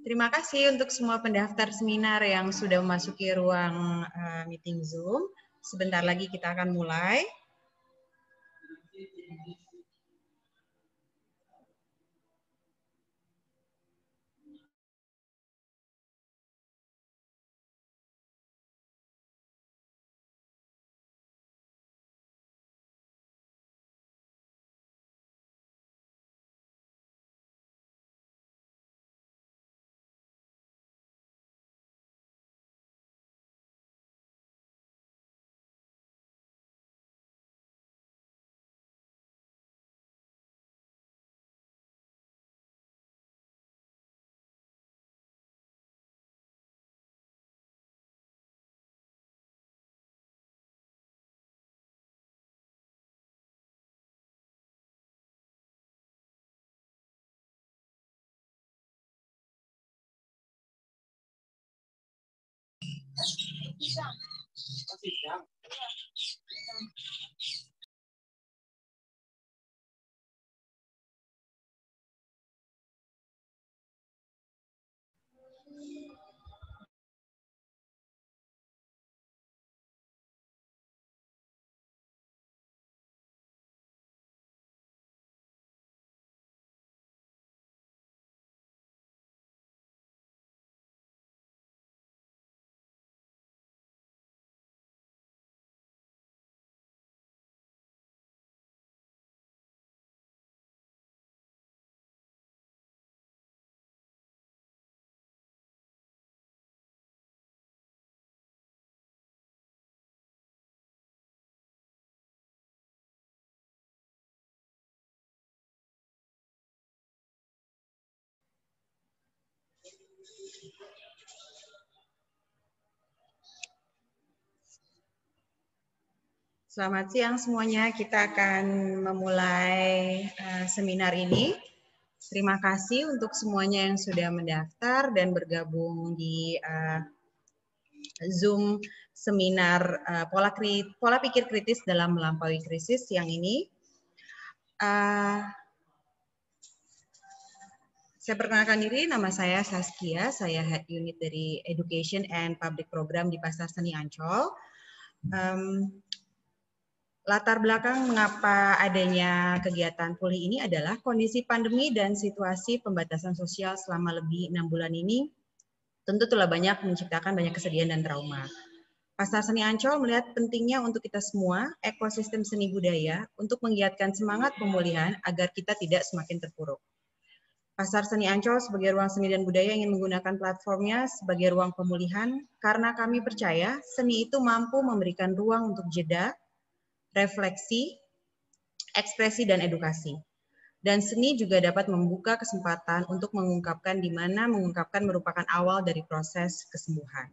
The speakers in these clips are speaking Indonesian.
Terima kasih untuk semua pendaftar seminar yang sudah memasuki ruang eh, meeting Zoom. Sebentar lagi kita akan mulai. 地上，地 Selamat siang semuanya. Kita akan memulai eh, seminar ini. Terima kasih untuk semuanya yang sudah mendaftar dan bergabung di eh, Zoom seminar uh, pola, pola pikir kritis dalam melampaui krisis yang ini. Saya perkenalkan diri, nama saya Saskia, saya Head Unit dari Education and Public Program di Pasar Seni Ancol. Um, latar belakang mengapa adanya kegiatan pulih ini adalah kondisi pandemi dan situasi pembatasan sosial selama lebih enam bulan ini tentu telah banyak menciptakan banyak kesedihan dan trauma. Pasar Seni Ancol melihat pentingnya untuk kita semua ekosistem seni budaya untuk menggiatkan semangat pemulihan agar kita tidak semakin terpuruk. Pasar Seni Ancol sebagai ruang seni dan budaya ingin menggunakan platformnya sebagai ruang pemulihan karena kami percaya seni itu mampu memberikan ruang untuk jeda, refleksi, ekspresi, dan edukasi. Dan seni juga dapat membuka kesempatan untuk mengungkapkan di mana mengungkapkan merupakan awal dari proses kesembuhan.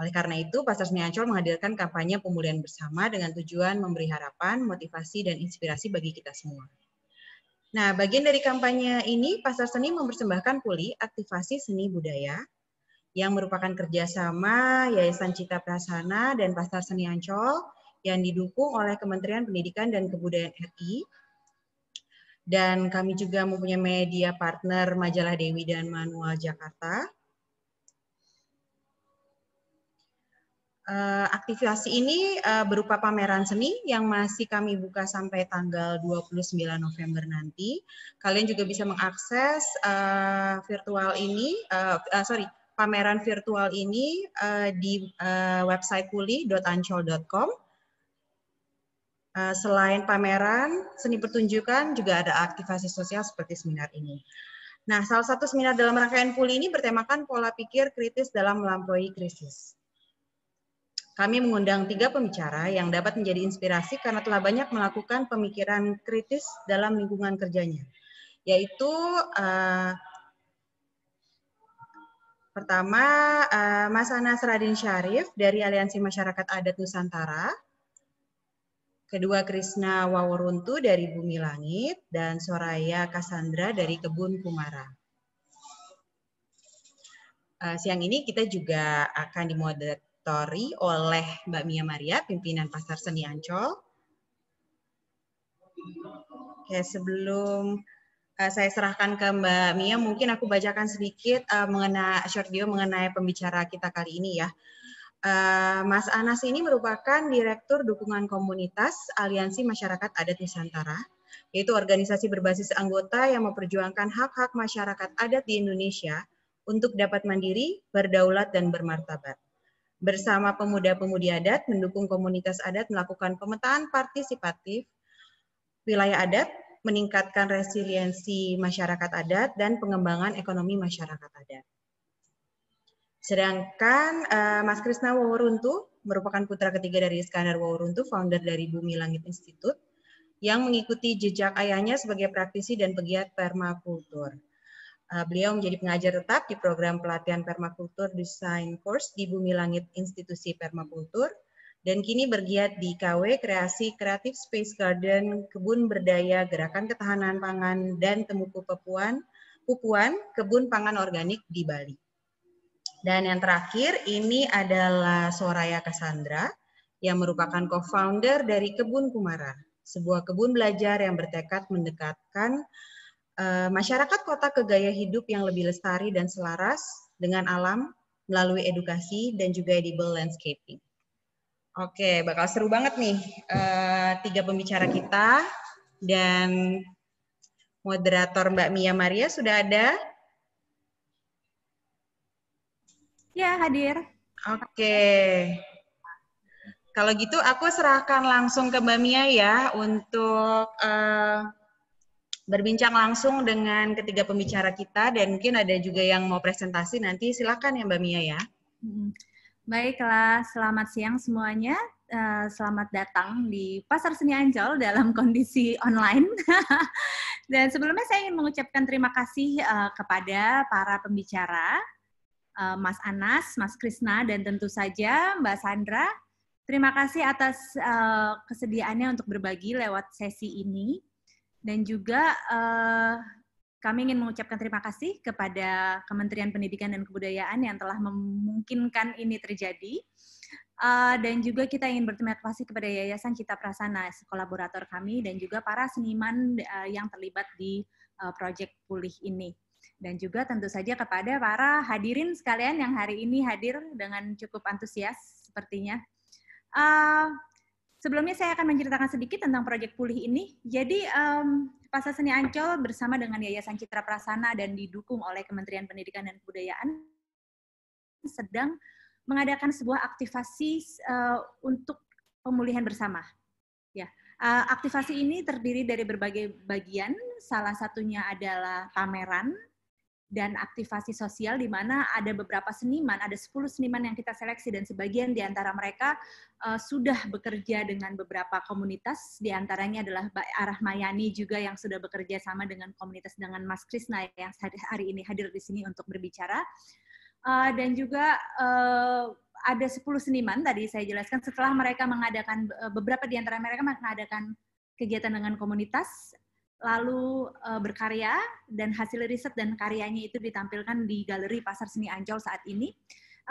Oleh karena itu, Pasar Seni Ancol menghadirkan kampanye pemulihan bersama dengan tujuan memberi harapan, motivasi, dan inspirasi bagi kita semua. Nah, bagian dari kampanye ini, Pasar Seni mempersembahkan puli aktivasi seni budaya yang merupakan kerjasama Yayasan Cita Prasana dan Pasar Seni Ancol yang didukung oleh Kementerian Pendidikan dan Kebudayaan RI. Dan kami juga mempunyai media partner Majalah Dewi dan Manual Jakarta. Eh, aktivasi ini eh, berupa pameran seni yang masih kami buka sampai tanggal 29 November nanti. Kalian juga bisa mengakses eh, virtual ini, sorry, pameran virtual ini di website kuli.ancol.com. Selain pameran, seni pertunjukan juga ada aktivasi sosial seperti seminar ini. Nah, salah satu seminar dalam rangkaian Puli ini bertemakan pola pikir kritis dalam melampaui krisis. Kami mengundang tiga pembicara yang dapat menjadi inspirasi karena telah banyak melakukan pemikiran kritis dalam lingkungan kerjanya, yaitu uh, pertama uh, Mas Anas Radin Syarif dari Aliansi Masyarakat Adat Nusantara, kedua Krisna Waworuntu dari Bumi Langit, dan Soraya Cassandra dari Kebun Kumara eh, siang ini kita juga akan dimoderasi. Victory oleh Mbak Mia Maria, pimpinan Pasar Seni Ancol. Oke, sebelum eh, saya serahkan ke Mbak Mia, mungkin aku bacakan sedikit eh, mengenai short video mengenai pembicara kita kali ini ya. Uh, Mas Anas ini merupakan Direktur Dukungan Komunitas Aliansi Masyarakat Adat Nusantara, yaitu organisasi berbasis anggota yang memperjuangkan hak-hak masyarakat adat di Indonesia untuk dapat mandiri, berdaulat, dan bermartabat bersama pemuda-pemudi adat mendukung komunitas adat melakukan pemetaan partisipatif wilayah adat, meningkatkan resiliensi masyarakat adat dan pengembangan ekonomi masyarakat adat. Sedangkan uh, Mas Krisna Waworuntu merupakan putra ketiga dari Iskandar Waworuntu, founder dari Bumi Langit Institute, yang mengikuti jejak ayahnya sebagai praktisi dan pegiat permakultur. Eh, beliau menjadi pengajar tetap di program pelatihan permakultur design course di Bumi Langit Institusi Permakultur dan kini bergiat di KW Kreasi Kreatif Space Garden Kebun Berdaya Gerakan Ketahanan Pangan dan Temuku Pepuan Pupuan Kebun Pangan Organik di Bali. Dan yang terakhir ini adalah Soraya Cassandra yang merupakan co-founder dari Kebun Kumara, sebuah kebun belajar yang bertekad mendekatkan Eh, masyarakat kota ke gaya hidup yang lebih lestari dan selaras dengan alam melalui edukasi dan juga edible landscaping. Oke, bakal seru banget nih uh, tiga pembicara kita dan moderator Mbak Mia Maria sudah ada. Ya, hadir. Oke. Kalau gitu aku serahkan langsung ke Mbak Mia ya untuk uh, berbincang langsung dengan ketiga pembicara kita dan mungkin ada juga yang mau presentasi nanti silakan ya Mbak Mia ya. Baiklah, selamat siang semuanya. Eh, selamat datang di Pasar Seni Ancol dalam kondisi online. dan sebelumnya saya ingin mengucapkan terima kasih eh, kepada para pembicara, eh, Mas Anas, Mas Krisna, dan tentu saja Mbak Sandra. Terima kasih atas kesediaannya untuk berbagi lewat sesi ini dan juga uh, kami ingin mengucapkan terima kasih kepada Kementerian Pendidikan dan Kebudayaan yang telah memungkinkan ini terjadi. Uh, dan juga kita ingin berterima kasih kepada Yayasan Cita Prasana, kolaborator kami, dan juga para seniman uh, yang terlibat di uh, proyek pulih ini. Dan juga tentu saja kepada para hadirin sekalian yang hari ini hadir dengan cukup antusias sepertinya. Uh, Sebelumnya saya akan menceritakan sedikit tentang proyek pulih ini. Jadi um, Pasar Seni Ancol bersama dengan Yayasan Citra Prasana dan didukung oleh Kementerian Pendidikan dan Kebudayaan sedang mengadakan sebuah aktivasi uh, untuk pemulihan bersama. Ya, uh, aktivasi ini terdiri dari berbagai bagian. Salah satunya adalah pameran dan aktivasi sosial di mana ada beberapa seniman, ada 10 seniman yang kita seleksi dan sebagian di antara mereka uh, sudah bekerja dengan beberapa komunitas, di antaranya adalah Mbak Arah Mayani juga yang sudah bekerja sama dengan komunitas dengan Mas Krisna yang hari ini hadir di sini untuk berbicara. Uh, dan juga uh, ada 10 seniman tadi saya jelaskan setelah mereka mengadakan beberapa di antara mereka mengadakan kegiatan dengan komunitas lalu uh, berkarya dan hasil riset dan karyanya itu ditampilkan di galeri Pasar Seni Ancol saat ini.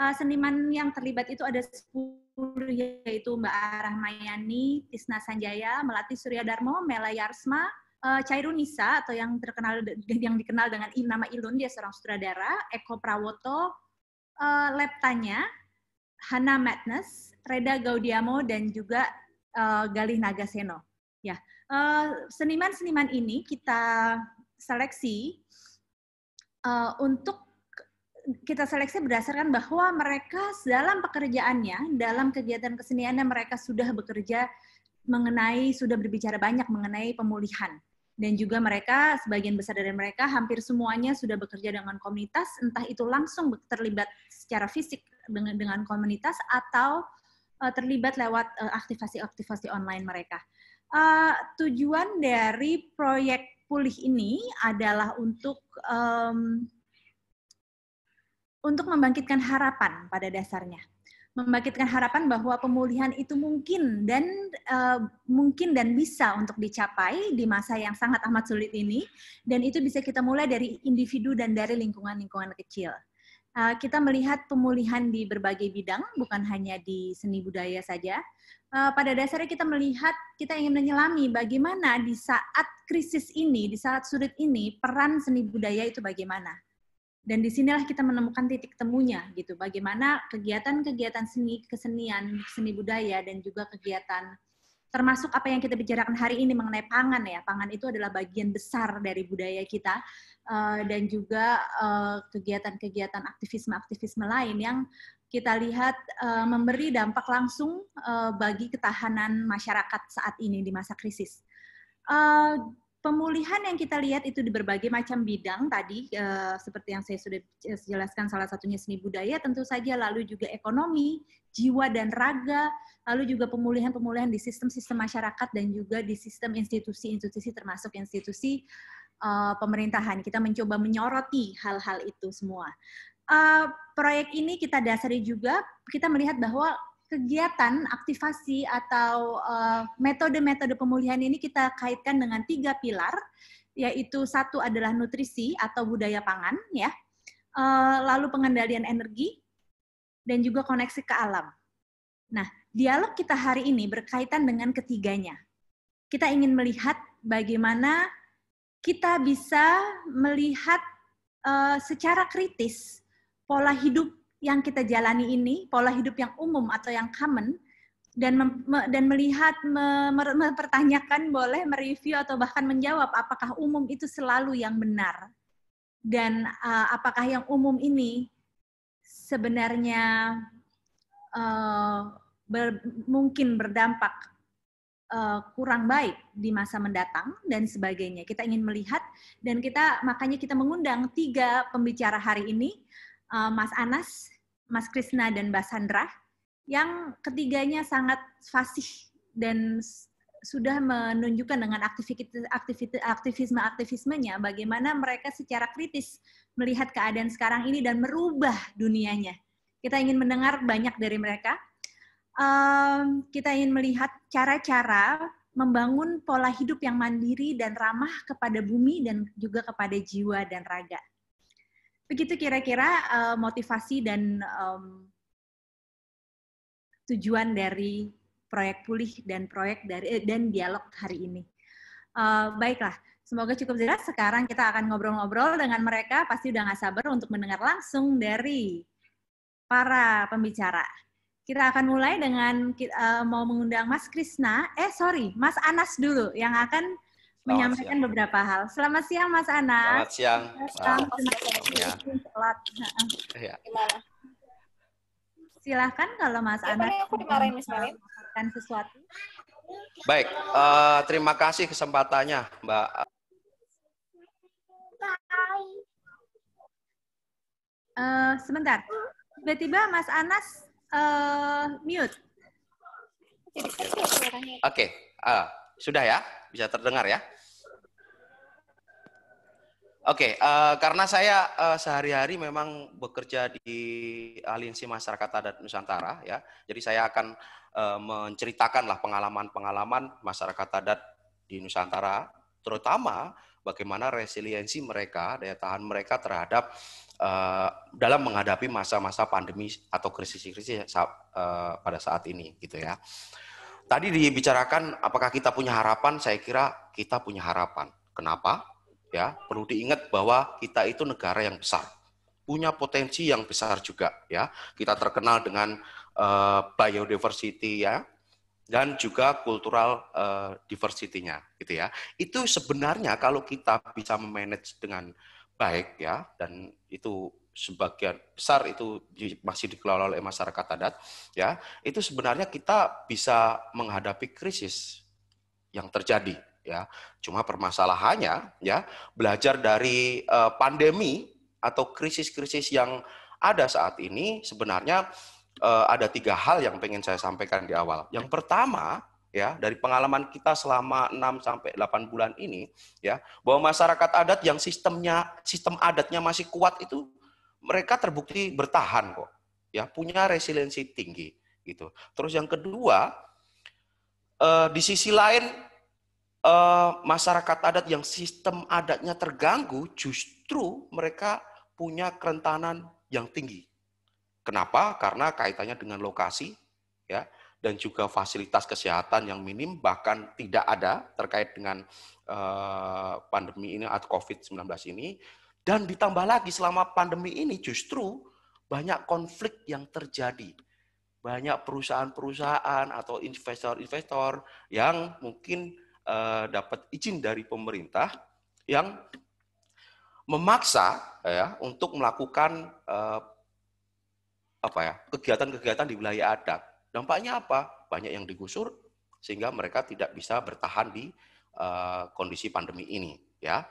Uh, seniman yang terlibat itu ada 10 yaitu Mbak Rahmayani, Tisna Sanjaya, Melati Surya Darmo, Mela Yarsma, uh, eh, Cairu Nisa atau yang terkenal yang dikenal dengan nama Ilun dia seorang sutradara, Eko Prawoto, uh, Leptanya, Hana Madness, Reda Gaudiamo dan juga uh, Galih Nagaseno. Ya, Eh, seniman-seniman uh, ini kita seleksi uh, untuk kita seleksi berdasarkan bahwa mereka dalam pekerjaannya, dalam kegiatan keseniannya mereka sudah bekerja mengenai sudah berbicara banyak mengenai pemulihan dan juga mereka sebagian besar dari mereka hampir semuanya sudah bekerja dengan komunitas entah itu langsung terlibat secara fisik dengan dengan komunitas atau eh, terlibat lewat aktivasi-aktivasi online mereka uh, tujuan dari proyek pulih ini adalah untuk um, untuk membangkitkan harapan pada dasarnya membangkitkan harapan bahwa pemulihan itu mungkin dan uh, mungkin dan bisa untuk dicapai di masa yang sangat amat sulit ini dan itu bisa kita mulai dari individu dan dari lingkungan-lingkungan kecil. Uh, kita melihat pemulihan di berbagai bidang bukan hanya di seni budaya saja, Eh, pada dasarnya kita melihat kita ingin menyelami bagaimana di saat krisis ini, di saat sulit ini peran seni budaya itu bagaimana. Dan disinilah kita menemukan titik temunya gitu. Bagaimana kegiatan-kegiatan seni, kesenian, seni budaya dan juga kegiatan termasuk apa yang kita bicarakan hari ini mengenai pangan ya. Pangan itu adalah bagian besar dari budaya kita eh, dan juga eh, kegiatan-kegiatan aktivisme-aktivisme lain yang kita lihat uh, memberi dampak langsung uh, bagi ketahanan masyarakat saat ini di masa krisis. Uh, pemulihan yang kita lihat itu di berbagai macam bidang tadi uh, seperti yang saya sudah jelaskan salah satunya seni budaya tentu saja lalu juga ekonomi, jiwa dan raga, lalu juga pemulihan-pemulihan di sistem-sistem masyarakat dan juga di sistem institusi-institusi termasuk institusi uh, pemerintahan. Kita mencoba menyoroti hal-hal itu semua uh, proyek ini kita dasari juga kita melihat bahwa kegiatan aktivasi atau eh, metode-metode uh, pemulihan ini kita kaitkan dengan tiga pilar yaitu satu adalah nutrisi atau budaya pangan ya uh, lalu pengendalian energi dan juga koneksi ke alam nah dialog kita hari ini berkaitan dengan ketiganya kita ingin melihat bagaimana kita bisa melihat uh, secara kritis pola hidup yang kita jalani ini, pola hidup yang umum atau yang common, dan mem, dan melihat mempertanyakan boleh mereview atau bahkan menjawab apakah umum itu selalu yang benar dan uh, apakah yang umum ini sebenarnya uh, ber, mungkin berdampak uh, kurang baik di masa mendatang dan sebagainya kita ingin melihat dan kita makanya kita mengundang tiga pembicara hari ini Eh, Mas Anas, Mas Krisna, dan Mbak Sandra, yang ketiganya sangat fasih dan sudah menunjukkan dengan aktivisme-aktivismenya bagaimana mereka secara kritis melihat keadaan sekarang ini dan merubah dunianya. Kita ingin mendengar banyak dari mereka. Um, kita ingin melihat cara-cara membangun pola hidup yang mandiri dan ramah kepada bumi dan juga kepada jiwa dan raga begitu kira-kira uh, motivasi dan um, tujuan dari proyek pulih dan proyek dari eh, dan dialog hari ini. Uh, baiklah, semoga cukup jelas. Sekarang kita akan ngobrol-ngobrol dengan mereka. Pasti udah nggak sabar untuk mendengar langsung dari para pembicara. Kita akan mulai dengan uh, mau mengundang Mas Krisna, eh sorry, Mas Anas dulu yang akan menyampaikan siang. beberapa hal. Selamat siang Mas Anas. Selamat siang. Selamat siang. Silakan iya. Silahkan kalau Mas ya, Anas. aku dimarahin sesuatu. Baik, uh, terima kasih kesempatannya Mbak. Uh, sebentar, tiba-tiba Mas Anas uh, mute. Oke, okay. uh, sudah ya? Bisa terdengar ya? Oke, okay, uh, eh, karena saya uh, sehari-hari memang bekerja di aliansi masyarakat adat Nusantara ya, jadi saya akan uh, eh, menceritakanlah pengalaman-pengalaman masyarakat adat di Nusantara, terutama bagaimana resiliensi mereka, daya tahan mereka terhadap uh, dalam menghadapi masa-masa pandemi atau krisis-krisis uh, pada saat ini gitu ya. Tadi dibicarakan apakah kita punya harapan? Saya kira kita punya harapan. Kenapa? Ya, perlu diingat bahwa kita itu negara yang besar, punya potensi yang besar juga. Ya, kita terkenal dengan uh, biodiversity ya, dan juga kultural uh, eh, diversity-nya, gitu ya. Itu sebenarnya kalau kita bisa memanage dengan baik ya, dan itu sebagian besar itu masih dikelola oleh masyarakat adat ya itu sebenarnya kita bisa menghadapi krisis yang terjadi ya cuma permasalahannya ya belajar dari eh, pandemi atau krisis-krisis yang ada saat ini sebenarnya eh, ada tiga hal yang pengen saya sampaikan di awal yang pertama ya dari pengalaman kita selama 6 sampai 8 bulan ini ya bahwa masyarakat adat yang sistemnya sistem adatnya masih kuat itu mereka terbukti bertahan kok. Ya, punya resiliensi tinggi gitu. Terus yang kedua, eh, di sisi lain eh, masyarakat adat yang sistem adatnya terganggu justru mereka punya kerentanan yang tinggi. Kenapa? Karena kaitannya dengan lokasi ya dan juga fasilitas kesehatan yang minim bahkan tidak ada terkait dengan eh, pandemi ini atau COVID-19 ini dan ditambah lagi selama pandemi ini justru banyak konflik yang terjadi. Banyak perusahaan-perusahaan atau investor-investor yang mungkin uh, dapat izin dari pemerintah yang memaksa ya untuk melakukan uh, apa ya kegiatan-kegiatan di wilayah adat. Dampaknya apa? Banyak yang digusur sehingga mereka tidak bisa bertahan di uh, kondisi pandemi ini. Ya,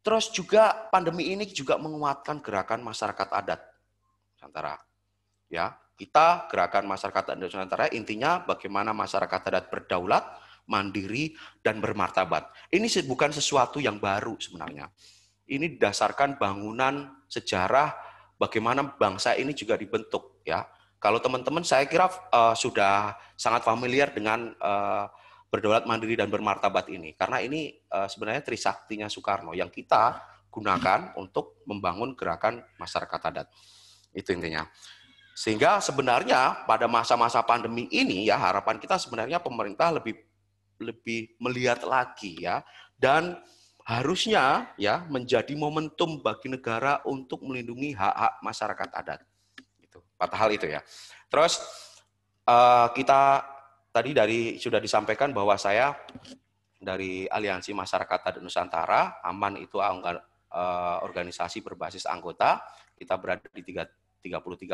Terus juga pandemi ini juga menguatkan gerakan masyarakat adat Nusantara. Ya, kita gerakan masyarakat adat Nusantara intinya bagaimana masyarakat adat berdaulat, mandiri dan bermartabat. Ini bukan sesuatu yang baru sebenarnya. Ini didasarkan bangunan sejarah bagaimana bangsa ini juga dibentuk ya. Kalau teman-teman saya kira uh, sudah sangat familiar dengan uh, berdaulat mandiri dan bermartabat ini karena ini uh, sebenarnya trisaktinya Soekarno yang kita gunakan untuk membangun gerakan masyarakat adat itu intinya sehingga sebenarnya pada masa-masa pandemi ini ya harapan kita sebenarnya pemerintah lebih lebih melihat lagi ya dan harusnya ya menjadi momentum bagi negara untuk melindungi hak-hak masyarakat adat. Itu. Padahal itu ya. Terus eh, kita tadi dari sudah disampaikan bahwa saya dari Aliansi Masyarakat Adat Nusantara, AMAN itu eh, organisasi berbasis anggota. Kita berada di 33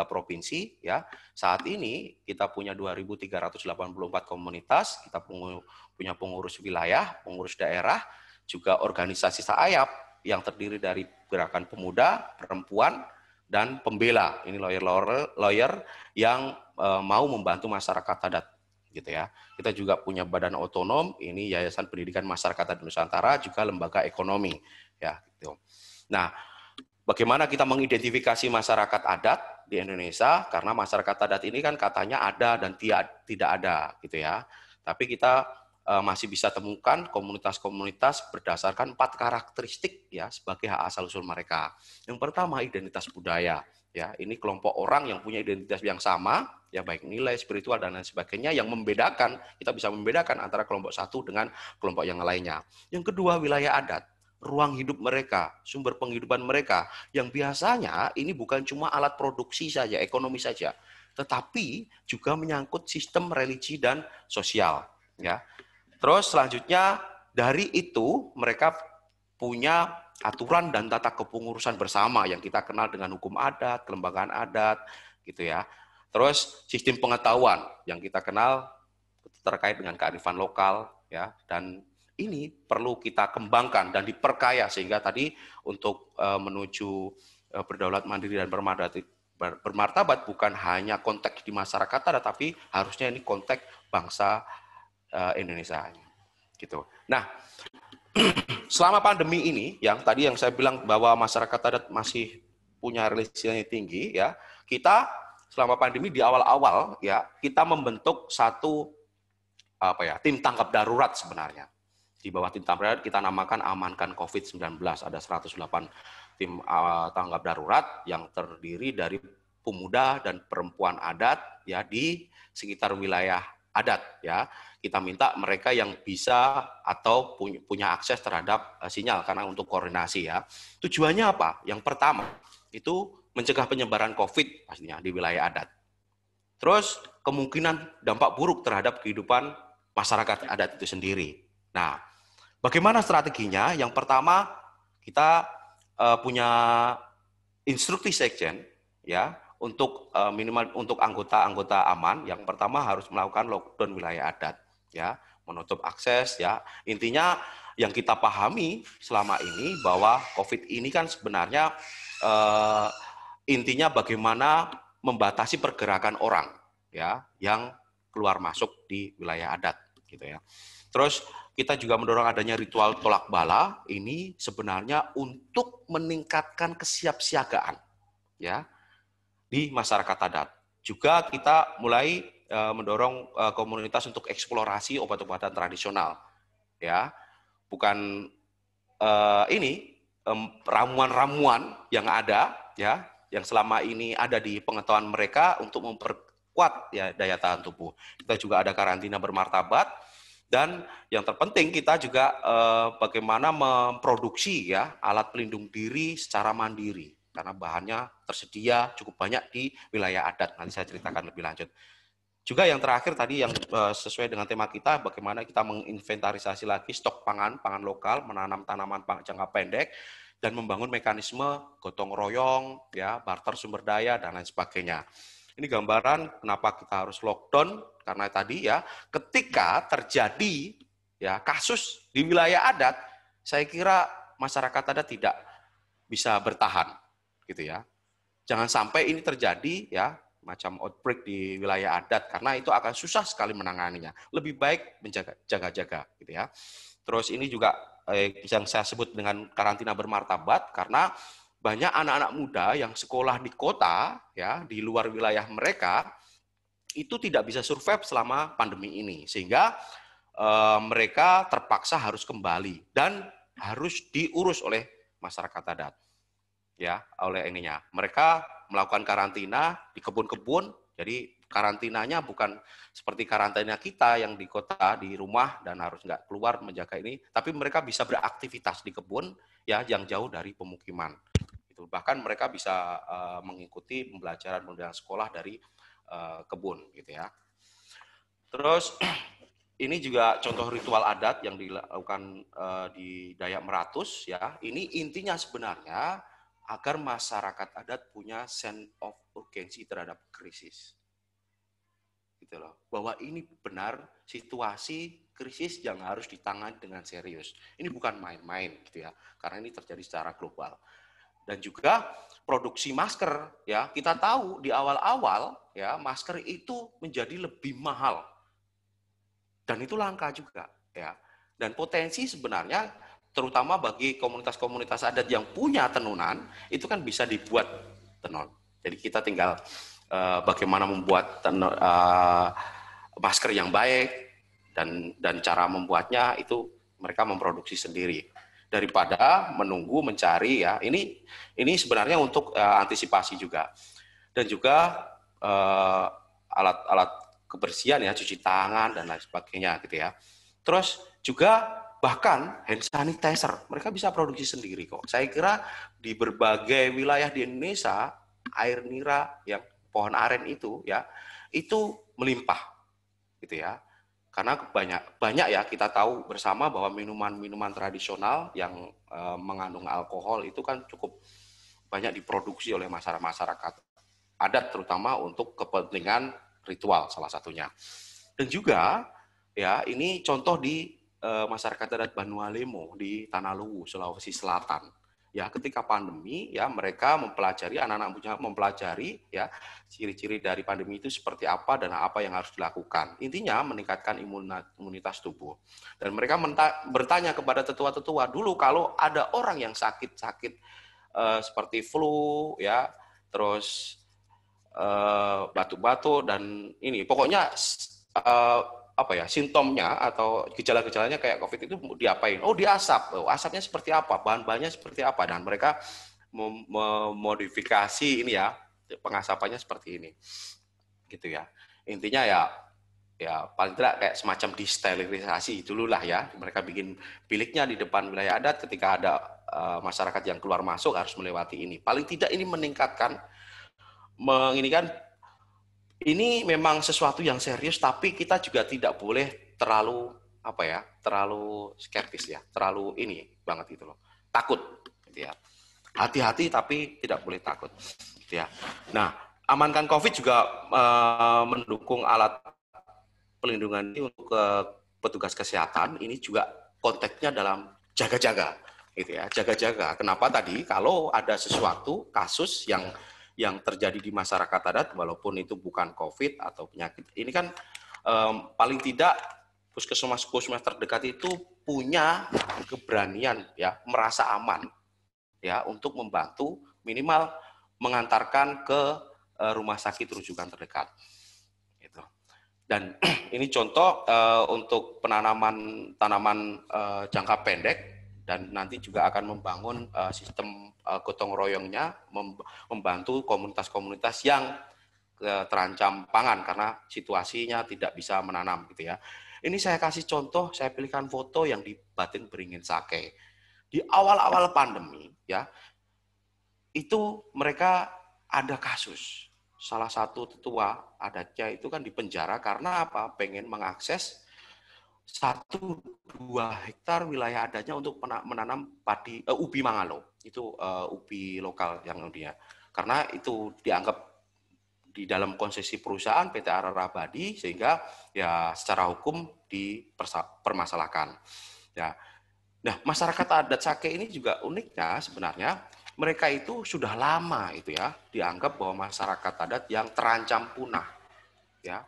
provinsi ya. Saat ini kita punya 2384 komunitas, kita punya pengurus wilayah, pengurus daerah, juga organisasi sayap yang terdiri dari gerakan pemuda, perempuan, dan pembela. Ini lawyer-lawyer yang eh, mau membantu masyarakat adat gitu ya. Kita juga punya badan otonom, ini Yayasan Pendidikan Masyarakat Nusantara juga lembaga ekonomi ya gitu. Nah, bagaimana kita mengidentifikasi masyarakat adat di Indonesia karena masyarakat adat ini kan katanya ada dan tidak ada gitu ya. Tapi kita eh, masih bisa temukan komunitas-komunitas berdasarkan empat karakteristik ya sebagai hak asal usul mereka. Yang pertama identitas budaya ya ini kelompok orang yang punya identitas yang sama ya baik nilai spiritual dan lain sebagainya yang membedakan kita bisa membedakan antara kelompok satu dengan kelompok yang lainnya. Yang kedua wilayah adat, ruang hidup mereka, sumber penghidupan mereka yang biasanya ini bukan cuma alat produksi saja, ekonomi saja, tetapi juga menyangkut sistem religi dan sosial, ya. Terus selanjutnya dari itu mereka punya aturan dan tata kepengurusan bersama yang kita kenal dengan hukum adat, kelembagaan adat, gitu ya. Terus sistem pengetahuan yang kita kenal terkait dengan kearifan lokal ya dan ini perlu kita kembangkan dan diperkaya sehingga tadi untuk eh, menuju eh, berdaulat mandiri dan bermartabat bukan hanya konteks di masyarakat tapi harusnya ini konteks bangsa eh, Indonesia gitu. Nah, selama pandemi ini yang tadi yang saya bilang bahwa masyarakat adat masih punya relasinya tinggi ya, kita selama pandemi di awal-awal ya kita membentuk satu apa ya tim tanggap darurat sebenarnya di bawah tim tangkap darurat kita namakan amankan COVID-19 ada 108 tim eh, tanggap darurat yang terdiri dari pemuda dan perempuan adat ya di sekitar wilayah adat ya kita minta mereka yang bisa atau punya, akses terhadap eh, sinyal karena untuk koordinasi ya tujuannya apa yang pertama itu mencegah penyebaran COVID pastinya di wilayah adat. Terus kemungkinan dampak buruk terhadap kehidupan masyarakat adat itu sendiri. Nah, bagaimana strateginya? Yang pertama kita uh, punya instruksi sekjen ya untuk uh, minimal untuk anggota-anggota aman. Yang pertama harus melakukan lockdown wilayah adat ya, menutup akses ya. Intinya yang kita pahami selama ini bahwa COVID ini kan sebenarnya uh, Intinya bagaimana membatasi pergerakan orang ya yang keluar masuk di wilayah adat gitu ya. Terus kita juga mendorong adanya ritual tolak bala ini sebenarnya untuk meningkatkan kesiapsiagaan ya di masyarakat adat. Juga kita mulai e, mendorong e, komunitas untuk eksplorasi obat-obatan tradisional ya. Bukan e, ini ramuan-ramuan yang ada ya yang selama ini ada di pengetahuan mereka untuk memperkuat ya daya tahan tubuh. Kita juga ada karantina bermartabat dan yang terpenting kita juga eh, bagaimana memproduksi ya alat pelindung diri secara mandiri karena bahannya tersedia cukup banyak di wilayah adat. Nanti saya ceritakan lebih lanjut. Juga yang terakhir tadi yang eh, sesuai dengan tema kita, bagaimana kita menginventarisasi lagi stok pangan, pangan lokal, menanam tanaman jangka pendek, dan membangun mekanisme gotong royong, ya barter sumber daya dan lain sebagainya. Ini gambaran kenapa kita harus lockdown karena tadi ya ketika terjadi ya kasus di wilayah adat, saya kira masyarakat adat tidak bisa bertahan gitu ya. Jangan sampai ini terjadi ya macam outbreak di wilayah adat karena itu akan susah sekali menanganinya. Lebih baik menjaga jaga-jaga gitu ya. Terus ini juga eh, yang saya sebut dengan karantina bermartabat karena banyak anak-anak muda yang sekolah di kota ya di luar wilayah mereka itu tidak bisa survive selama pandemi ini sehingga eh, mereka terpaksa harus kembali dan harus diurus oleh masyarakat adat ya oleh ininya mereka melakukan karantina di kebun-kebun jadi karantinanya bukan seperti karantina kita yang di kota, di rumah dan harus nggak keluar menjaga ini, tapi mereka bisa beraktivitas di kebun ya yang jauh dari pemukiman. Itu bahkan mereka bisa uh, mengikuti pembelajaran pembelajaran sekolah dari uh, kebun gitu ya. Terus ini juga contoh ritual adat yang dilakukan uh, di Dayak Meratus ya. Ini intinya sebenarnya agar masyarakat adat punya sense of urgency terhadap krisis. Gitu loh. Bahwa ini benar situasi krisis yang harus ditangani dengan serius. Ini bukan main-main gitu ya, karena ini terjadi secara global. Dan juga produksi masker ya, kita tahu di awal-awal ya masker itu menjadi lebih mahal. Dan itu langka juga ya. Dan potensi sebenarnya terutama bagi komunitas-komunitas adat yang punya tenunan, itu kan bisa dibuat tenun. Jadi kita tinggal uh, bagaimana membuat tenun, uh, masker yang baik dan dan cara membuatnya itu mereka memproduksi sendiri daripada menunggu mencari ya. Ini ini sebenarnya untuk uh, antisipasi juga. Dan juga alat alat-alat kebersihan ya, cuci tangan dan lain sebagainya gitu ya. Terus juga Bahkan hand sanitizer, mereka bisa produksi sendiri kok. Saya kira di berbagai wilayah di Indonesia, air nira yang pohon aren itu ya, itu melimpah. Gitu ya. Karena banyak banyak ya kita tahu bersama bahwa minuman-minuman tradisional yang e, mengandung alkohol itu kan cukup banyak diproduksi oleh masyarakat adat terutama untuk kepentingan ritual salah satunya. Dan juga ya ini contoh di Eh, masyarakat adat Banualemo di Tanah Luwu, Sulawesi Selatan. Ya, ketika pandemi ya mereka mempelajari anak-anak punya mempelajari ya ciri-ciri dari pandemi itu seperti apa dan apa yang harus dilakukan. Intinya meningkatkan imunitas tubuh. Dan mereka bertanya kepada tetua-tetua dulu kalau ada orang yang sakit-sakit eh, seperti flu ya, terus eh, batuk-batuk dan ini pokoknya eh, apa ya simptomnya atau gejala-gejalanya kayak COVID itu diapain? Oh diasap. Oh, asapnya seperti apa? Bahan-bahannya seperti apa? Dan mereka memodifikasi ini ya pengasapannya seperti ini, gitu ya. Intinya ya ya paling tidak kayak semacam disterilisasi dulu lah ya. Mereka bikin biliknya di depan wilayah adat ketika ada uh, masyarakat yang keluar masuk harus melewati ini. Paling tidak ini meningkatkan menginginkan ini memang sesuatu yang serius, tapi kita juga tidak boleh terlalu apa ya, terlalu skeptis ya, terlalu ini banget itu loh, takut, gitu ya. Hati-hati tapi tidak boleh takut, gitu ya. Nah, amankan COVID juga uh, mendukung alat pelindungan ini untuk ke eh, petugas kesehatan. Ini juga konteksnya dalam jaga-jaga, gitu ya, jaga-jaga. Kenapa tadi? Kalau ada sesuatu kasus yang yang terjadi di masyarakat adat walaupun itu bukan COVID atau penyakit. Ini kan um, paling tidak puskesmas-puskesmas terdekat itu punya keberanian ya merasa aman ya untuk membantu minimal mengantarkan ke uh, rumah sakit rujukan terdekat. Gitu. Dan ini contoh uh, untuk penanaman tanaman uh, jangka pendek dan nanti juga akan membangun uh, sistem uh, gotong royongnya membantu komunitas-komunitas yang uh, terancam pangan karena situasinya tidak bisa menanam gitu ya. Ini saya kasih contoh, saya pilihkan foto yang di Batin Beringin Sake. Di awal-awal pandemi ya, itu mereka ada kasus. Salah satu tetua adatnya itu kan di penjara karena apa? Pengen mengakses satu dua hektar wilayah adanya untuk menanam padi uh, ubi mangalo itu uh, ubi lokal yang dia karena itu dianggap di dalam konsesi perusahaan PT Badi sehingga ya secara hukum dipermasalahkan. Ya. Nah, masyarakat adat Sake ini juga uniknya sebenarnya mereka itu sudah lama itu ya dianggap bahwa masyarakat adat yang terancam punah. Ya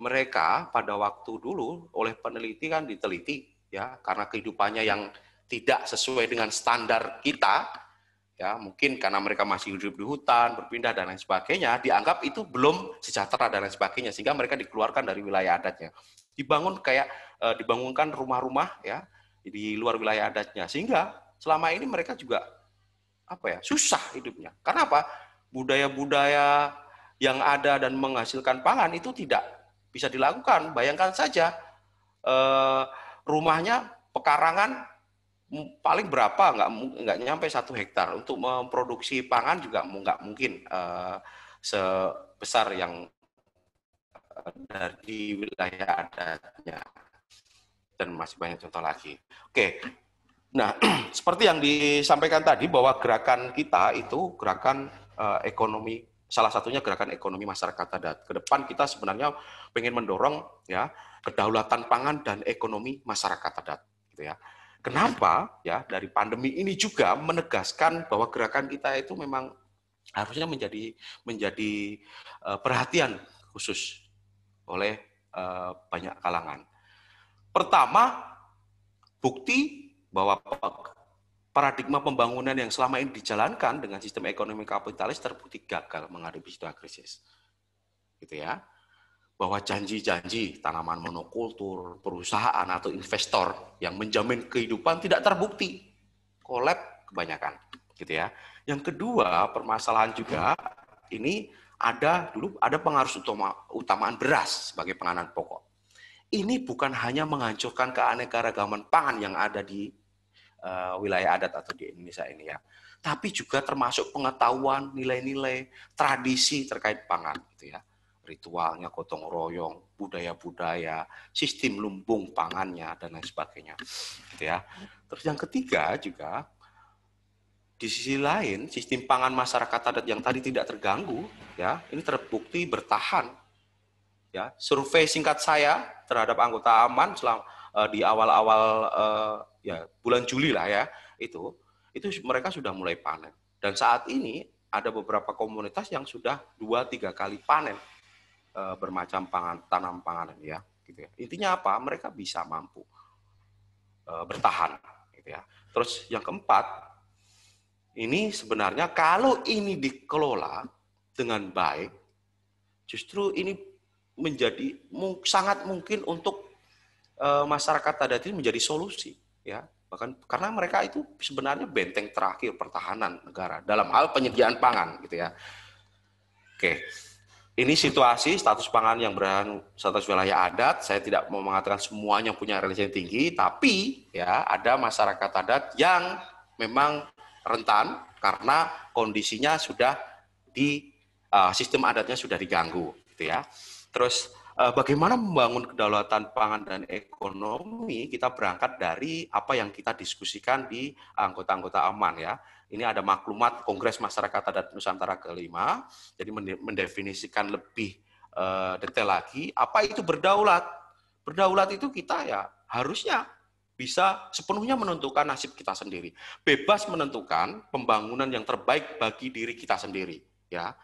mereka pada waktu dulu oleh peneliti kan diteliti ya karena kehidupannya yang tidak sesuai dengan standar kita ya mungkin karena mereka masih hidup di hutan berpindah dan lain sebagainya dianggap itu belum sejahtera dan lain sebagainya sehingga mereka dikeluarkan dari wilayah adatnya dibangun kayak e, dibangunkan rumah-rumah ya di luar wilayah adatnya sehingga selama ini mereka juga apa ya susah hidupnya karena apa budaya-budaya yang ada dan menghasilkan pangan itu tidak bisa dilakukan. Bayangkan saja eh, rumahnya pekarangan paling berapa nggak nggak nyampe satu hektar untuk memproduksi pangan juga nggak mungkin eh, sebesar yang eh, dari wilayah adatnya dan masih banyak contoh lagi. Oke, nah seperti yang disampaikan tadi bahwa gerakan kita itu gerakan ekonomi salah satunya gerakan ekonomi masyarakat adat. Ke depan kita sebenarnya ingin mendorong ya kedaulatan pangan dan ekonomi masyarakat adat gitu ya. Kenapa ya dari pandemi ini juga menegaskan bahwa gerakan kita itu memang harusnya menjadi menjadi uh, perhatian khusus oleh uh, banyak kalangan. Pertama, bukti bahwa paradigma pembangunan yang selama ini dijalankan dengan sistem ekonomi kapitalis terbukti gagal menghadapi situasi krisis. Gitu ya. Bahwa janji-janji tanaman monokultur, perusahaan atau investor yang menjamin kehidupan tidak terbukti. Kolab kebanyakan, gitu ya. Yang kedua, permasalahan juga ini ada dulu ada pengaruh utama, utamaan beras sebagai penganan pokok. Ini bukan hanya menghancurkan keanekaragaman pangan yang ada di uh, wilayah adat atau di Indonesia ini ya. Tapi juga termasuk pengetahuan, nilai-nilai, tradisi terkait pangan gitu ya. Ritualnya gotong royong, budaya-budaya, sistem lumbung pangannya dan lain sebagainya. Gitu ya. Terus yang ketiga juga di sisi lain sistem pangan masyarakat adat yang tadi tidak terganggu ya, ini terbukti bertahan. Ya, survei singkat saya terhadap anggota aman selama Eh, di awal-awal eh, ya bulan Juli lah ya itu itu mereka sudah mulai panen dan saat ini ada beberapa komunitas yang sudah dua tiga kali panen eh, bermacam pangan tanam panganan ya gitu ya intinya apa mereka bisa mampu bertahan gitu ya terus yang keempat ini sebenarnya kalau ini dikelola dengan baik, justru ini menjadi sangat mungkin untuk Eh, masyarakat adat ini menjadi solusi ya bahkan karena mereka itu sebenarnya benteng terakhir pertahanan negara dalam hal penyediaan pangan gitu ya oke ini situasi status pangan yang berada status wilayah adat saya tidak mau mengatakan semuanya punya relasi yang tinggi tapi ya ada masyarakat adat yang memang rentan karena kondisinya sudah di uh, sistem adatnya sudah diganggu gitu ya terus Eh, bagaimana membangun kedaulatan pangan dan ekonomi kita berangkat dari apa yang kita diskusikan di anggota-anggota aman ya. Ini ada maklumat Kongres Masyarakat Adat Nusantara kelima, jadi mendefinisikan lebih eh, detail lagi apa itu berdaulat. Berdaulat itu kita ya harusnya bisa sepenuhnya menentukan nasib kita sendiri, bebas menentukan pembangunan yang terbaik bagi diri kita sendiri, ya.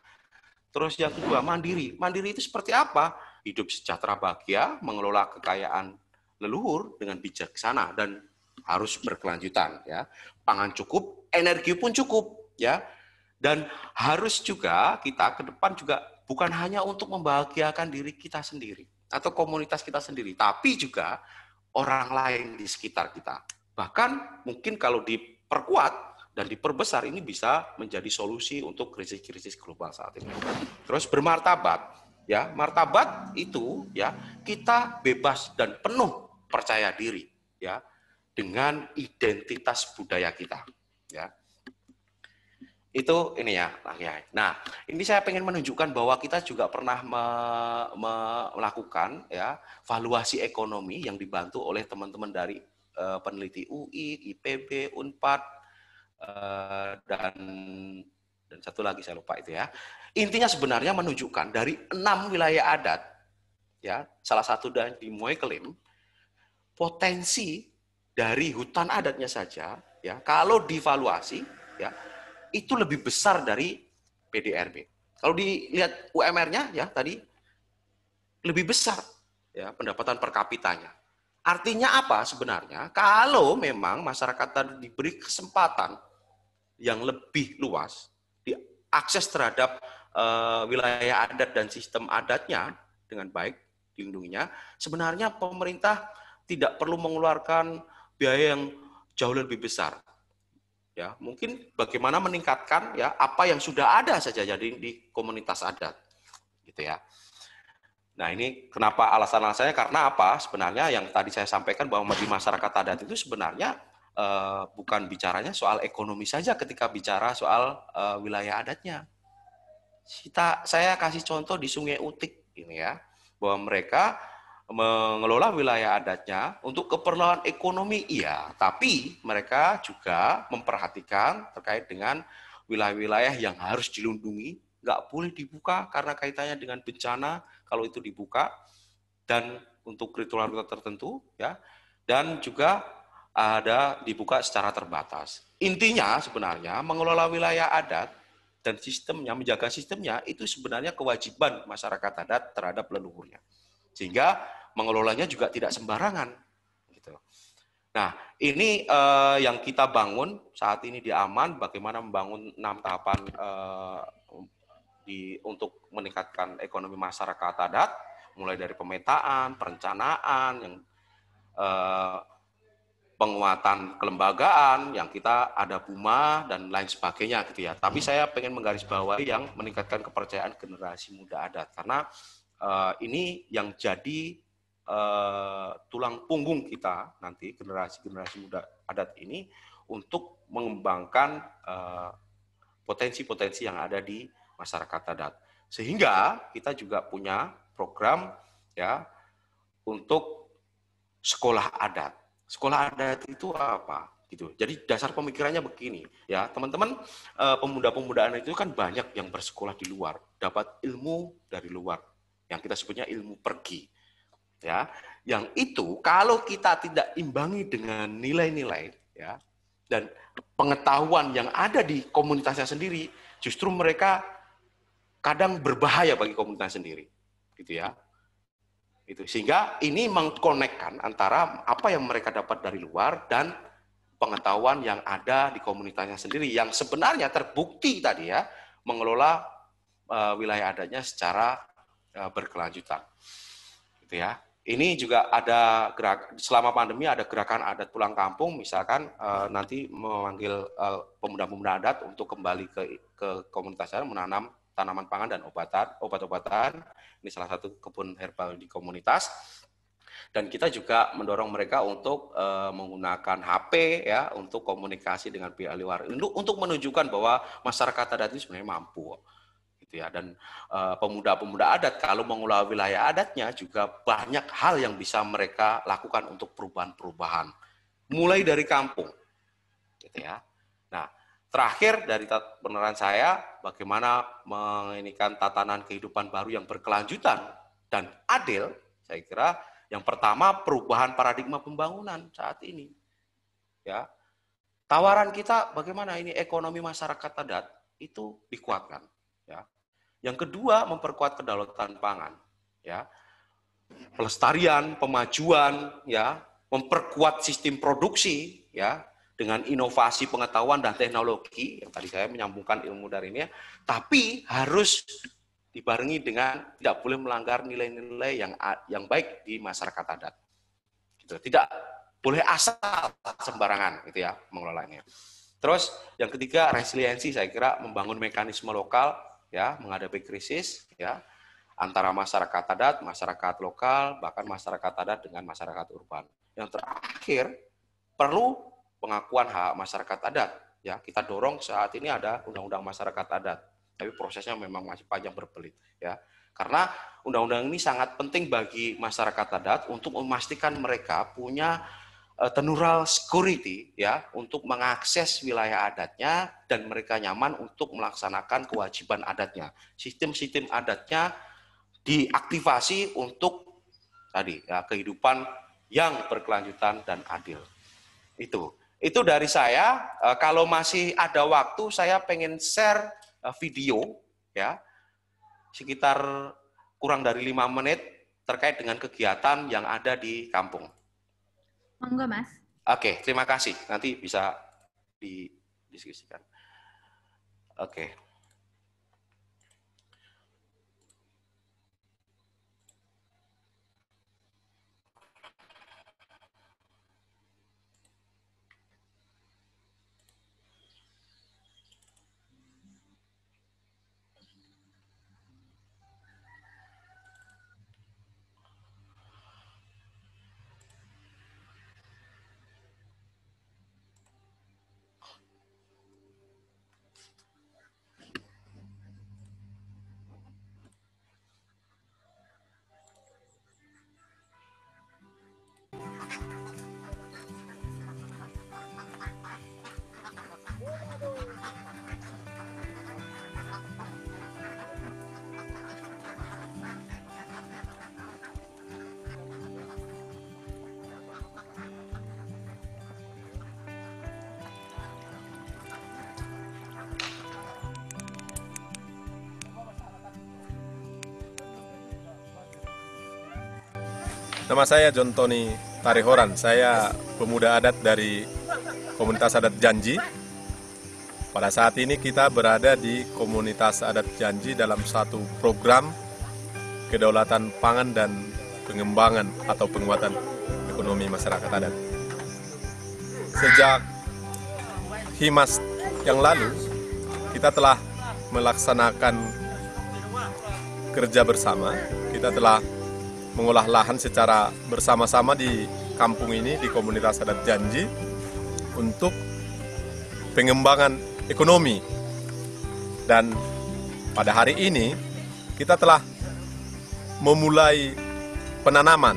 Terus yang kedua mandiri. Mandiri itu seperti apa? hidup sejahtera bahagia, mengelola kekayaan leluhur dengan bijaksana dan harus berkelanjutan ya. Pangan cukup, energi pun cukup ya. Dan harus juga kita ke depan juga bukan hanya untuk membahagiakan diri kita sendiri atau komunitas kita sendiri, tapi juga orang lain di sekitar kita. Bahkan mungkin kalau diperkuat dan diperbesar ini bisa menjadi solusi untuk krisis-krisis global saat ini. Terus bermartabat, ya martabat itu ya kita bebas dan penuh percaya diri ya dengan identitas budaya kita ya itu ini ya Pak Kiai. Nah, ini saya ingin menunjukkan bahwa kita juga pernah me, me, melakukan ya valuasi ekonomi yang dibantu oleh teman-teman dari uh, peneliti UI, IPB, Unpad uh, dan dan satu lagi saya lupa itu ya. Intinya sebenarnya menunjukkan dari enam wilayah adat, ya salah satu dan di Moeklim potensi dari hutan adatnya saja, ya kalau divaluasi, ya itu lebih besar dari PDRB. Kalau dilihat UMR-nya, ya tadi lebih besar, ya pendapatan per kapitanya. Artinya apa sebenarnya? Kalau memang masyarakat tadi diberi kesempatan yang lebih luas, diakses terhadap uh, wilayah adat dan sistem adatnya dengan baik, dilindunginya, sebenarnya pemerintah tidak perlu mengeluarkan biaya yang jauh lebih besar. Ya, mungkin bagaimana meningkatkan ya apa yang sudah ada saja jadi ya di komunitas adat. Gitu ya. Nah, ini kenapa alasan-alasannya karena apa? Sebenarnya yang tadi saya sampaikan bahwa di masyarakat adat itu sebenarnya uh, bukan bicaranya soal ekonomi saja ketika bicara soal uh, wilayah adatnya kita, saya kasih contoh di Sungai Utik ini ya, bahwa mereka mengelola wilayah adatnya untuk keperluan ekonomi iya, tapi mereka juga memperhatikan terkait dengan wilayah-wilayah yang harus dilindungi, nggak boleh dibuka karena kaitannya dengan bencana kalau itu dibuka dan untuk ritual-ritual tertentu ya dan juga ada dibuka secara terbatas. Intinya sebenarnya mengelola wilayah adat dan sistemnya, menjaga sistemnya, itu sebenarnya kewajiban masyarakat adat terhadap leluhurnya. Sehingga mengelolanya juga tidak sembarangan. Gitu. Nah, ini eh, yang kita bangun saat ini di Aman, bagaimana membangun enam tahapan eh, di, untuk meningkatkan ekonomi masyarakat adat, mulai dari pemetaan, perencanaan, yang eh, penguatan kelembagaan yang kita ada Buma dan lain sebagainya gitu ya. Tapi hmm. saya pengen menggarisbawahi yang meningkatkan kepercayaan generasi muda adat karena uh, ini yang jadi uh, tulang punggung kita nanti generasi-generasi muda adat ini untuk mengembangkan potensi eh, potensi-potensi yang ada di masyarakat adat. Sehingga kita juga punya program ya untuk sekolah adat sekolah adat itu apa gitu. Jadi dasar pemikirannya begini, ya teman-teman pemuda eh, pemuda anak itu kan banyak yang bersekolah di luar, dapat ilmu dari luar, yang kita sebutnya ilmu pergi, ya. Yang itu kalau kita tidak imbangi dengan nilai-nilai, ya, dan pengetahuan yang ada di komunitasnya sendiri, justru mereka kadang berbahaya bagi komunitas sendiri, gitu ya. Itu sehingga ini mengkonekkan antara apa yang mereka dapat dari luar dan pengetahuan yang ada di komunitasnya sendiri yang sebenarnya terbukti tadi ya mengelola uh, wilayah adatnya secara uh, berkelanjutan. Gitu ya. Ini juga ada gerak selama pandemi ada gerakan adat pulang kampung misalkan uh, nanti memanggil pemuda-pemuda adat untuk kembali ke ke komunitasnya menanam tanaman pangan dan obatan, obat-obatan. Ini salah satu kebun herbal di komunitas. Dan kita juga mendorong mereka untuk e, menggunakan HP ya untuk komunikasi dengan pihak luar untuk, untuk menunjukkan bahwa masyarakat adat ini sebenarnya mampu gitu ya dan eh, pemuda-pemuda adat kalau mengelola wilayah adatnya juga banyak hal yang bisa mereka lakukan untuk perubahan-perubahan mulai dari kampung gitu ya nah Terakhir dari penerangan saya, bagaimana menginikan tatanan kehidupan baru yang berkelanjutan dan adil, saya kira yang pertama perubahan paradigma pembangunan saat ini. Ya. Tawaran kita bagaimana ini ekonomi masyarakat adat itu dikuatkan, ya. Yang kedua memperkuat kedaulatan pangan, ya. Pelestarian, pemajuan, ya, memperkuat sistem produksi, ya, dengan inovasi pengetahuan dan teknologi yang tadi saya menyambungkan ilmu dari ini, ya, tapi harus dibarengi dengan tidak boleh melanggar nilai-nilai yang yang baik di masyarakat adat. Gitu. Tidak boleh asal sembarangan gitu ya mengelolanya. Terus yang ketiga resiliensi saya kira membangun mekanisme lokal ya menghadapi krisis ya antara masyarakat adat, masyarakat lokal, bahkan masyarakat adat dengan masyarakat urban. Yang terakhir, perlu pengakuan hak masyarakat adat. Ya, kita dorong saat ini ada undang-undang masyarakat adat, tapi prosesnya memang masih panjang berbelit. Ya, karena undang-undang ini sangat penting bagi masyarakat adat untuk memastikan mereka punya eh, tenural security ya untuk mengakses wilayah adatnya dan mereka nyaman untuk melaksanakan kewajiban adatnya. Sistem-sistem adatnya diaktifasi untuk tadi ya, kehidupan yang berkelanjutan dan adil. Itu. Itu dari saya. Eh, kalau masih ada waktu, saya pengen share eh, video ya sekitar kurang dari lima menit terkait dengan kegiatan yang ada di kampung. Monggo, Mas. Oke, terima kasih. Nanti bisa didiskusikan. Oke. Nama saya John Tony Tarihoran. Saya pemuda adat dari komunitas adat Janji. Pada saat ini kita berada di komunitas adat Janji dalam satu program kedaulatan pangan dan pengembangan atau penguatan ekonomi masyarakat adat. Sejak Himas yang lalu, kita telah melaksanakan kerja bersama, kita telah mengolah lahan secara bersama-sama di kampung ini di komunitas adat Janji untuk pengembangan ekonomi. Dan pada hari ini kita telah memulai penanaman.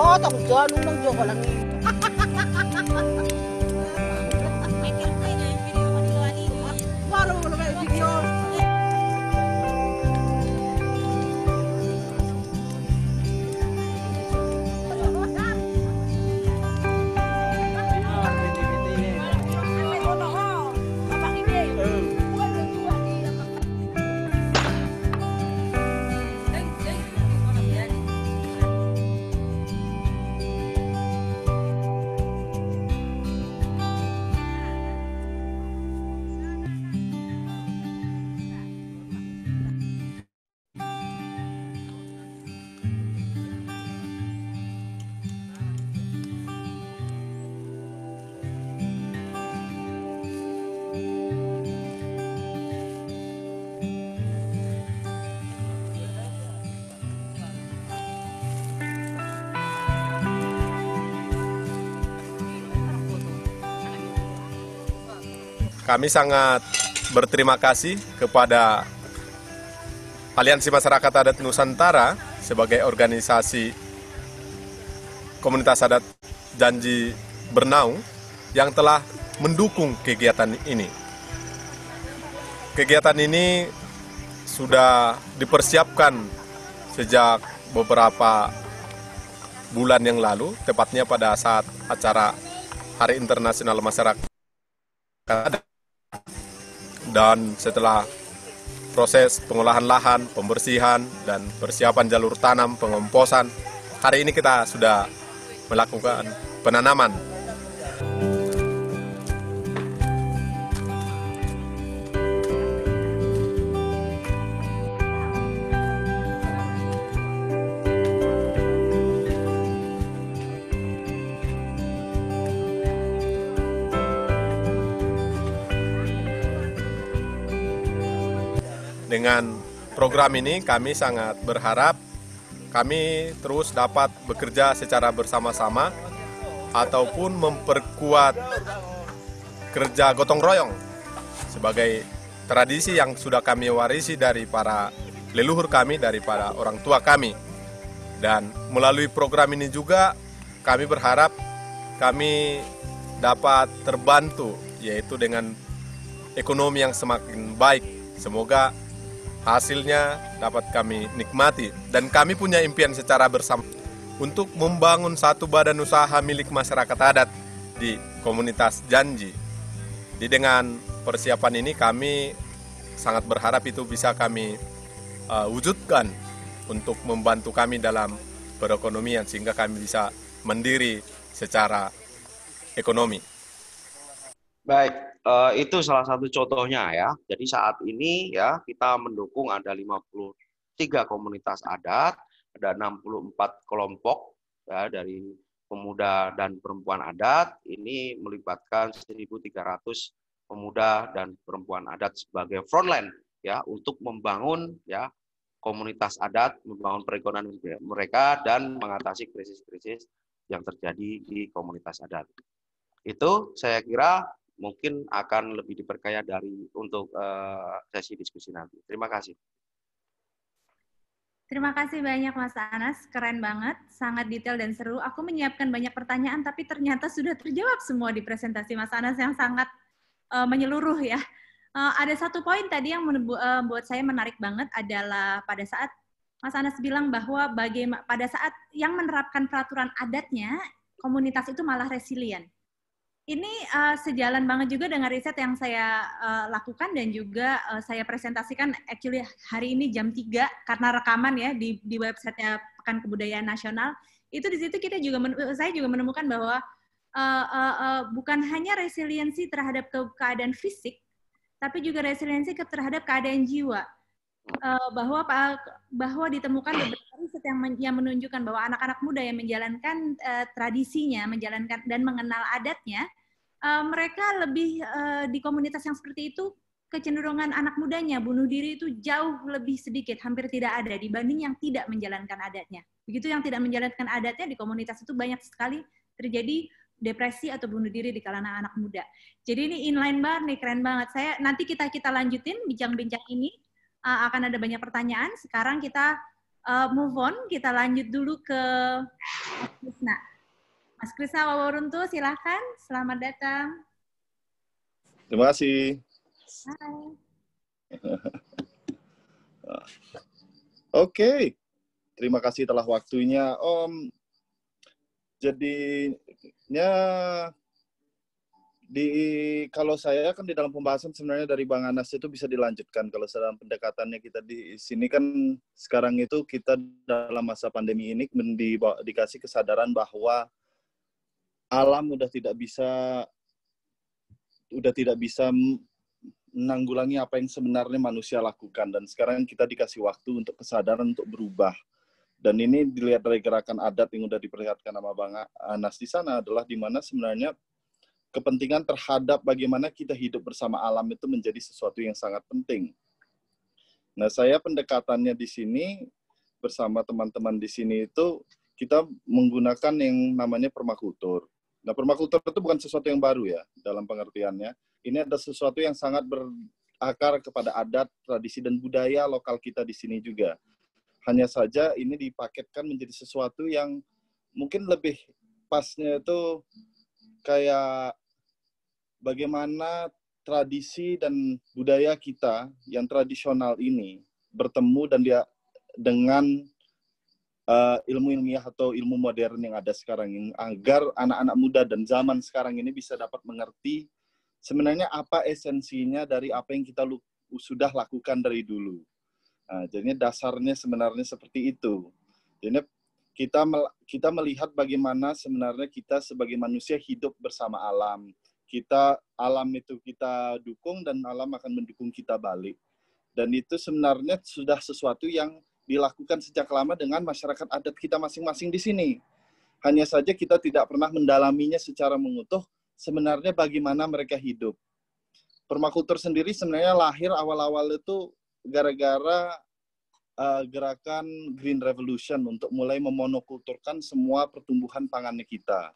Oh, tak jangan jalan kami sangat berterima kasih kepada Aliansi Masyarakat Adat Nusantara sebagai organisasi komunitas adat Janji Bernaung yang telah mendukung kegiatan ini. Kegiatan ini sudah dipersiapkan sejak beberapa bulan yang lalu, tepatnya pada saat acara Hari Internasional Masyarakat Adat dan setelah proses pengolahan lahan, pembersihan, dan persiapan jalur tanam, pengomposan, hari ini kita sudah melakukan penanaman. Dengan program ini kami sangat berharap kami terus dapat bekerja secara bersama-sama ataupun memperkuat kerja gotong royong sebagai tradisi yang sudah kami warisi dari para leluhur kami, dari para orang tua kami. Dan melalui program ini juga kami berharap kami dapat terbantu yaitu dengan ekonomi yang semakin baik. Semoga hasilnya dapat kami nikmati dan kami punya impian secara bersama untuk membangun satu badan usaha milik masyarakat adat di komunitas Janji. Di dengan persiapan ini kami sangat berharap itu bisa kami uh, wujudkan untuk membantu kami dalam perekonomian sehingga kami bisa mendiri secara ekonomi. Baik, Eh, itu salah satu contohnya ya. Jadi saat ini ya kita mendukung ada 53 komunitas adat, ada 64 kelompok ya, dari pemuda dan perempuan adat. Ini melibatkan 1.300 pemuda dan perempuan adat sebagai frontline ya untuk membangun ya komunitas adat, membangun perekonomian mereka dan mengatasi krisis-krisis yang terjadi di komunitas adat. Itu saya kira mungkin akan lebih diperkaya dari untuk uh, sesi diskusi nanti. Terima kasih. Terima kasih banyak Mas Anas, keren banget, sangat detail dan seru. Aku menyiapkan banyak pertanyaan tapi ternyata sudah terjawab semua di presentasi Mas Anas yang sangat uh, menyeluruh ya. Uh, ada satu poin tadi yang membuat saya menarik banget adalah pada saat Mas Anas bilang bahwa bagaimana pada saat yang menerapkan peraturan adatnya komunitas itu malah resilient ini uh, sejalan banget juga dengan riset yang saya uh, lakukan dan juga uh, saya presentasikan actually hari ini jam 3 karena rekaman ya di di websitenya Pekan Kebudayaan Nasional. Itu di situ kita juga saya juga menemukan bahwa uh, uh, uh, bukan hanya resiliensi terhadap ke keadaan fisik tapi juga resiliensi terhadap keadaan jiwa. Uh, bahwa bahwa ditemukan beberapa riset yang, menunjukkan bahwa anak-anak muda yang menjalankan uh, tradisinya, menjalankan dan mengenal adatnya, uh, mereka lebih uh, di komunitas yang seperti itu kecenderungan anak mudanya bunuh diri itu jauh lebih sedikit, hampir tidak ada dibanding yang tidak menjalankan adatnya. Begitu yang tidak menjalankan adatnya di komunitas itu banyak sekali terjadi depresi atau bunuh diri di kalangan anak muda. Jadi ini inline banget nih, keren banget. Saya nanti kita kita lanjutin bincang-bincang ini uh, akan ada banyak pertanyaan. Sekarang kita uh, move on, kita lanjut dulu ke Mas Krisna. Mas Krisna Wawaruntu, silahkan. Selamat datang. Terima kasih. Hai. Oke, okay. terima kasih telah waktunya Om. Jadinya di kalau saya kan di dalam pembahasan sebenarnya dari Bang Anas itu bisa dilanjutkan kalau dalam pendekatannya kita di sini kan sekarang itu kita dalam masa pandemi ini di, dikasih kesadaran bahwa alam udah tidak bisa udah tidak bisa menanggulangi apa yang sebenarnya manusia lakukan dan sekarang kita dikasih waktu untuk kesadaran untuk berubah dan ini dilihat dari gerakan adat yang udah diperlihatkan sama Bang Anas di sana adalah di mana sebenarnya kepentingan terhadap bagaimana kita hidup bersama alam itu menjadi sesuatu yang sangat penting. Nah, saya pendekatannya di sini bersama teman-teman di sini itu kita menggunakan yang namanya permakultur. Nah, permakultur itu bukan sesuatu yang baru ya dalam pengertiannya. Ini ada sesuatu yang sangat berakar kepada adat, tradisi dan budaya lokal kita di sini juga. Hanya saja ini dipaketkan menjadi sesuatu yang mungkin lebih pasnya itu kayak bagaimana tradisi dan budaya kita yang tradisional ini bertemu dan dia dengan uh, eh, ilmu ilmiah atau ilmu modern yang ada sekarang ini agar anak-anak muda dan zaman sekarang ini bisa dapat mengerti sebenarnya apa esensinya dari apa yang kita sudah lakukan dari dulu. Nah, jadinya dasarnya sebenarnya seperti itu. Jadi kita kita melihat bagaimana sebenarnya kita sebagai manusia hidup bersama alam kita alam itu kita dukung dan alam akan mendukung kita balik. Dan itu sebenarnya sudah sesuatu yang dilakukan sejak lama dengan masyarakat adat kita masing-masing di sini. Hanya saja kita tidak pernah mendalaminya secara mengutuh sebenarnya bagaimana mereka hidup. Permakultur sendiri sebenarnya lahir awal-awal itu gara-gara uh, gerakan Green Revolution untuk mulai memonokulturkan semua pertumbuhan pangannya kita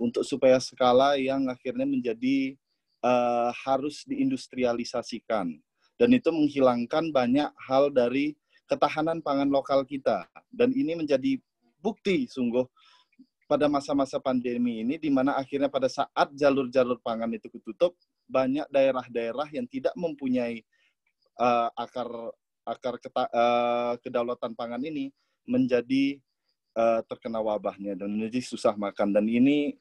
untuk supaya skala yang akhirnya menjadi uh, harus diindustrialisasikan dan itu menghilangkan banyak hal dari ketahanan pangan lokal kita dan ini menjadi bukti sungguh pada masa-masa pandemi ini di mana akhirnya pada saat jalur-jalur pangan itu ketutup banyak daerah-daerah yang tidak mempunyai uh, akar akar keta, uh, kedaulatan pangan ini menjadi uh, terkena wabahnya dan jadi susah makan dan ini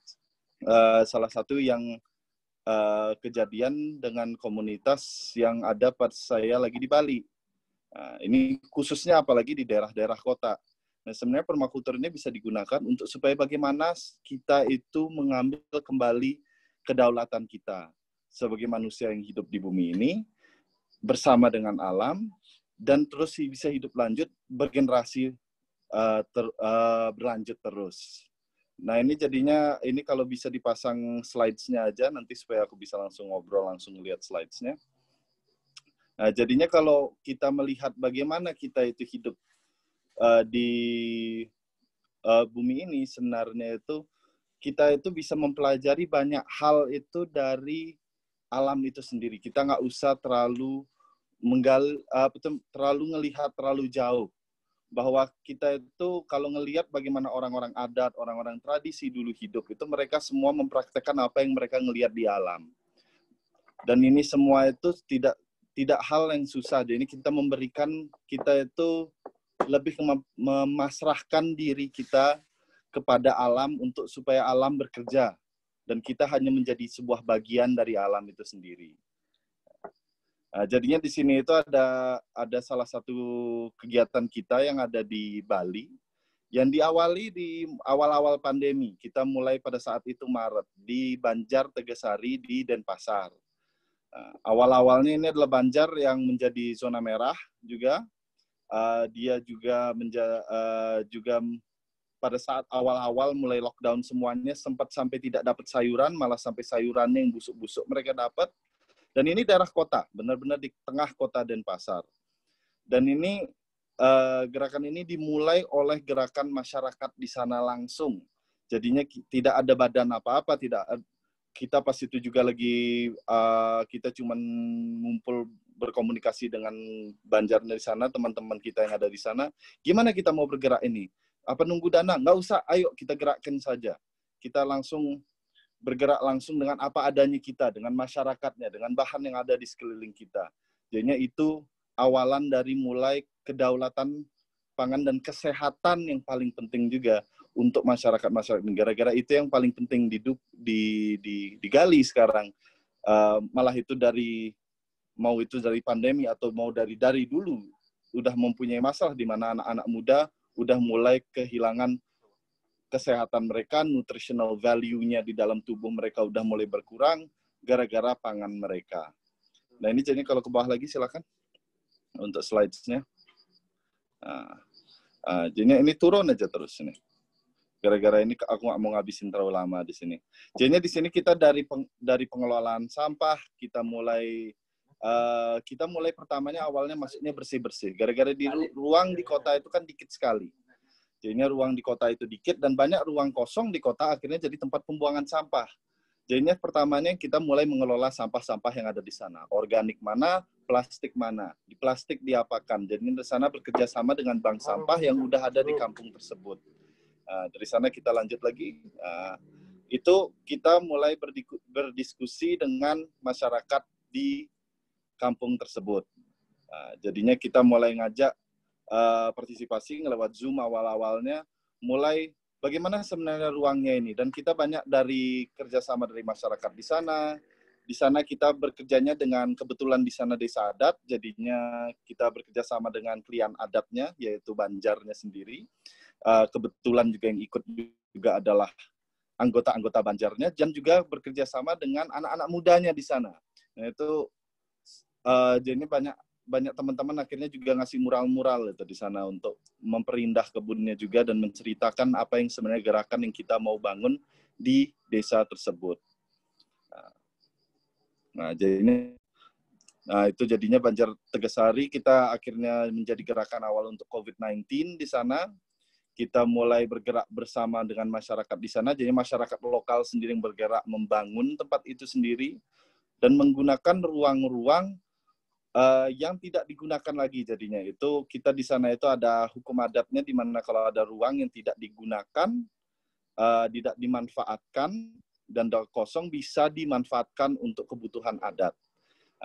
uh, salah satu yang uh, kejadian dengan komunitas yang ada pada saya lagi di Bali. Nah, ini khususnya apalagi di daerah-daerah kota. Nah, sebenarnya permakultur ini bisa digunakan untuk supaya bagaimana kita itu mengambil kembali kedaulatan kita sebagai manusia yang hidup di bumi ini bersama dengan alam dan terus bisa hidup lanjut bergenerasi uh, ter, uh, berlanjut terus. Nah ini jadinya ini kalau bisa dipasang slides-nya aja nanti supaya aku bisa langsung ngobrol langsung lihat slides-nya. Nah jadinya kalau kita melihat bagaimana kita itu hidup uh, di uh, bumi ini sebenarnya itu kita itu bisa mempelajari banyak hal itu dari alam itu sendiri. Kita nggak usah terlalu menggal uh, terlalu melihat terlalu jauh bahwa kita itu kalau ngelihat bagaimana orang-orang adat, orang-orang tradisi dulu hidup itu mereka semua mempraktekkan apa yang mereka ngelihat di alam. Dan ini semua itu tidak tidak hal yang susah. Jadi ini kita memberikan kita itu lebih memasrahkan diri kita kepada alam untuk supaya alam bekerja dan kita hanya menjadi sebuah bagian dari alam itu sendiri. Nah, jadinya di sini itu ada ada salah satu kegiatan kita yang ada di Bali yang diawali di awal-awal pandemi. Kita mulai pada saat itu Maret di Banjar Tegesari di Denpasar. Nah, awal-awalnya ini adalah Banjar yang menjadi zona merah juga. Uh, dia juga menja uh, juga pada saat awal-awal mulai lockdown semuanya sempat sampai tidak dapat sayuran, malah sampai sayurannya yang busuk-busuk mereka dapat dan ini daerah kota, benar-benar di tengah kota Denpasar. Dan ini uh, gerakan ini dimulai oleh gerakan masyarakat di sana langsung. Jadinya tidak ada badan apa-apa, tidak kita pas itu juga lagi uh, kita cuman ngumpul berkomunikasi dengan Banjar dari sana, teman-teman kita yang ada di sana. Gimana kita mau bergerak ini? Apa nunggu dana? Nggak usah, ayo kita gerakkan saja. Kita langsung bergerak langsung dengan apa adanya kita, dengan masyarakatnya, dengan bahan yang ada di sekeliling kita. Jadinya itu awalan dari mulai kedaulatan pangan dan kesehatan yang paling penting juga untuk masyarakat masyarakat negara-negara itu yang paling penting diduk di, di, digali sekarang. Uh, malah itu dari mau itu dari pandemi atau mau dari dari dulu udah mempunyai masalah di mana anak-anak muda udah mulai kehilangan kesehatan mereka, nutritional value-nya di dalam tubuh mereka udah mulai berkurang gara-gara pangan mereka. Nah ini jadi kalau ke bawah lagi silakan untuk slides-nya. Nah, uh, ah, jadinya ini turun aja terus ini. Gara-gara ini aku nggak mau ngabisin terlalu lama di sini. Jadinya di sini kita dari peng, dari pengelolaan sampah kita mulai uh, kita mulai pertamanya awalnya masuknya bersih bersih. Gara-gara di ruang di kota itu kan dikit sekali Jadinya ruang di kota itu dikit dan banyak ruang kosong di kota akhirnya jadi tempat pembuangan sampah. Jadinya pertamanya kita mulai mengelola sampah-sampah yang ada di sana. Organik mana, plastik mana, di plastik diapakan. Jadi di sana bekerja sama dengan bank sampah yang udah ada di kampung tersebut. Ah, dari sana kita lanjut lagi. Ah, itu kita mulai berdiskusi dengan masyarakat di kampung tersebut. Ah, jadinya kita mulai ngajak Eh, partisipasi lewat Zoom awal-awalnya mulai bagaimana sebenarnya ruangnya ini dan kita banyak dari kerjasama dari masyarakat di sana di sana kita bekerjanya dengan kebetulan di sana desa adat jadinya kita bekerjasama dengan klien adatnya yaitu Banjarnya sendiri eh, kebetulan juga yang ikut juga adalah anggota-anggota Banjarnya dan juga bekerjasama dengan anak-anak mudanya di sana yaitu nah, uh, eh, jadi banyak banyak teman-teman akhirnya juga ngasih mural-mural itu di sana untuk memperindah kebunnya juga dan menceritakan apa yang sebenarnya gerakan yang kita mau bangun di desa tersebut. Nah, jadi ini Nah, itu jadinya Banjar Tegasari kita akhirnya menjadi gerakan awal untuk COVID-19 di sana. Kita mulai bergerak bersama dengan masyarakat di sana. Jadi masyarakat lokal sendiri yang bergerak membangun tempat itu sendiri dan menggunakan ruang-ruang Uh, yang tidak digunakan lagi jadinya itu kita di sana itu ada hukum adatnya di mana kalau ada ruang yang tidak digunakan, uh, tidak dimanfaatkan dan kosong bisa dimanfaatkan untuk kebutuhan adat,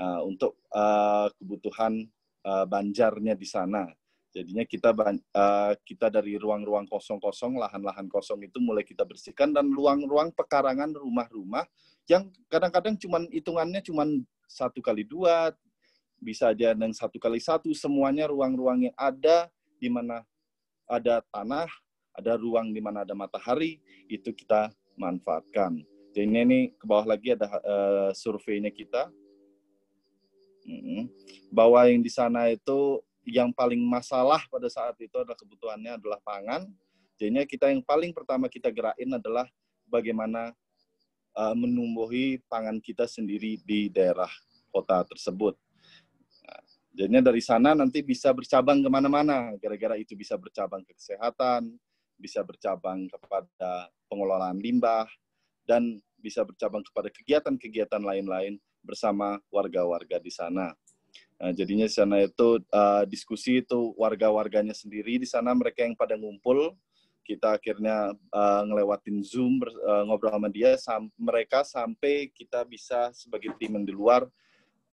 uh, untuk uh, kebutuhan uh, banjarnya di sana. Jadinya kita uh, kita dari ruang-ruang kosong-kosong, lahan-lahan kosong itu mulai kita bersihkan dan ruang-ruang pekarangan rumah-rumah yang kadang-kadang cuman hitungannya cuman satu kali dua, bisa aja yang satu kali satu semuanya ruang-ruang yang ada di mana ada tanah ada ruang di mana ada matahari itu kita manfaatkan jadi ini, ini ke bawah lagi ada uh, surveinya kita mm-hmm. bahwa yang di sana itu yang paling masalah pada saat itu adalah kebutuhannya adalah pangan jadinya kita yang paling pertama kita gerakin adalah bagaimana uh, menumbuhi pangan kita sendiri di daerah kota tersebut Jadinya dari sana nanti bisa bercabang kemana-mana. Gara-gara itu bisa bercabang ke kesehatan, bisa bercabang kepada pengelolaan limbah, dan bisa bercabang kepada kegiatan-kegiatan lain-lain bersama warga-warga di sana. Nah, jadinya di sana itu uh, diskusi itu warga-warganya sendiri di sana mereka yang pada ngumpul kita akhirnya uh, ngelewatin zoom uh, ngobrol sama dia sam mereka sampai kita bisa sebagai tim yang di luar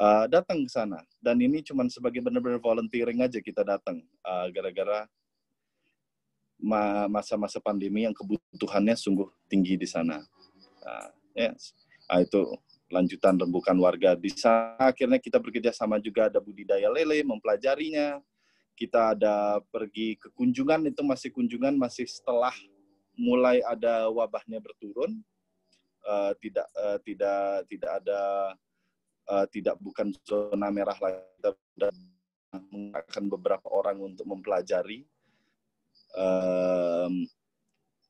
uh, datang ke sana. Dan ini cuma sebagai benar-benar volunteering aja kita datang. Uh, gara-gara masa-masa pandemi yang kebutuhannya sungguh tinggi di sana. Uh, yes. Uh, itu lanjutan rembukan warga. Di sana akhirnya kita bekerja sama juga ada budidaya lele, mempelajarinya. Kita ada pergi ke kunjungan, itu masih kunjungan, masih setelah mulai ada wabahnya berturun. Uh, tidak uh, tidak tidak ada Eh, tidak bukan zona merah lagi dan menggunakan beberapa orang untuk mempelajari um,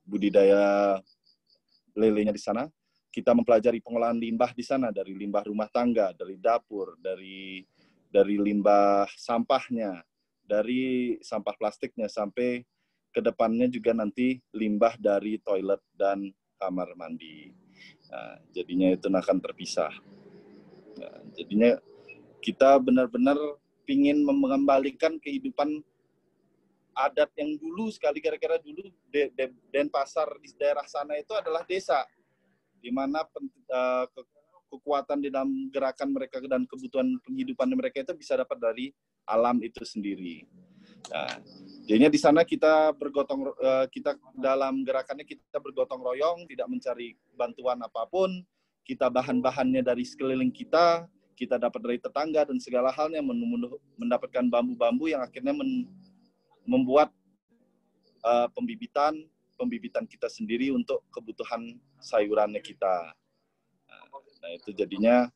budidaya lelenya di sana. Kita mempelajari pengolahan limbah di sana dari limbah rumah tangga, dari dapur, dari dari limbah sampahnya, dari sampah plastiknya sampai ke depannya juga nanti limbah dari toilet dan kamar mandi. Nah, jadinya itu akan terpisah. Nah, jadinya kita benar-benar ingin mengembalikan kehidupan adat yang dulu sekali kira-kira dulu de, de, Denpasar di daerah sana itu adalah desa di mana eh, kekuatan di dalam gerakan mereka dan kebutuhan penghidupan mereka itu bisa dapat dari alam itu sendiri. Nah, jadinya di sana kita bergotong eh, kita dalam gerakannya kita bergotong royong, tidak mencari bantuan apapun, kita bahan-bahannya dari sekeliling kita, kita dapat dari tetangga dan segala halnya mendapatkan bambu-bambu yang akhirnya membuat uh, pembibitan pembibitan kita sendiri untuk kebutuhan sayurannya kita. Nah itu jadinya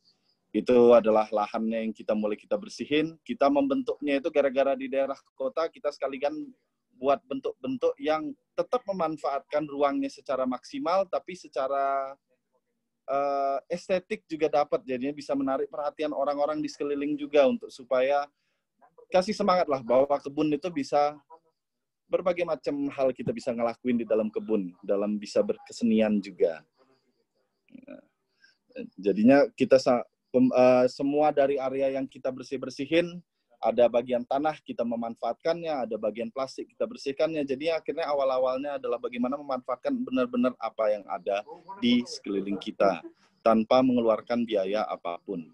itu adalah lahannya yang kita mulai kita bersihin. Kita membentuknya itu gara-gara di daerah kota kita sekalian buat bentuk-bentuk yang tetap memanfaatkan ruangnya secara maksimal tapi secara uh, estetik juga dapat jadinya bisa menarik perhatian orang-orang di sekeliling juga untuk supaya kasih semangat lah bahwa kebun itu bisa berbagai macam hal kita bisa ngelakuin di dalam kebun dalam bisa berkesenian juga nah, jadinya kita uh, semua dari area yang kita bersih bersihin ada bagian tanah kita memanfaatkannya, ada bagian plastik kita bersihkannya. Jadi akhirnya awal-awalnya adalah bagaimana memanfaatkan benar-benar apa yang ada di sekeliling kita tanpa mengeluarkan biaya apapun.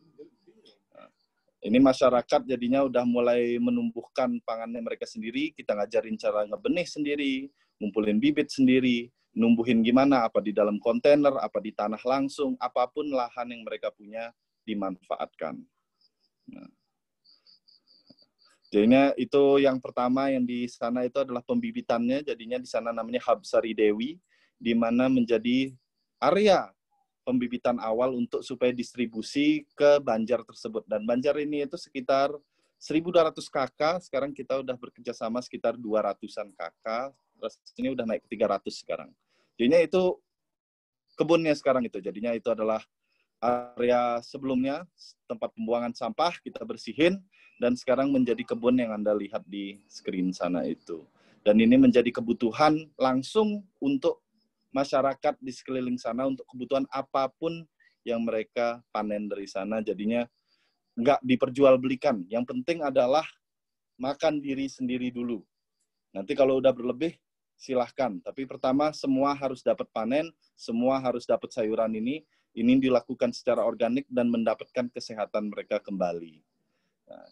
Ini masyarakat jadinya udah mulai menumbuhkan pangannya mereka sendiri, kita ngajarin cara ngebenih sendiri, ngumpulin bibit sendiri, numbuhin gimana, apa di dalam kontainer, apa di tanah langsung, apapun lahan yang mereka punya dimanfaatkan. Nah. Jadinya itu yang pertama yang di sana itu adalah pembibitannya, jadinya di sana namanya Habsari Dewi, di mana menjadi area pembibitan awal untuk supaya distribusi ke Banjar tersebut. Dan Banjar ini itu sekitar 1.200 KK, sekarang kita udah bekerja sama sekitar 200-an kakak, terus ini udah naik ke 300 sekarang. Jadinya itu kebunnya sekarang itu, jadinya itu adalah area sebelumnya tempat pembuangan sampah kita bersihin dan sekarang menjadi kebun yang Anda lihat di screen sana itu. Dan ini menjadi kebutuhan langsung untuk masyarakat di sekeliling sana untuk kebutuhan apapun yang mereka panen dari sana. Jadinya nggak diperjualbelikan. Yang penting adalah makan diri sendiri dulu. Nanti kalau udah berlebih, silahkan. Tapi pertama, semua harus dapat panen, semua harus dapat sayuran ini. Ini dilakukan secara organik dan mendapatkan kesehatan mereka kembali. Nah,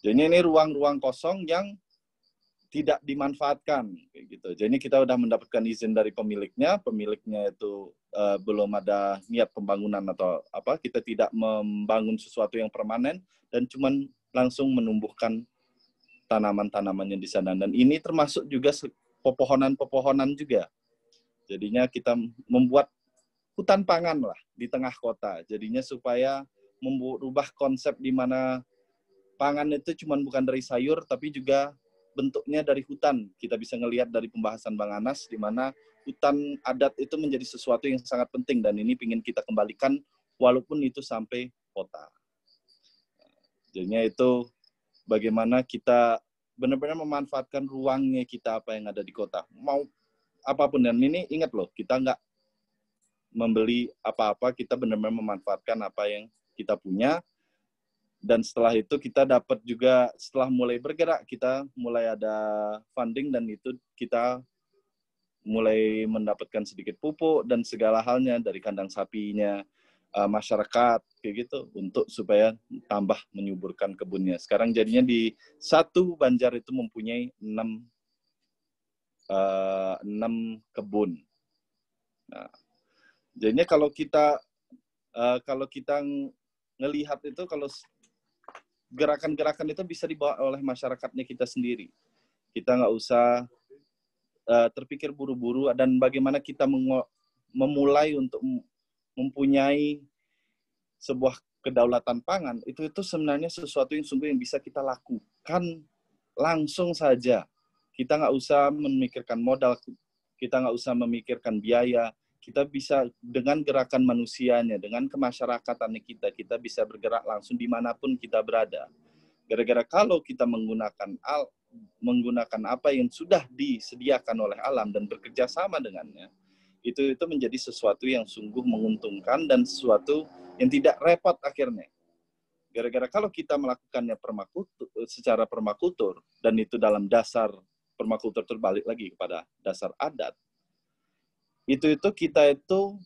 jadi ini ruang-ruang kosong yang tidak dimanfaatkan gitu. Jadi kita sudah mendapatkan izin dari pemiliknya, pemiliknya itu uh, belum ada niat pembangunan atau apa, kita tidak membangun sesuatu yang permanen dan cuman langsung menumbuhkan tanaman-tanamannya di sana dan ini termasuk juga pepohonan-pepohonan juga. Jadinya kita membuat hutan pangan lah di tengah kota. Jadinya supaya merubah konsep di mana pangan itu cuma bukan dari sayur tapi juga bentuknya dari hutan. Kita bisa ngelihat dari pembahasan Bang Anas di mana hutan adat itu menjadi sesuatu yang sangat penting dan ini ingin kita kembalikan walaupun itu sampai kota. Jadinya itu bagaimana kita benar-benar memanfaatkan ruangnya kita apa yang ada di kota. Mau apapun dan ini ingat loh, kita nggak membeli apa-apa, kita benar-benar memanfaatkan apa yang kita punya dan setelah itu kita dapat juga setelah mulai bergerak kita mulai ada funding dan itu kita mulai mendapatkan sedikit pupuk dan segala halnya dari kandang sapinya eh, masyarakat kayak gitu untuk supaya tambah menyuburkan kebunnya. Sekarang jadinya di satu banjar itu mempunyai enam uh, enam kebun. Nah, jadinya kalau kita uh, kalau kita ngelihat itu kalau gerakan-gerakan itu bisa dibawa oleh masyarakatnya kita sendiri. Kita nggak usah uh, terpikir buru-buru dan bagaimana kita memulai untuk mempunyai sebuah kedaulatan pangan itu itu sebenarnya sesuatu yang sungguh yang bisa kita lakukan langsung saja. Kita nggak usah memikirkan modal, kita nggak usah memikirkan biaya, kita bisa dengan gerakan manusianya, dengan kemasyarakatan kita, kita bisa bergerak langsung dimanapun kita berada. Gara-gara kalau kita menggunakan al, menggunakan apa yang sudah disediakan oleh alam dan bekerja sama dengannya, itu itu menjadi sesuatu yang sungguh menguntungkan dan sesuatu yang tidak repot akhirnya. Gara-gara kalau kita melakukannya permakultur, secara permakultur dan itu dalam dasar permakultur terbalik lagi kepada dasar adat, itu itu kita itu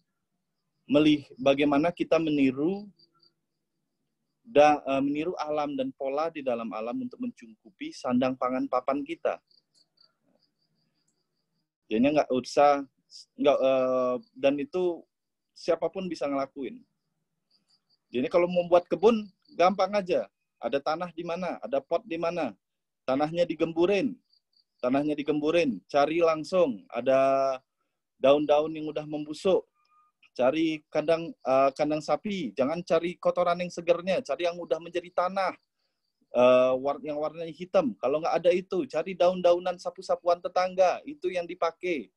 melihat bagaimana kita meniru da, uh, meniru alam dan pola di dalam alam untuk mencukupi sandang pangan papan kita. Jadinya nggak usah nggak uh, dan itu siapapun bisa ngelakuin. Jadi kalau membuat kebun gampang aja. Ada tanah di mana, ada pot di mana. Tanahnya digemburin. Tanahnya digemburin, cari langsung. Ada daun-daun yang udah membusuk. Cari kandang uh, kandang sapi, jangan cari kotoran yang segernya, cari yang udah menjadi tanah. Uh, war yang warnanya hitam. Kalau nggak ada itu, cari daun-daunan sapu-sapuan tetangga, itu yang dipakai.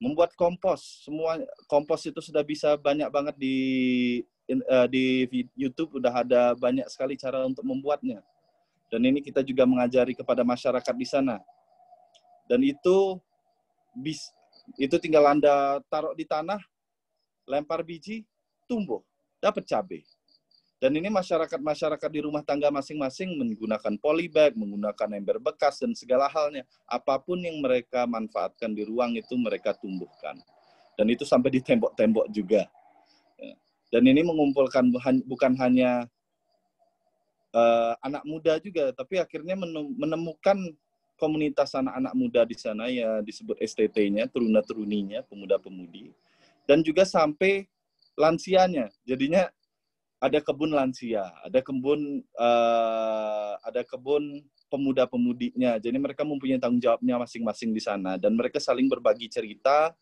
Membuat kompos, semua kompos itu sudah bisa banyak banget di eh, di YouTube udah ada banyak sekali cara untuk membuatnya. Dan ini kita juga mengajari kepada masyarakat di sana. Dan itu bis, itu tinggal Anda taruh di tanah, lempar biji, tumbuh, dapat cabai. Dan ini masyarakat-masyarakat di rumah tangga masing-masing menggunakan polybag, menggunakan ember bekas, dan segala halnya. Apapun yang mereka manfaatkan di ruang itu mereka tumbuhkan. Dan itu sampai di tembok-tembok juga. Ya. Dan ini mengumpulkan bukan hanya uh, anak muda juga, tapi akhirnya menemukan komunitas anak-anak muda di sana ya disebut STT-nya, teruna-teruninya, pemuda-pemudi, dan juga sampai lansianya. Jadinya ada kebun lansia, ada kebun uh, ada kebun pemuda-pemudinya. Jadi mereka mempunyai tanggung jawabnya masing-masing di sana dan mereka saling berbagi cerita,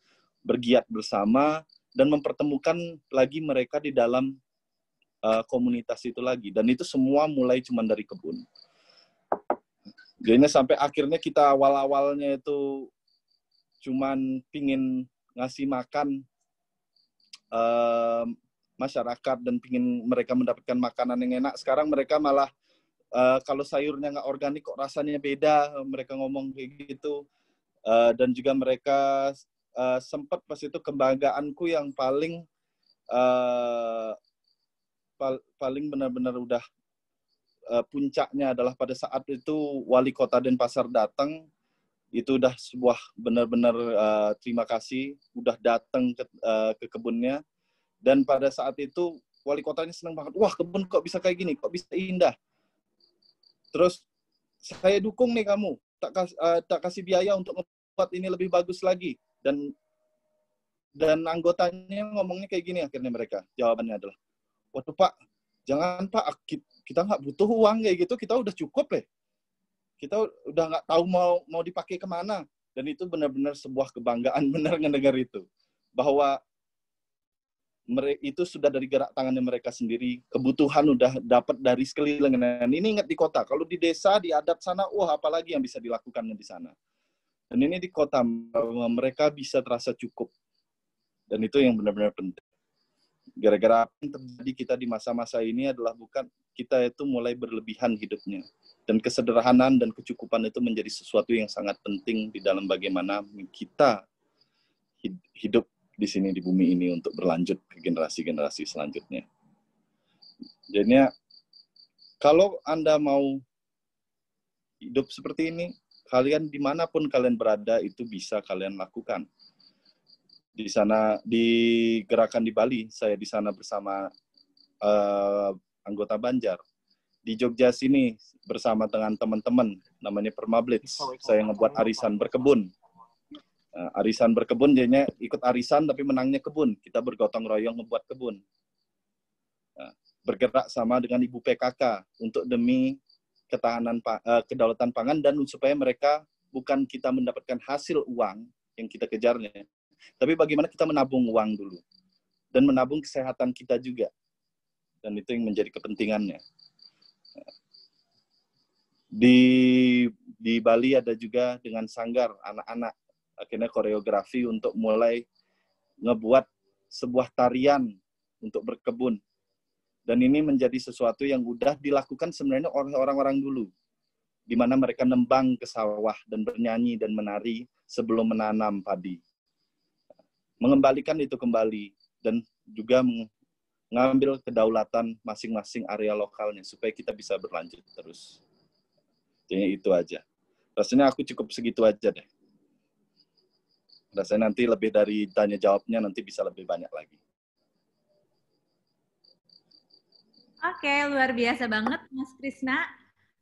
bergiat bersama dan mempertemukan lagi mereka di dalam uh, komunitas itu lagi. Dan itu semua mulai cuma dari kebun jadinya sampai akhirnya kita awal-awalnya itu cuman pingin ngasih makan uh, masyarakat dan pingin mereka mendapatkan makanan yang enak sekarang mereka malah uh, kalau sayurnya nggak organik kok rasanya beda mereka ngomong kayak gitu uh, dan juga mereka uh, sempat pas itu kebanggaanku yang paling uh, pal paling benar-benar udah uh, puncaknya adalah pada saat itu wali kota Denpasar datang itu udah sebuah benar-benar uh, terima kasih udah datang ke, uh, ke kebunnya dan pada saat itu wali kotanya senang banget wah kebun kok bisa kayak gini kok bisa indah terus saya dukung nih kamu tak kas, uh, tak kasih biaya untuk membuat ini lebih bagus lagi dan dan anggotanya ngomongnya kayak gini akhirnya mereka jawabannya adalah waduh pak jangan pak kita nggak butuh uang kayak gitu kita udah cukup ya kita udah nggak tahu mau mau dipakai kemana dan itu benar-benar sebuah kebanggaan benar negara itu bahwa mereka itu sudah dari gerak tangannya mereka sendiri kebutuhan udah dapat dari sekeliling dan ini ingat di kota kalau di desa di adat sana wah apalagi yang bisa dilakukan di sana dan ini di kota mereka bisa terasa cukup dan itu yang benar-benar penting Gara-gara apa yang terjadi kita di masa-masa ini adalah bukan kita itu mulai berlebihan hidupnya. Dan kesederhanaan dan kecukupan itu menjadi sesuatu yang sangat penting di dalam bagaimana kita hidup di sini di bumi ini untuk berlanjut ke generasi-generasi selanjutnya. Jadi ya, kalau Anda mau hidup seperti ini, kalian dimanapun kalian berada itu bisa kalian lakukan di sana di gerakan di Bali saya di sana bersama uh, anggota Banjar di Jogja sini bersama dengan teman-teman namanya Permablitz saya ngebuat arisan berkebun uh, arisan berkebun jadinya ikut arisan tapi menangnya kebun kita bergotong royong ngebuat kebun uh, bergerak sama dengan ibu PKK untuk demi ketahanan uh, kedaulatan pangan dan supaya mereka bukan kita mendapatkan hasil uang yang kita kejarnya tapi bagaimana kita menabung uang dulu dan menabung kesehatan kita juga. Dan itu yang menjadi kepentingannya. Di di Bali ada juga dengan sanggar anak-anak akhirnya koreografi untuk mulai ngebuat sebuah tarian untuk berkebun. Dan ini menjadi sesuatu yang mudah dilakukan sebenarnya oleh orang-orang dulu. Di mana mereka nembang ke sawah dan bernyanyi dan menari sebelum menanam padi mengembalikan itu kembali dan juga mengambil kedaulatan masing-masing area lokalnya supaya kita bisa berlanjut terus. Jadi itu aja. Rasanya aku cukup segitu aja deh. Rasanya nanti lebih dari tanya jawabnya nanti bisa lebih banyak lagi. Oke, luar biasa banget Mas Krisna.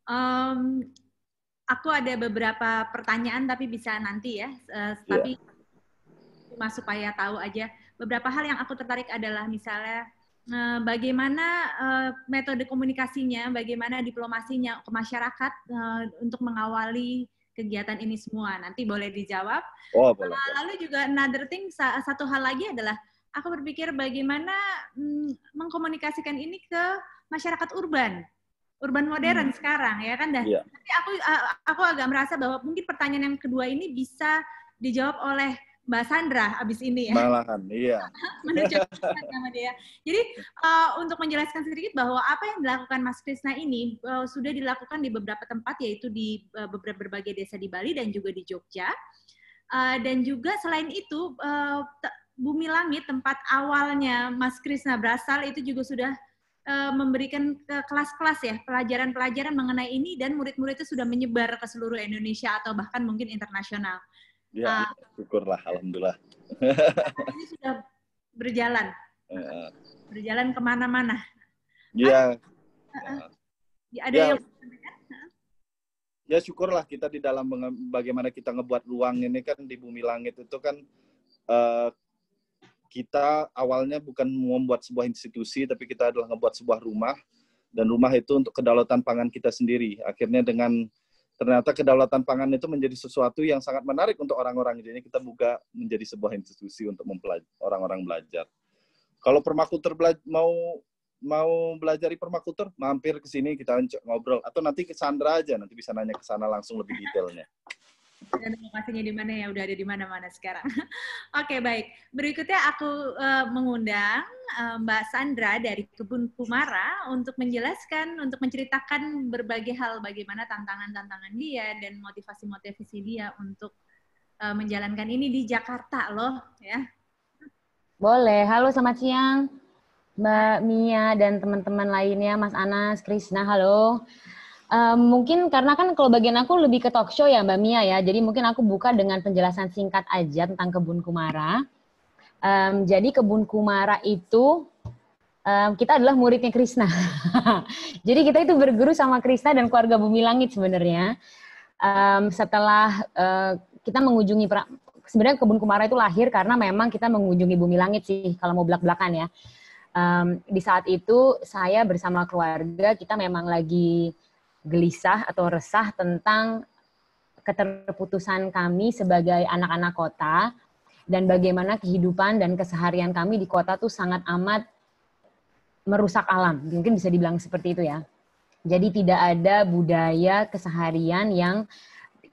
Um, aku ada beberapa pertanyaan tapi bisa nanti ya. Uh, tapi yeah cuma supaya tahu aja beberapa hal yang aku tertarik adalah misalnya eh, bagaimana eh, metode komunikasinya, bagaimana diplomasinya ke masyarakat eh, untuk mengawali kegiatan ini semua. Nanti boleh dijawab. Oh, boleh. lalu juga another thing, satu hal lagi adalah aku berpikir bagaimana mm, mengkomunikasikan ini ke masyarakat urban. Urban modern hmm. sekarang ya kan dah. Yeah. Tapi aku aku agak merasa bahwa mungkin pertanyaan yang kedua ini bisa dijawab oleh Mbak Sandra abis ini ya. Malahan, iya. Menuju sama dia. Jadi uh, untuk menjelaskan sedikit bahwa apa yang dilakukan Mas Krisna ini uh, sudah dilakukan di beberapa tempat yaitu di uh, beberapa berbagai desa di Bali dan juga di Jogja. Uh, dan juga selain itu uh, Bumi Langit tempat awalnya Mas Krisna berasal itu juga sudah memberikan kelas-kelas ya pelajaran-pelajaran mengenai ini dan murid-murid itu sudah menyebar ke seluruh Indonesia atau bahkan mungkin internasional. Ya, uh, syukurlah, alhamdulillah. Ini sudah berjalan, uh, berjalan kemana-mana. Iya. Uh, uh, ada ya. yang ya syukurlah kita di dalam bagaimana kita ngebuat ruang ini kan di bumi langit itu kan uh, kita awalnya bukan membuat sebuah institusi tapi kita adalah ngebuat sebuah rumah dan rumah itu untuk kedaulatan pangan kita sendiri akhirnya dengan ternyata kedaulatan pangan itu menjadi sesuatu yang sangat menarik untuk orang-orang. Jadi kita buka menjadi sebuah institusi untuk orang-orang belajar. Kalau permakultur bela mau mau belajar di permakultur, mampir ke sini kita ngobrol atau nanti ke Sandra aja nanti bisa nanya ke sana langsung lebih detailnya dan lokasinya di mana ya udah ada di mana-mana sekarang. Oke okay, baik, berikutnya aku uh, mengundang uh, Mbak Sandra dari Kebun Kumara untuk menjelaskan, untuk menceritakan berbagai hal bagaimana tantangan-tantangan dia dan motivasi-motivasi dia untuk uh, menjalankan ini di Jakarta loh ya. Boleh, halo selamat siang Mbak Mia dan teman-teman lainnya, Mas Anas, Krisna, halo. Um, mungkin karena kan kalau bagian aku lebih ke talk show ya Mbak Mia ya, jadi mungkin aku buka dengan penjelasan singkat aja tentang kebun Kumara. Um, jadi kebun Kumara itu um, kita adalah muridnya Krishna. jadi kita itu berguru sama Krishna dan keluarga Bumi Langit sebenarnya. Um, setelah uh, kita mengunjungi pra- sebenarnya kebun Kumara itu lahir karena memang kita mengunjungi Bumi Langit sih kalau mau belak-belakan ya. Um, di saat itu saya bersama keluarga kita memang lagi gelisah atau resah tentang keterputusan kami sebagai anak-anak kota dan bagaimana kehidupan dan keseharian kami di kota tuh sangat amat merusak alam. Mungkin bisa dibilang seperti itu ya. Jadi tidak ada budaya keseharian yang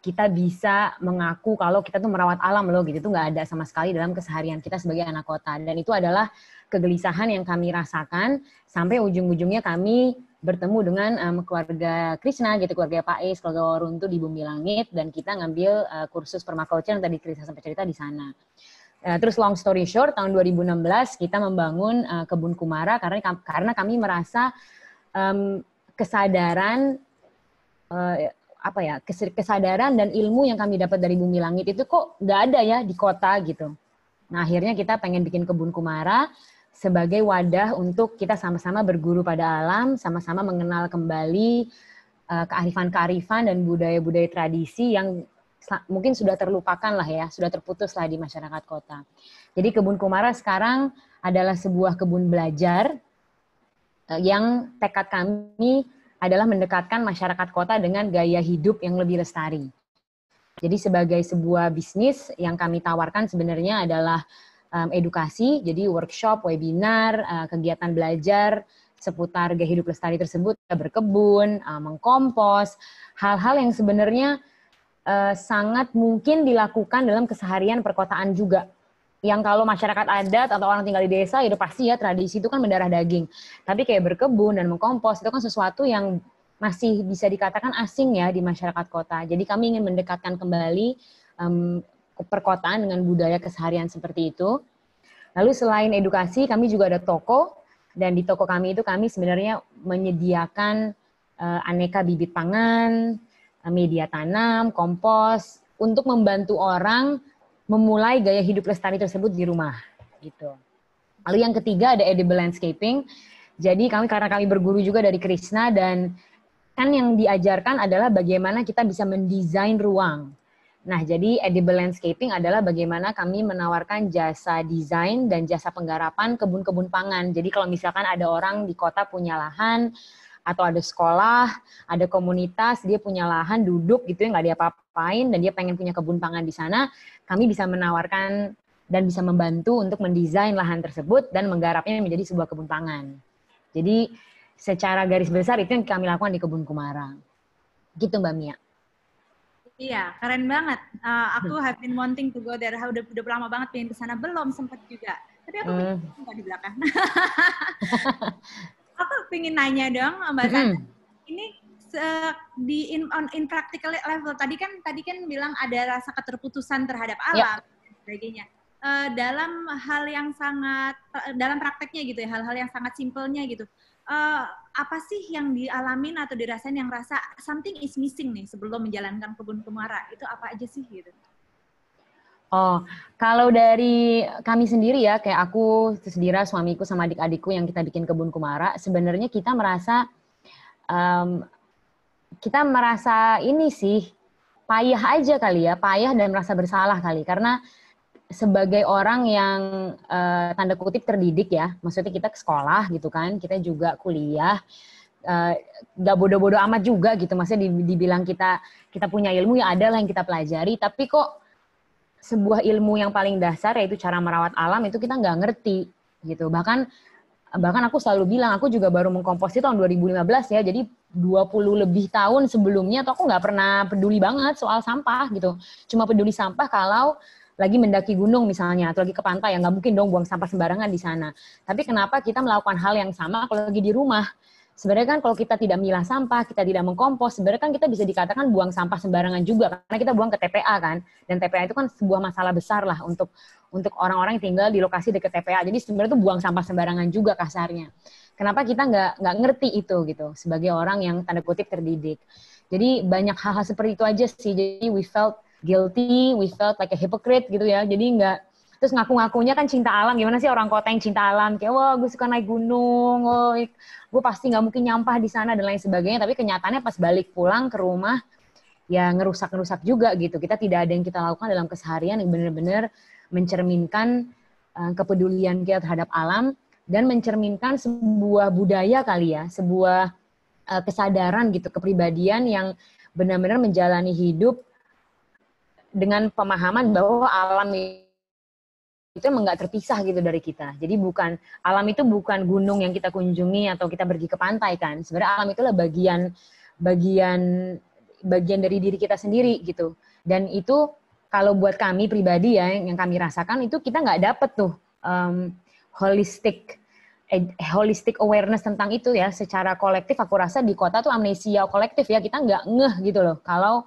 kita bisa mengaku kalau kita tuh merawat alam loh gitu itu nggak ada sama sekali dalam keseharian kita sebagai anak kota dan itu adalah kegelisahan yang kami rasakan sampai ujung-ujungnya kami bertemu dengan um, keluarga Krishna gitu, keluarga Pak Es, keluarga tuh di Bumi Langit dan kita ngambil uh, kursus permaculture yang tadi Krishna sempat cerita di sana. Uh, terus long story short, tahun 2016 kita membangun uh, kebun Kumara karena karena kami merasa um, kesadaran uh, apa ya kesadaran dan ilmu yang kami dapat dari Bumi Langit itu kok nggak ada ya di kota gitu. Nah akhirnya kita pengen bikin kebun Kumara sebagai wadah untuk kita sama-sama berguru pada alam, sama-sama mengenal kembali eh, kearifan-kearifan dan budaya-budaya tradisi yang mungkin sudah terlupakan lah ya, sudah terputus lah di masyarakat kota. Jadi Kebun Kumara sekarang adalah sebuah kebun belajar eh, yang tekad kami adalah mendekatkan masyarakat kota dengan gaya hidup yang lebih lestari. Jadi sebagai sebuah bisnis yang kami tawarkan sebenarnya adalah um, edukasi, jadi workshop, webinar, uh, kegiatan belajar seputar gaya hidup lestari tersebut, berkebun, uh, mengkompos, hal-hal yang sebenarnya uh, sangat mungkin dilakukan dalam keseharian perkotaan juga. Yang kalau masyarakat adat atau orang tinggal di desa, itu ya pasti ya tradisi itu kan mendarah daging. Tapi kayak berkebun dan mengkompos itu kan sesuatu yang masih bisa dikatakan asing ya di masyarakat kota. Jadi kami ingin mendekatkan kembali um, perkotaan dengan budaya keseharian seperti itu. Lalu selain edukasi, kami juga ada toko dan di toko kami itu kami sebenarnya menyediakan uh, aneka bibit pangan, eh, media tanam, kompos untuk membantu orang memulai gaya hidup lestari tersebut di rumah gitu. Lalu yang ketiga ada edible landscaping. Jadi kami karena kami berguru juga dari Krishna dan kan yang diajarkan adalah bagaimana kita bisa mendesain ruang. Nah, jadi edible landscaping adalah bagaimana kami menawarkan jasa desain dan jasa penggarapan kebun-kebun pangan. Jadi kalau misalkan ada orang di kota punya lahan atau ada sekolah, ada komunitas, dia punya lahan duduk gitu ya nggak dia apa-apain dan dia pengen punya kebun pangan di sana, kami bisa menawarkan dan bisa membantu untuk mendesain lahan tersebut dan menggarapnya menjadi sebuah kebun pangan. Jadi secara garis besar itu yang kami lakukan di kebun Kumara. Gitu Mbak Mia. Iya, keren banget. Uh, aku hmm. have been wanting to go there. Udah, udah lama banget pengen ke sana. Belum sempat juga. Tapi aku pengen hmm. di belakang. aku pengen nanya dong, Mbak Tanda. Mm. Ini di in, on in practical level tadi kan tadi kan bilang ada rasa keterputusan terhadap ya. alam yep. sebagainya. Uh, dalam hal yang sangat eh, dalam prakteknya gitu ya, hal-hal yang sangat simpelnya gitu. Uh, apa sih yang dialami atau dirasain yang rasa something is missing nih sebelum menjalankan kebun kemara itu apa aja sih gitu? Oh, kalau dari kami sendiri ya, kayak aku, Dira, suamiku, sama adik-adikku yang kita bikin kebun kumara, sebenarnya kita merasa, um, kita merasa ini sih, payah aja kali ya, payah dan merasa bersalah kali, karena sebagai orang yang uh, tanda kutip terdidik ya, maksudnya kita ke sekolah gitu kan, kita juga kuliah, uh, eh, gak bodoh-bodoh amat juga gitu, maksudnya dibilang kita kita punya ilmu yang ada lah yang kita pelajari, tapi kok sebuah ilmu yang paling dasar yaitu cara merawat alam itu kita nggak ngerti gitu, bahkan bahkan aku selalu bilang aku juga baru mengkomposi tahun 2015 ya jadi 20 lebih tahun sebelumnya tuh aku nggak pernah peduli banget soal sampah gitu cuma peduli sampah kalau lagi mendaki gunung misalnya atau lagi ke pantai ya nggak mungkin dong buang sampah sembarangan di sana. Tapi kenapa kita melakukan hal yang sama kalau lagi di rumah? Sebenarnya kan kalau kita tidak milah sampah, kita tidak mengkompos, sebenarnya kan kita bisa dikatakan buang sampah sembarangan juga karena kita buang ke TPA kan. Dan TPA itu kan sebuah masalah besar lah untuk untuk orang-orang yang tinggal di lokasi dekat TPA. Jadi sebenarnya itu buang sampah sembarangan juga kasarnya. Kenapa kita nggak nggak ngerti itu gitu sebagai orang yang tanda kutip terdidik. Jadi banyak hal-hal seperti itu aja sih. Jadi we felt guilty, we felt like a hypocrite gitu ya. Jadi nggak terus ngaku-ngakunya kan cinta alam gimana sih orang kota yang cinta alam kayak wah gue suka naik gunung oh, gue pasti nggak mungkin nyampah di sana dan lain sebagainya tapi kenyataannya pas balik pulang ke rumah ya ngerusak-ngerusak juga gitu kita tidak ada yang kita lakukan dalam keseharian yang benar-benar mencerminkan uh, kepedulian kita terhadap alam dan mencerminkan sebuah budaya kali ya sebuah uh, kesadaran gitu kepribadian yang benar-benar menjalani hidup dengan pemahaman bahwa alam itu emang nggak terpisah gitu dari kita. Jadi bukan alam itu bukan gunung yang kita kunjungi atau kita pergi ke pantai kan. Sebenarnya alam itulah bagian bagian bagian dari diri kita sendiri gitu. Dan itu kalau buat kami pribadi ya yang kami rasakan itu kita nggak dapet tuh um, holistic holistic awareness tentang itu ya secara kolektif aku rasa di kota tuh amnesia kolektif ya kita nggak ngeh gitu loh kalau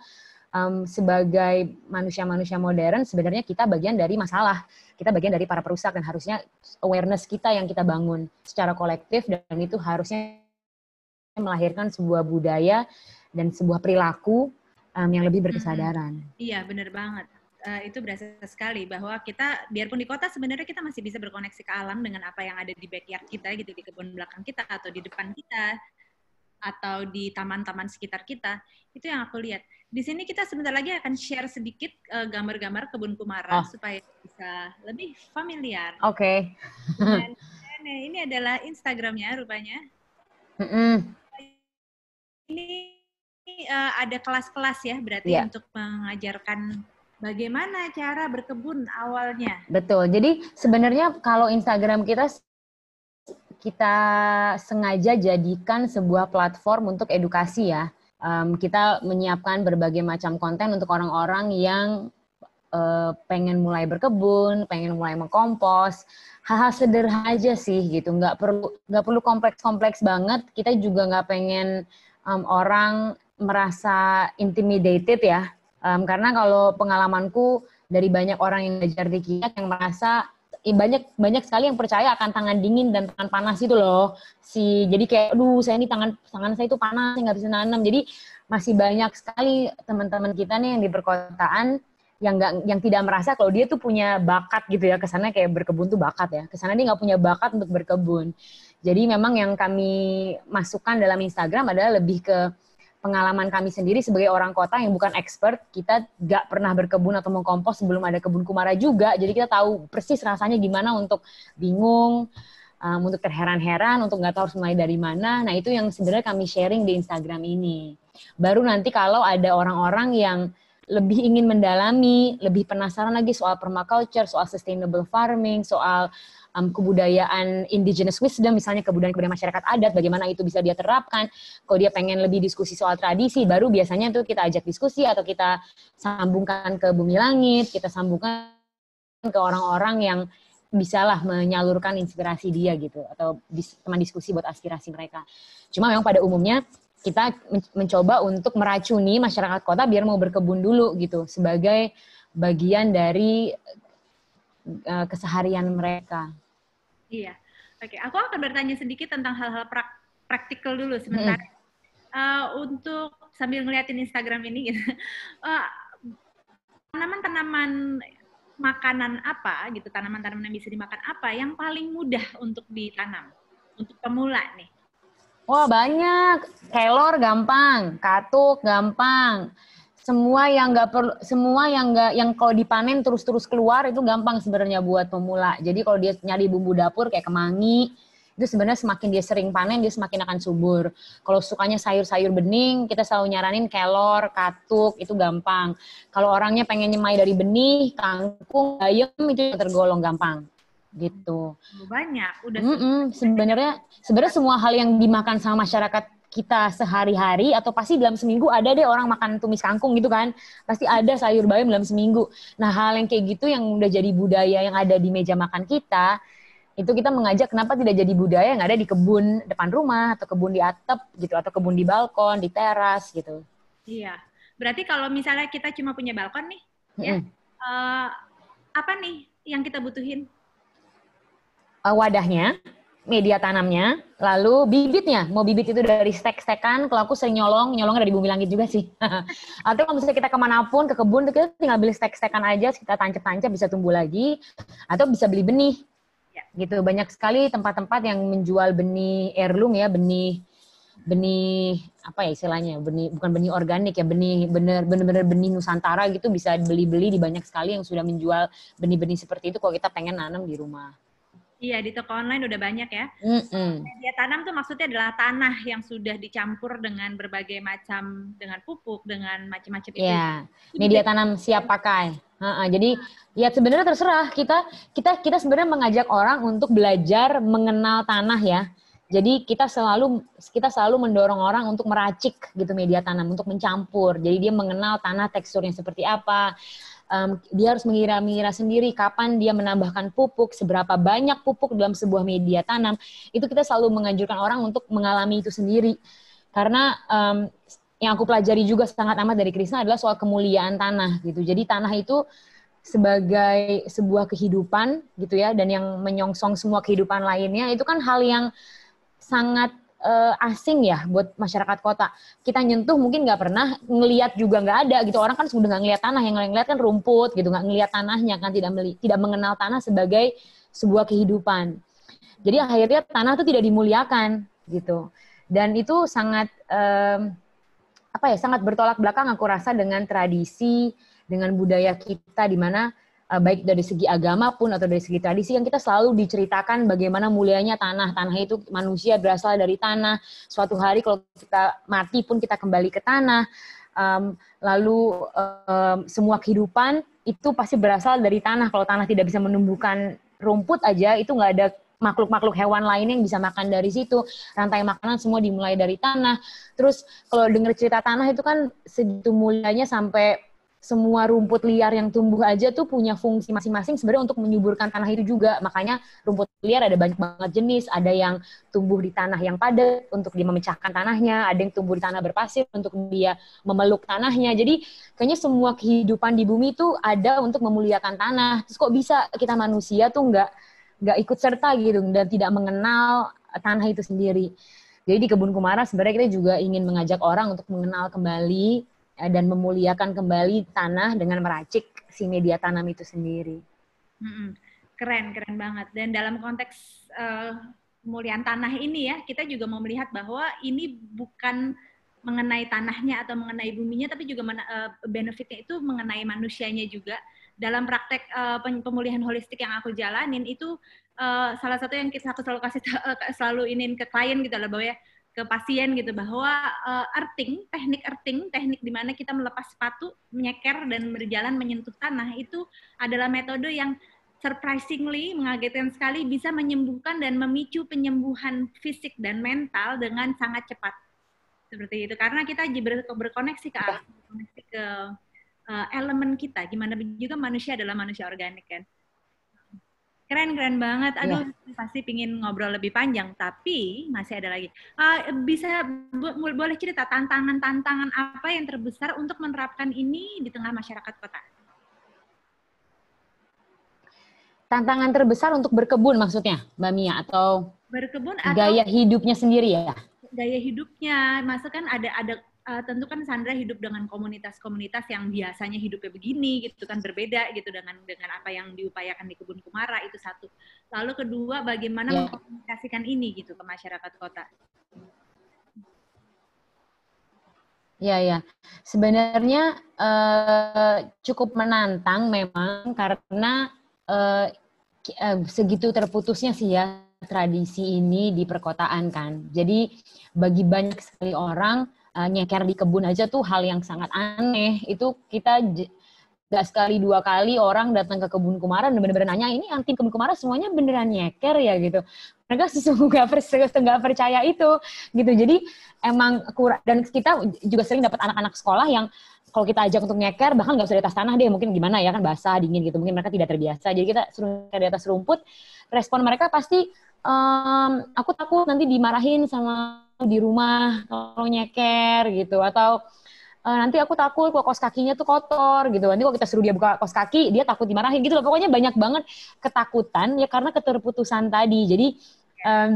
um, sebagai manusia-manusia modern sebenarnya kita bagian dari masalah, kita bagian dari para perusak dan harusnya awareness kita yang kita bangun secara kolektif dan itu harusnya melahirkan sebuah budaya dan sebuah perilaku um, yang lebih berkesadaran. Hmm, iya, benar banget. Uh, itu berasa sekali bahwa kita biarpun di kota sebenarnya kita masih bisa berkoneksi ke alam dengan apa yang ada di backyard kita gitu di kebun belakang kita atau di depan kita atau di taman-taman sekitar kita itu yang aku lihat di sini kita sebentar lagi akan share sedikit uh, gambar-gambar kebun Kumara oh. supaya bisa lebih familiar. Oke. Okay. ini adalah Instagramnya rupanya. Mm -hmm. Ini uh, ada kelas-kelas ya berarti yeah. untuk mengajarkan bagaimana cara berkebun awalnya. Betul. Jadi sebenarnya kalau Instagram kita kita sengaja jadikan sebuah platform untuk edukasi ya um, kita menyiapkan berbagai macam konten untuk orang-orang yang uh, pengen mulai berkebun, pengen mulai mengkompos, hal-hal sederhana aja sih gitu, nggak perlu nggak perlu kompleks-kompleks banget. Kita juga nggak pengen um, orang merasa intimidated ya, um, karena kalau pengalamanku dari banyak orang yang belajar di kita yang merasa banyak banyak sekali yang percaya akan tangan dingin dan tangan panas itu loh si jadi kayak aduh saya ini tangan tangan saya itu panas saya nggak bisa nanam jadi masih banyak sekali teman-teman kita nih yang di perkotaan yang nggak yang tidak merasa kalau dia tuh punya bakat gitu ya kesannya kayak berkebun tuh bakat ya kesannya dia nggak punya bakat untuk berkebun jadi memang yang kami masukkan dalam Instagram adalah lebih ke pengalaman kami sendiri sebagai orang kota yang bukan expert, kita gak pernah berkebun atau mengkompos sebelum ada kebun kumara juga. Jadi kita tahu persis rasanya gimana untuk bingung, um, untuk terheran-heran, untuk gak tahu harus mulai dari mana. Nah itu yang sebenarnya kami sharing di Instagram ini. Baru nanti kalau ada orang-orang yang lebih ingin mendalami, lebih penasaran lagi soal permaculture, soal sustainable farming, soal um, kebudayaan indigenous wisdom misalnya kebudayaan-kebudayaan masyarakat adat bagaimana itu bisa dia terapkan kalau dia pengen lebih diskusi soal tradisi baru biasanya itu kita ajak diskusi atau kita sambungkan ke bumi langit kita sambungkan ke orang-orang yang bisalah menyalurkan inspirasi dia gitu atau teman diskusi buat aspirasi mereka. Cuma memang pada umumnya kita mencoba untuk meracuni masyarakat kota biar mau berkebun dulu gitu sebagai bagian dari uh, keseharian mereka. Iya. Oke, okay. aku akan bertanya sedikit tentang hal-hal prak praktikal dulu sebentar. Mm. Uh, untuk sambil ngeliatin Instagram ini, gitu. uh, tanaman-tanaman makanan apa gitu, tanaman-tanaman yang bisa dimakan apa yang paling mudah untuk ditanam untuk pemula nih? Wah banyak, kelor gampang, katuk gampang, semua yang nggak perlu semua yang nggak yang kalau dipanen terus-terus keluar itu gampang sebenarnya buat pemula. Jadi kalau dia nyari bumbu dapur kayak kemangi itu sebenarnya semakin dia sering panen dia semakin akan subur. Kalau sukanya sayur-sayur bening kita selalu nyaranin kelor, katuk itu gampang. Kalau orangnya pengen nyemai dari benih, kangkung, bayam itu tergolong gampang gitu. Banyak, udah. Mm -mm, sebenarnya sebenarnya semua hal yang dimakan sama masyarakat kita sehari-hari atau pasti dalam seminggu ada deh orang makan tumis kangkung gitu kan. Pasti ada sayur bayam dalam seminggu. Nah, hal yang kayak gitu yang udah jadi budaya yang ada di meja makan kita, itu kita mengajak kenapa tidak jadi budaya yang ada di kebun depan rumah atau kebun di atap gitu atau kebun di balkon, di teras gitu. Iya. Berarti kalau misalnya kita cuma punya balkon nih, mm -hmm. ya. Uh, apa nih yang kita butuhin? Uh, wadahnya media tanamnya, lalu bibitnya. Mau bibit itu dari stek-stekan, kalau aku sering nyolong, nyolong dari bumi langit juga sih. Atau kalau misalnya kita kemanapun, ke kebun, kita tinggal beli stek-stekan aja, kita tancap-tancap bisa tumbuh lagi. Atau bisa beli benih. Ya. Gitu, banyak sekali tempat-tempat yang menjual benih heirloom ya, benih benih apa ya istilahnya benih bukan benih organik ya benih bener bener bener benih nusantara gitu bisa beli beli di banyak sekali yang sudah menjual benih benih seperti itu kalau kita pengen nanam di rumah Iya, di toko online udah banyak ya. mm hmm Media tanam tuh maksudnya adalah tanah yang sudah dicampur dengan berbagai macam, dengan pupuk, dengan macam-macam itu. Iya, media tanam siap pakai. Uh-uh. Jadi ya sebenarnya terserah kita kita kita sebenarnya mengajak orang untuk belajar mengenal tanah ya. Jadi kita selalu kita selalu mendorong orang untuk meracik gitu media tanam untuk mencampur. Jadi dia mengenal tanah teksturnya seperti apa, um, dia harus mengira-ngira sendiri kapan dia menambahkan pupuk, seberapa banyak pupuk dalam sebuah media tanam. Itu kita selalu menganjurkan orang untuk mengalami itu sendiri. Karena um, yang aku pelajari juga sangat amat dari Krishna adalah soal kemuliaan tanah gitu. Jadi tanah itu sebagai sebuah kehidupan gitu ya dan yang menyongsong semua kehidupan lainnya itu kan hal yang sangat uh, asing ya buat masyarakat kota. Kita nyentuh mungkin nggak pernah ngelihat juga nggak ada gitu. Orang kan sudah nggak ngelihat tanah, yang ngelihat kan rumput gitu, nggak ngelihat tanahnya kan tidak meli tidak mengenal tanah sebagai sebuah kehidupan. Jadi akhirnya tanah itu tidak dimuliakan gitu. Dan itu sangat um, apa ya sangat bertolak belakang aku rasa dengan tradisi, dengan budaya kita di mana uh, baik dari segi agama pun atau dari segi tradisi yang kita selalu diceritakan bagaimana mulianya tanah. Tanah itu manusia berasal dari tanah. Suatu hari kalau kita mati pun kita kembali ke tanah. Um, lalu um, semua kehidupan itu pasti berasal dari tanah. Kalau tanah tidak bisa menumbuhkan rumput aja itu nggak ada makhluk-makhluk hewan lain yang bisa makan dari situ. Rantai makanan semua dimulai dari tanah. Terus kalau dengar cerita tanah itu kan segitu mulianya sampai semua rumput liar yang tumbuh aja tuh punya fungsi masing-masing sebenarnya untuk menyuburkan tanah itu juga. Makanya rumput liar ada banyak banget jenis, ada yang tumbuh di tanah yang padat untuk dia memecahkan tanahnya, ada yang tumbuh di tanah berpasir untuk dia memeluk tanahnya. Jadi kayaknya semua kehidupan di bumi itu ada untuk memuliakan tanah. Terus kok bisa kita manusia tuh nggak nggak ikut serta gitu dan tidak mengenal tanah itu sendiri. Jadi di Kebun Kumara sebenarnya kita juga ingin mengajak orang untuk mengenal kembali Eh, dan memuliakan kembali tanah dengan meracik si media tanam itu sendiri. Keren, keren banget. Dan dalam konteks uh, pemulihan tanah ini ya, kita juga mau melihat bahwa ini bukan mengenai tanahnya atau mengenai buminya, tapi juga uh, benefitnya itu mengenai manusianya juga. Dalam praktek uh, pemulihan holistik yang aku jalanin itu uh, salah satu yang kita aku selalu kasih uh, selalu ingin ke klien gitu loh bahwa ya ke pasien gitu bahwa uh, eh, earthing, teknik earthing, teknik di mana kita melepas sepatu, menyeker dan berjalan menyentuh tanah itu adalah metode yang surprisingly mengagetkan sekali bisa menyembuhkan dan memicu penyembuhan fisik dan mental dengan sangat cepat. Seperti itu karena kita ber berkoneksi ke iya. berkoneksi ke uh, elemen kita. Gimana juga manusia adalah manusia organik kan. Keren, keren banget. Iya. Aduh, yeah. pasti pingin ngobrol lebih panjang, tapi masih ada lagi. Uh, bisa bo boleh cerita tantangan-tantangan apa yang terbesar untuk menerapkan ini di tengah masyarakat kota? Tantangan terbesar untuk berkebun maksudnya, Mbak Mia, atau berkebun atau gaya hidupnya sendiri ya? Gaya hidupnya, maksudnya kan ada ada uh, tentu kan Sandra hidup dengan komunitas-komunitas yang biasanya hidupnya begini gitu kan berbeda gitu dengan dengan apa yang diupayakan di kebun kumara itu satu. Lalu kedua bagaimana yeah. mengkomunikasikan ini gitu ke masyarakat kota. Ya ya, sebenarnya uh, cukup menantang memang karena uh, segitu terputusnya sih ya tradisi ini di perkotaan kan. Jadi bagi banyak sekali orang uh, nyeker di kebun aja tuh hal yang sangat aneh. Itu kita gak sekali dua kali orang datang ke kebun Kumara dan bener-bener nanya ini anti kebun Kumara semuanya beneran nyeker ya gitu mereka sesungguhnya gak, percaya, percaya itu gitu jadi emang kurang dan kita juga sering dapat anak-anak sekolah yang kalau kita ajak untuk nyeker bahkan nggak usah di atas tanah deh mungkin gimana ya kan basah dingin gitu mungkin mereka tidak terbiasa jadi kita suruh di atas rumput respon mereka pasti um, aku takut nanti dimarahin sama di rumah kalau nyeker gitu atau e, nanti aku takut kalau kos kakinya tuh kotor gitu nanti kalau kita suruh dia buka kos kaki dia takut dimarahin gitu loh pokoknya banyak banget ketakutan ya karena keterputusan tadi jadi um,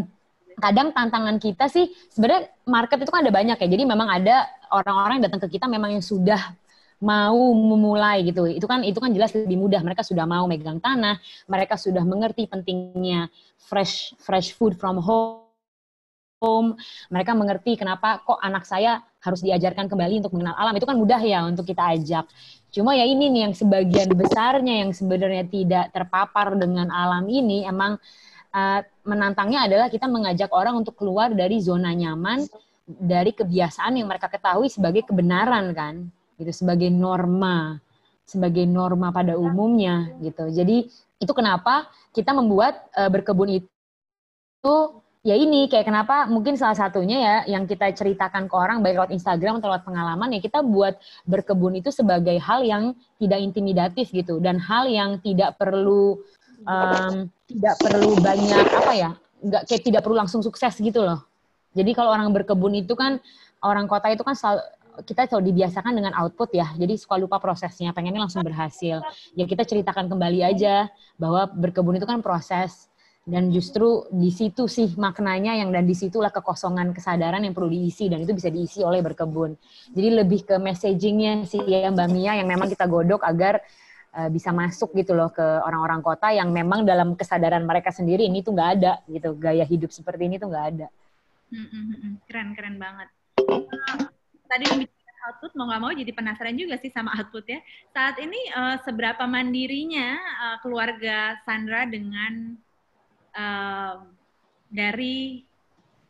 kadang tantangan kita sih sebenarnya market itu kan ada banyak ya jadi memang ada orang-orang yang datang ke kita memang yang sudah mau memulai gitu. Itu kan itu kan jelas lebih mudah. Mereka sudah mau megang tanah, mereka sudah mengerti pentingnya fresh fresh food from home home, mereka mengerti kenapa kok anak saya harus diajarkan kembali untuk mengenal alam. Itu kan mudah ya untuk kita ajak. Cuma ya ini nih yang sebagian besarnya yang sebenarnya tidak terpapar dengan alam ini emang uh, menantangnya adalah kita mengajak orang untuk keluar dari zona nyaman, dari kebiasaan yang mereka ketahui sebagai kebenaran kan, gitu sebagai norma, sebagai norma pada umumnya gitu. Jadi itu kenapa kita membuat uh, berkebun itu ya ini kayak kenapa mungkin salah satunya ya yang kita ceritakan ke orang baik lewat Instagram atau lewat pengalaman ya kita buat berkebun itu sebagai hal yang tidak intimidatif gitu dan hal yang tidak perlu um, tidak perlu banyak apa ya nggak kayak tidak perlu langsung sukses gitu loh jadi kalau orang berkebun itu kan orang kota itu kan selalu kita selalu dibiasakan dengan output ya, jadi suka lupa prosesnya, pengennya langsung berhasil. Ya kita ceritakan kembali aja bahwa berkebun itu kan proses, dan justru di situ sih maknanya yang dan disitulah kekosongan kesadaran yang perlu diisi dan itu bisa diisi oleh berkebun jadi lebih ke messagingnya sih ya Mbak Mia yang memang kita godok agar uh, bisa masuk gitu loh ke orang-orang kota yang memang dalam kesadaran mereka sendiri ini tuh nggak ada gitu gaya hidup seperti ini tuh nggak ada hmm, hmm, hmm, keren keren banget eh, tadi output mau nggak mau jadi penasaran juga sih sama output ya saat ini uh, seberapa mandirinya uh, keluarga Sandra dengan um, dari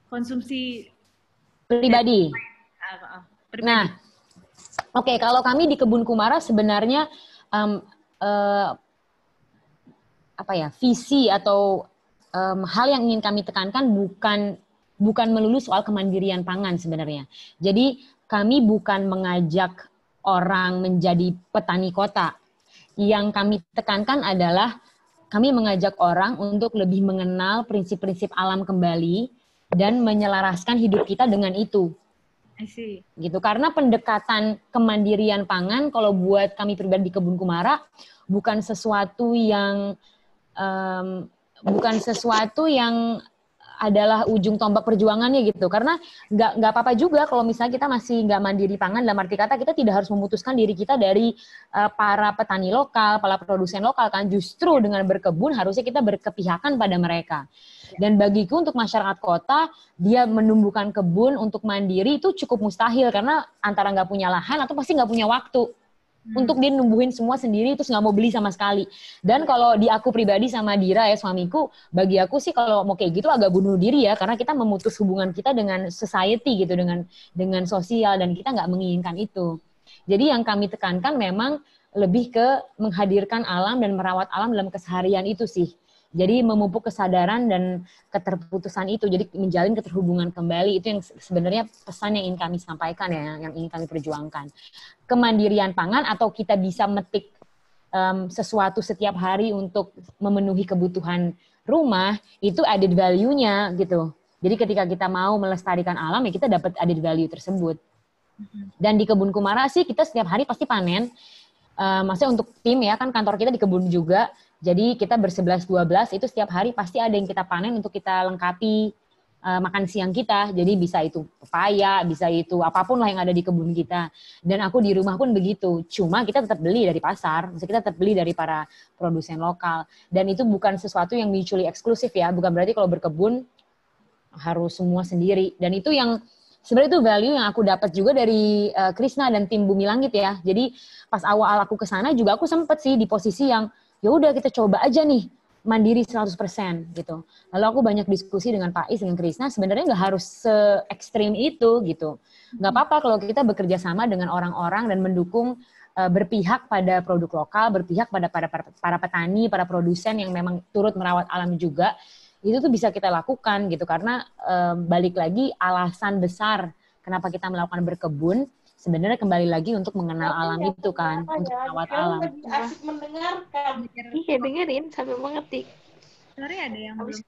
konsumsi pribadi. Dari, ah, ah, ah. Nah, oke okay, kalau kami di kebun Kumara sebenarnya um, uh, apa ya visi atau um, hal yang ingin kami tekankan bukan bukan melulu soal kemandirian pangan sebenarnya. Jadi kami bukan mengajak orang menjadi petani kota. Yang kami tekankan adalah kami mengajak orang untuk lebih mengenal prinsip-prinsip alam kembali dan menyelaraskan hidup kita dengan itu. I see. Gitu karena pendekatan kemandirian pangan kalau buat kami pribadi di Kebun Kumara bukan sesuatu yang um, bukan sesuatu yang adalah ujung tombak perjuangannya gitu karena nggak nggak apa-apa juga kalau misalnya kita masih nggak mandiri pangan dalam arti kata kita tidak harus memutuskan diri kita dari uh, para petani lokal para produsen lokal kan justru dengan berkebun harusnya kita berkepihakan pada mereka dan bagiku untuk masyarakat kota dia menumbuhkan kebun untuk mandiri itu cukup mustahil karena antara nggak punya lahan atau pasti nggak punya waktu hmm. untuk dia numbuhin semua sendiri terus nggak mau beli sama sekali dan kalau di aku pribadi sama Dira ya suamiku bagi aku sih kalau mau kayak gitu agak bunuh diri ya karena kita memutus hubungan kita dengan society gitu dengan dengan sosial dan kita nggak menginginkan itu jadi yang kami tekankan memang lebih ke menghadirkan alam dan merawat alam dalam keseharian itu sih jadi memupuk kesadaran dan keterputusan itu, jadi menjalin keterhubungan kembali itu yang sebenarnya pesan yang ingin kami sampaikan ya, yang ingin kami perjuangkan. Kemandirian pangan atau kita bisa metik um, sesuatu setiap hari untuk memenuhi kebutuhan rumah itu added value-nya gitu. Jadi ketika kita mau melestarikan alam ya kita dapat added value tersebut. Mm-hmm. Dan di kebun Kumara sih kita setiap hari pasti panen uh, maksudnya untuk tim ya kan kantor kita di kebun juga. Jadi kita bersebelas dua belas itu setiap hari pasti ada yang kita panen untuk kita lengkapi uh, makan siang kita. Jadi bisa itu pepaya, bisa itu apapun lah yang ada di kebun kita. Dan aku di rumah pun begitu. Cuma kita tetap beli dari pasar, maksudnya kita tetap beli dari para produsen lokal. Dan itu bukan sesuatu yang mutually eksklusif ya. Bukan berarti kalau berkebun harus semua sendiri. Dan itu yang sebenarnya itu value yang aku dapat juga dari uh, Krishna dan tim Bumi Langit ya. Jadi pas awal aku ke sana juga aku sempet sih di posisi yang ya udah kita coba aja nih mandiri 100% gitu. Lalu aku banyak diskusi dengan Pak Is dengan Krisna sebenarnya nggak harus se ekstrim itu gitu. Nggak apa-apa kalau kita bekerja sama dengan orang-orang dan mendukung eh, berpihak pada produk lokal, berpihak pada para para, para petani, para produsen yang memang turut merawat alam juga itu tuh bisa kita lakukan gitu karena eh, balik lagi alasan besar kenapa kita melakukan berkebun sebenarnya kembali lagi untuk mengenal Tapi iya, alam itu kan ya, untuk merawat alam lebih iya. asik mendengarkan iya dengerin sambil mengetik sebenarnya ada yang belum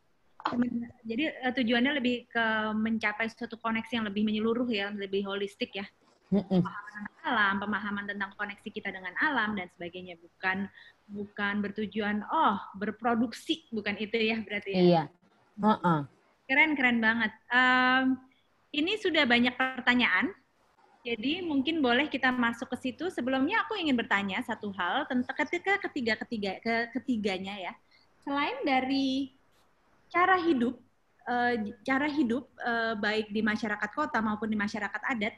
jadi eh, tujuannya lebih ke mencapai suatu koneksi yang lebih menyeluruh ya lebih holistik ya pemahaman alam pemahaman tentang koneksi kita dengan alam dan sebagainya bukan bukan bertujuan oh berproduksi bukan itu ya berarti ya iya uh -uh. keren keren banget um, ini sudah banyak pertanyaan jadi mungkin boleh kita masuk ke situ. Sebelumnya aku ingin bertanya satu hal tentang ketika ketiga ketiga ke, ketiganya ya. Selain dari cara hidup, eh, cara hidup eh, baik di masyarakat kota maupun di masyarakat adat,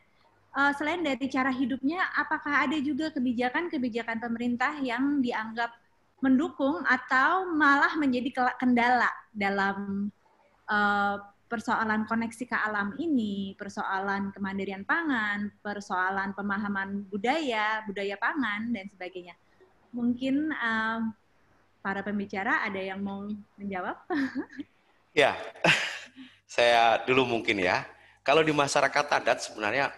Eh, selain dari cara hidupnya, apakah ada juga kebijakan-kebijakan pemerintah yang dianggap mendukung atau malah menjadi kendala dalam eh, persoalan koneksi ke alam ini, persoalan kemandirian pangan, persoalan pemahaman budaya, budaya pangan dan sebagainya. Mungkin uh, para pembicara ada yang mau menjawab? ya, saya dulu mungkin ya. Kalau di masyarakat adat sebenarnya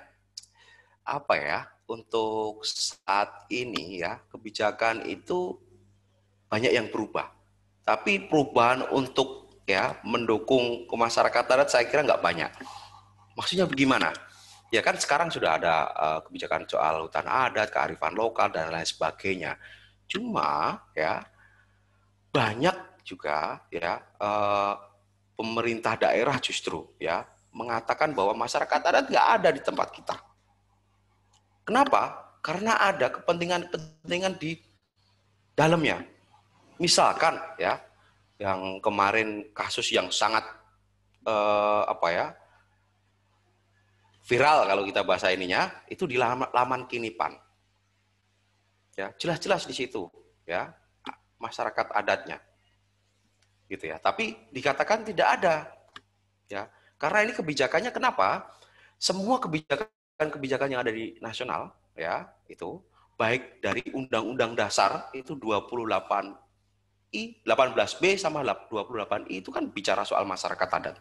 apa ya untuk saat ini ya kebijakan itu banyak yang berubah. Tapi perubahan untuk ya mendukung adat saya kira nggak banyak. Maksudnya bagaimana? Ya kan sekarang sudah ada uh, kebijakan soal hutan adat, kearifan lokal dan lain sebagainya. Cuma ya banyak juga ya uh, pemerintah daerah justru ya mengatakan bahwa masyarakat adat nggak ada di tempat kita Kenapa? Karena ada kepentingan-kepentingan di dalamnya. Misalkan ya, yang kemarin kasus yang sangat eh, apa ya viral kalau kita bahasa ininya itu di laman, laman kinipan. Ya, jelas-jelas di situ ya masyarakat adatnya. Gitu ya. Tapi dikatakan tidak ada. Ya, karena ini kebijakannya kenapa? Semua kebijakan Kan kebijakan yang ada di nasional ya itu baik dari Undang-Undang Dasar itu 28 I 18B sama 28 I itu kan bicara soal masyarakat adat.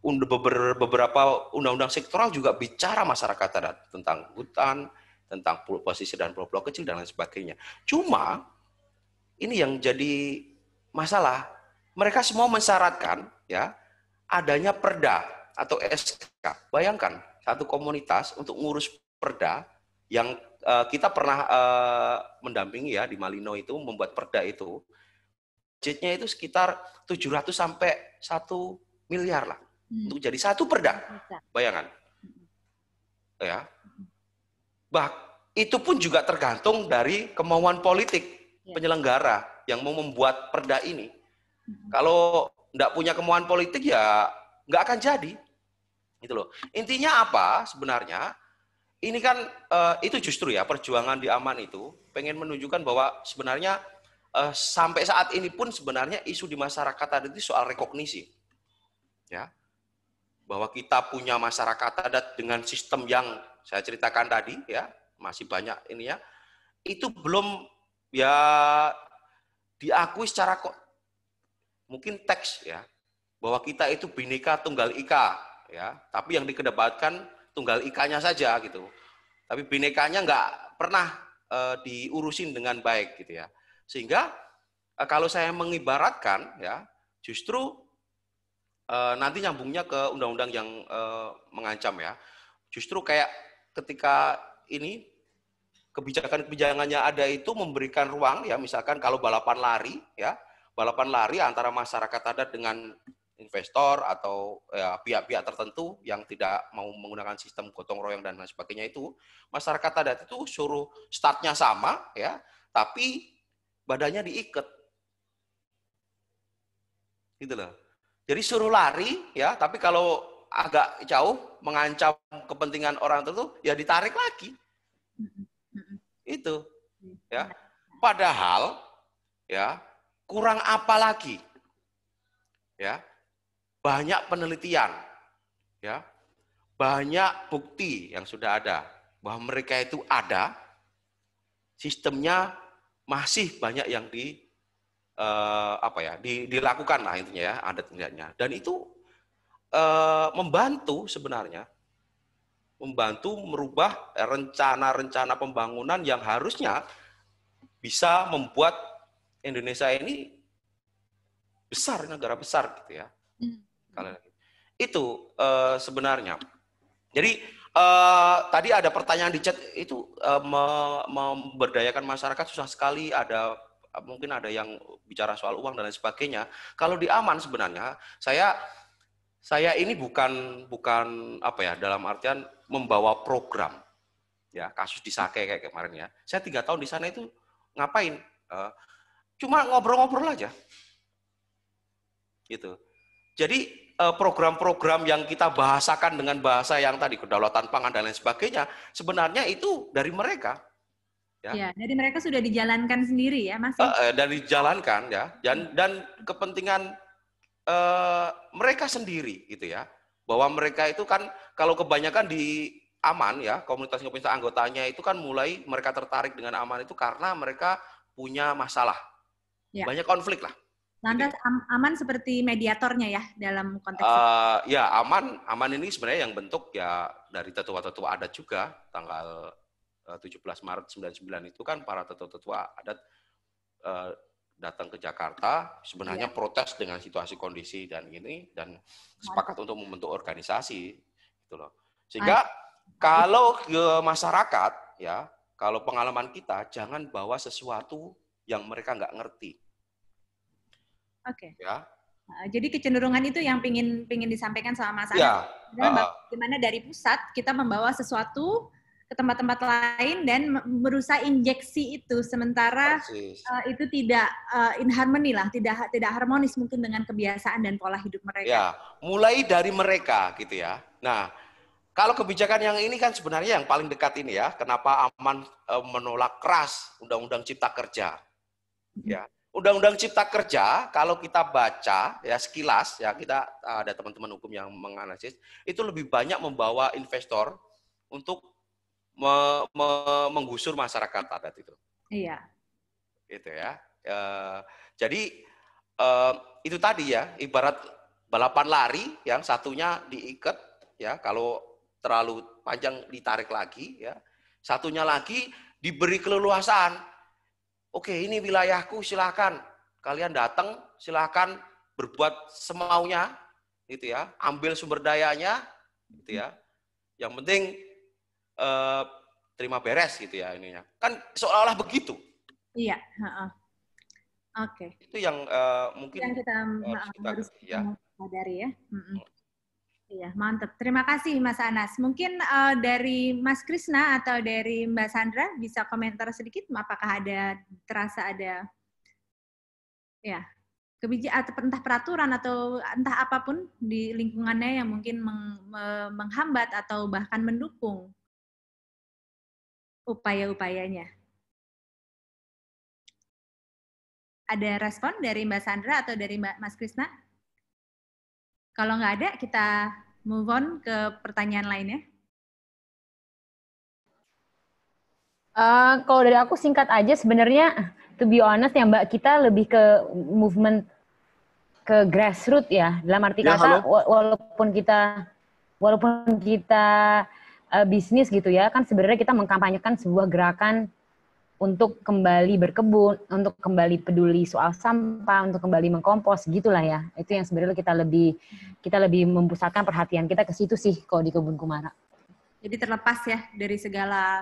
Beberapa undang-undang sektoral juga bicara masyarakat adat tentang hutan, tentang posisi dan pulau-pulau kecil dan lain sebagainya. Cuma ini yang jadi masalah. Mereka semua mensyaratkan ya adanya perda atau SK. Bayangkan satu komunitas untuk ngurus perda yang uh, kita pernah uh, mendampingi ya di Malino itu membuat perda itu budgetnya itu sekitar 700 sampai 1 miliar lah hmm. untuk jadi satu perda. Bayangan. Hmm. Ya. Bah, itu pun juga tergantung dari kemauan politik ya. penyelenggara yang mau membuat perda ini. Hmm. Kalau tidak punya kemauan politik ya nggak akan jadi itu loh. Intinya apa sebenarnya? Ini kan uh, itu justru ya perjuangan di aman itu pengen menunjukkan bahwa sebenarnya uh, sampai saat ini pun sebenarnya isu di masyarakat adat itu soal rekognisi. Ya. Bahwa kita punya masyarakat adat dengan sistem yang saya ceritakan tadi ya, masih banyak ini ya. Itu belum ya diakui secara kok mungkin teks ya bahwa kita itu bineka tunggal ika ya. Tapi yang dikedebatkan tunggal ikannya saja gitu. Tapi binekanya nggak pernah e, diurusin dengan baik gitu ya. Sehingga e, kalau saya mengibaratkan ya, justru e, nanti nyambungnya ke undang-undang yang e, mengancam ya. Justru kayak ketika ini kebijakan-kebijakannya ada itu memberikan ruang ya misalkan kalau balapan lari ya balapan lari antara masyarakat adat dengan investor atau ya, pihak-pihak ya, tertentu yang tidak mau menggunakan sistem gotong royong dan lain sebagainya itu masyarakat adat itu suruh startnya sama ya tapi badannya diikat gitu loh jadi suruh lari ya tapi kalau agak jauh mengancam kepentingan orang tertentu ya ditarik lagi itu ya padahal ya kurang apa lagi ya banyak penelitian, ya, banyak bukti yang sudah ada bahwa mereka itu ada, sistemnya masih banyak yang di eh, apa ya di, dilakukan lah intinya ya adat adatnya dan itu eh, membantu sebenarnya membantu merubah rencana-rencana pembangunan yang harusnya bisa membuat Indonesia ini besar negara besar gitu ya. Hmm sekali lagi. Itu uh, sebenarnya. Jadi uh, tadi ada pertanyaan di chat itu uh, memberdayakan masyarakat susah sekali ada mungkin ada yang bicara soal uang dan lain sebagainya. Kalau di aman sebenarnya saya saya ini bukan bukan apa ya dalam artian membawa program ya kasus di Sake kayak kemarin ya. Saya tiga tahun di sana itu ngapain? Uh, cuma ngobrol-ngobrol aja. Gitu. Jadi Eh, program-program yang kita bahasakan dengan bahasa yang tadi kedaulatan pangan dan lain sebagainya sebenarnya itu dari mereka ya, ya dari mereka sudah dijalankan sendiri ya mas uh, eh, uh, eh, dari dijalankan ya dan dan kepentingan uh, mereka sendiri gitu ya bahwa mereka itu kan kalau kebanyakan di aman ya komunitas punya anggotanya itu kan mulai mereka tertarik dengan aman itu karena mereka punya masalah ya. banyak konflik lah Lantas am, aman seperti mediatornya ya dalam konteks uh, ya aman aman ini sebenarnya yang bentuk ya dari tetua-tetua adat juga tanggal 17 eh, Maret 99 itu kan para tetua-tetua adat uh, datang ke Jakarta sebenarnya yeah. protes dengan situasi kondisi dan ini dan sepakat untuk membentuk organisasi gitu loh. Sehingga kalau ke masyarakat ya, kalau pengalaman kita jangan bawa sesuatu yang mereka nggak ngerti. Oke. Okay. Ya. Jadi kecenderungan itu yang pingin pingin disampaikan sama Mas ya. gimana uh, dari pusat kita membawa sesuatu ke tempat-tempat lain dan berusaha injeksi itu sementara uh, itu tidak uh, in harmony lah tidak tidak harmonis mungkin dengan kebiasaan dan pola hidup mereka. Ya, mulai dari mereka gitu ya. Nah, kalau kebijakan yang ini kan sebenarnya yang paling dekat ini ya, kenapa aman eh, menolak keras undang-undang cipta kerja. Mm-hmm. Ya. Undang-Undang Cipta Kerja kalau kita baca ya sekilas ya kita ada teman-teman hukum yang menganalisis itu lebih banyak membawa investor untuk me, me, menggusur masyarakat adat itu. Iya. Itu ya. E, jadi e, itu tadi ya ibarat balapan lari yang satunya diikat ya kalau terlalu panjang ditarik lagi ya. Satunya lagi diberi keleluasaan Oke, ini wilayahku, silahkan. Kalian datang, silahkan berbuat semaunya, gitu ya. Ambil sumber dayanya, gitu ya. Yang penting eh, terima beres, gitu ya ininya. Kan seolah-olah begitu. Iya. Oke. Okay. Itu yang uh, mungkin yang kita, harus kita harus ya. sadari ya. Mm -mm. Iya, mantap. Terima kasih Mas Anas. Mungkin uh, dari Mas Krisna atau dari Mbak Sandra bisa komentar sedikit apakah ada terasa ada ya, kebijakan atau entah peraturan atau entah apapun di lingkungannya yang mungkin meng, me, menghambat atau bahkan mendukung upaya-upayanya. Ada respon dari Mbak Sandra atau dari Mbak Mas Krisna? Kalau nggak ada, kita move on ke pertanyaan lainnya. Uh, kalau dari aku singkat aja sebenarnya to be honest ya Mbak kita lebih ke movement ke grassroots ya dalam arti ya, kata walaupun kita walaupun kita uh, bisnis gitu ya kan sebenarnya kita mengkampanyekan sebuah gerakan untuk kembali berkebun, untuk kembali peduli soal sampah, untuk kembali mengkompos gitulah ya. Itu yang sebenarnya kita lebih kita lebih memusatkan perhatian kita ke situ sih kalau di kebun Kumara. Jadi terlepas ya dari segala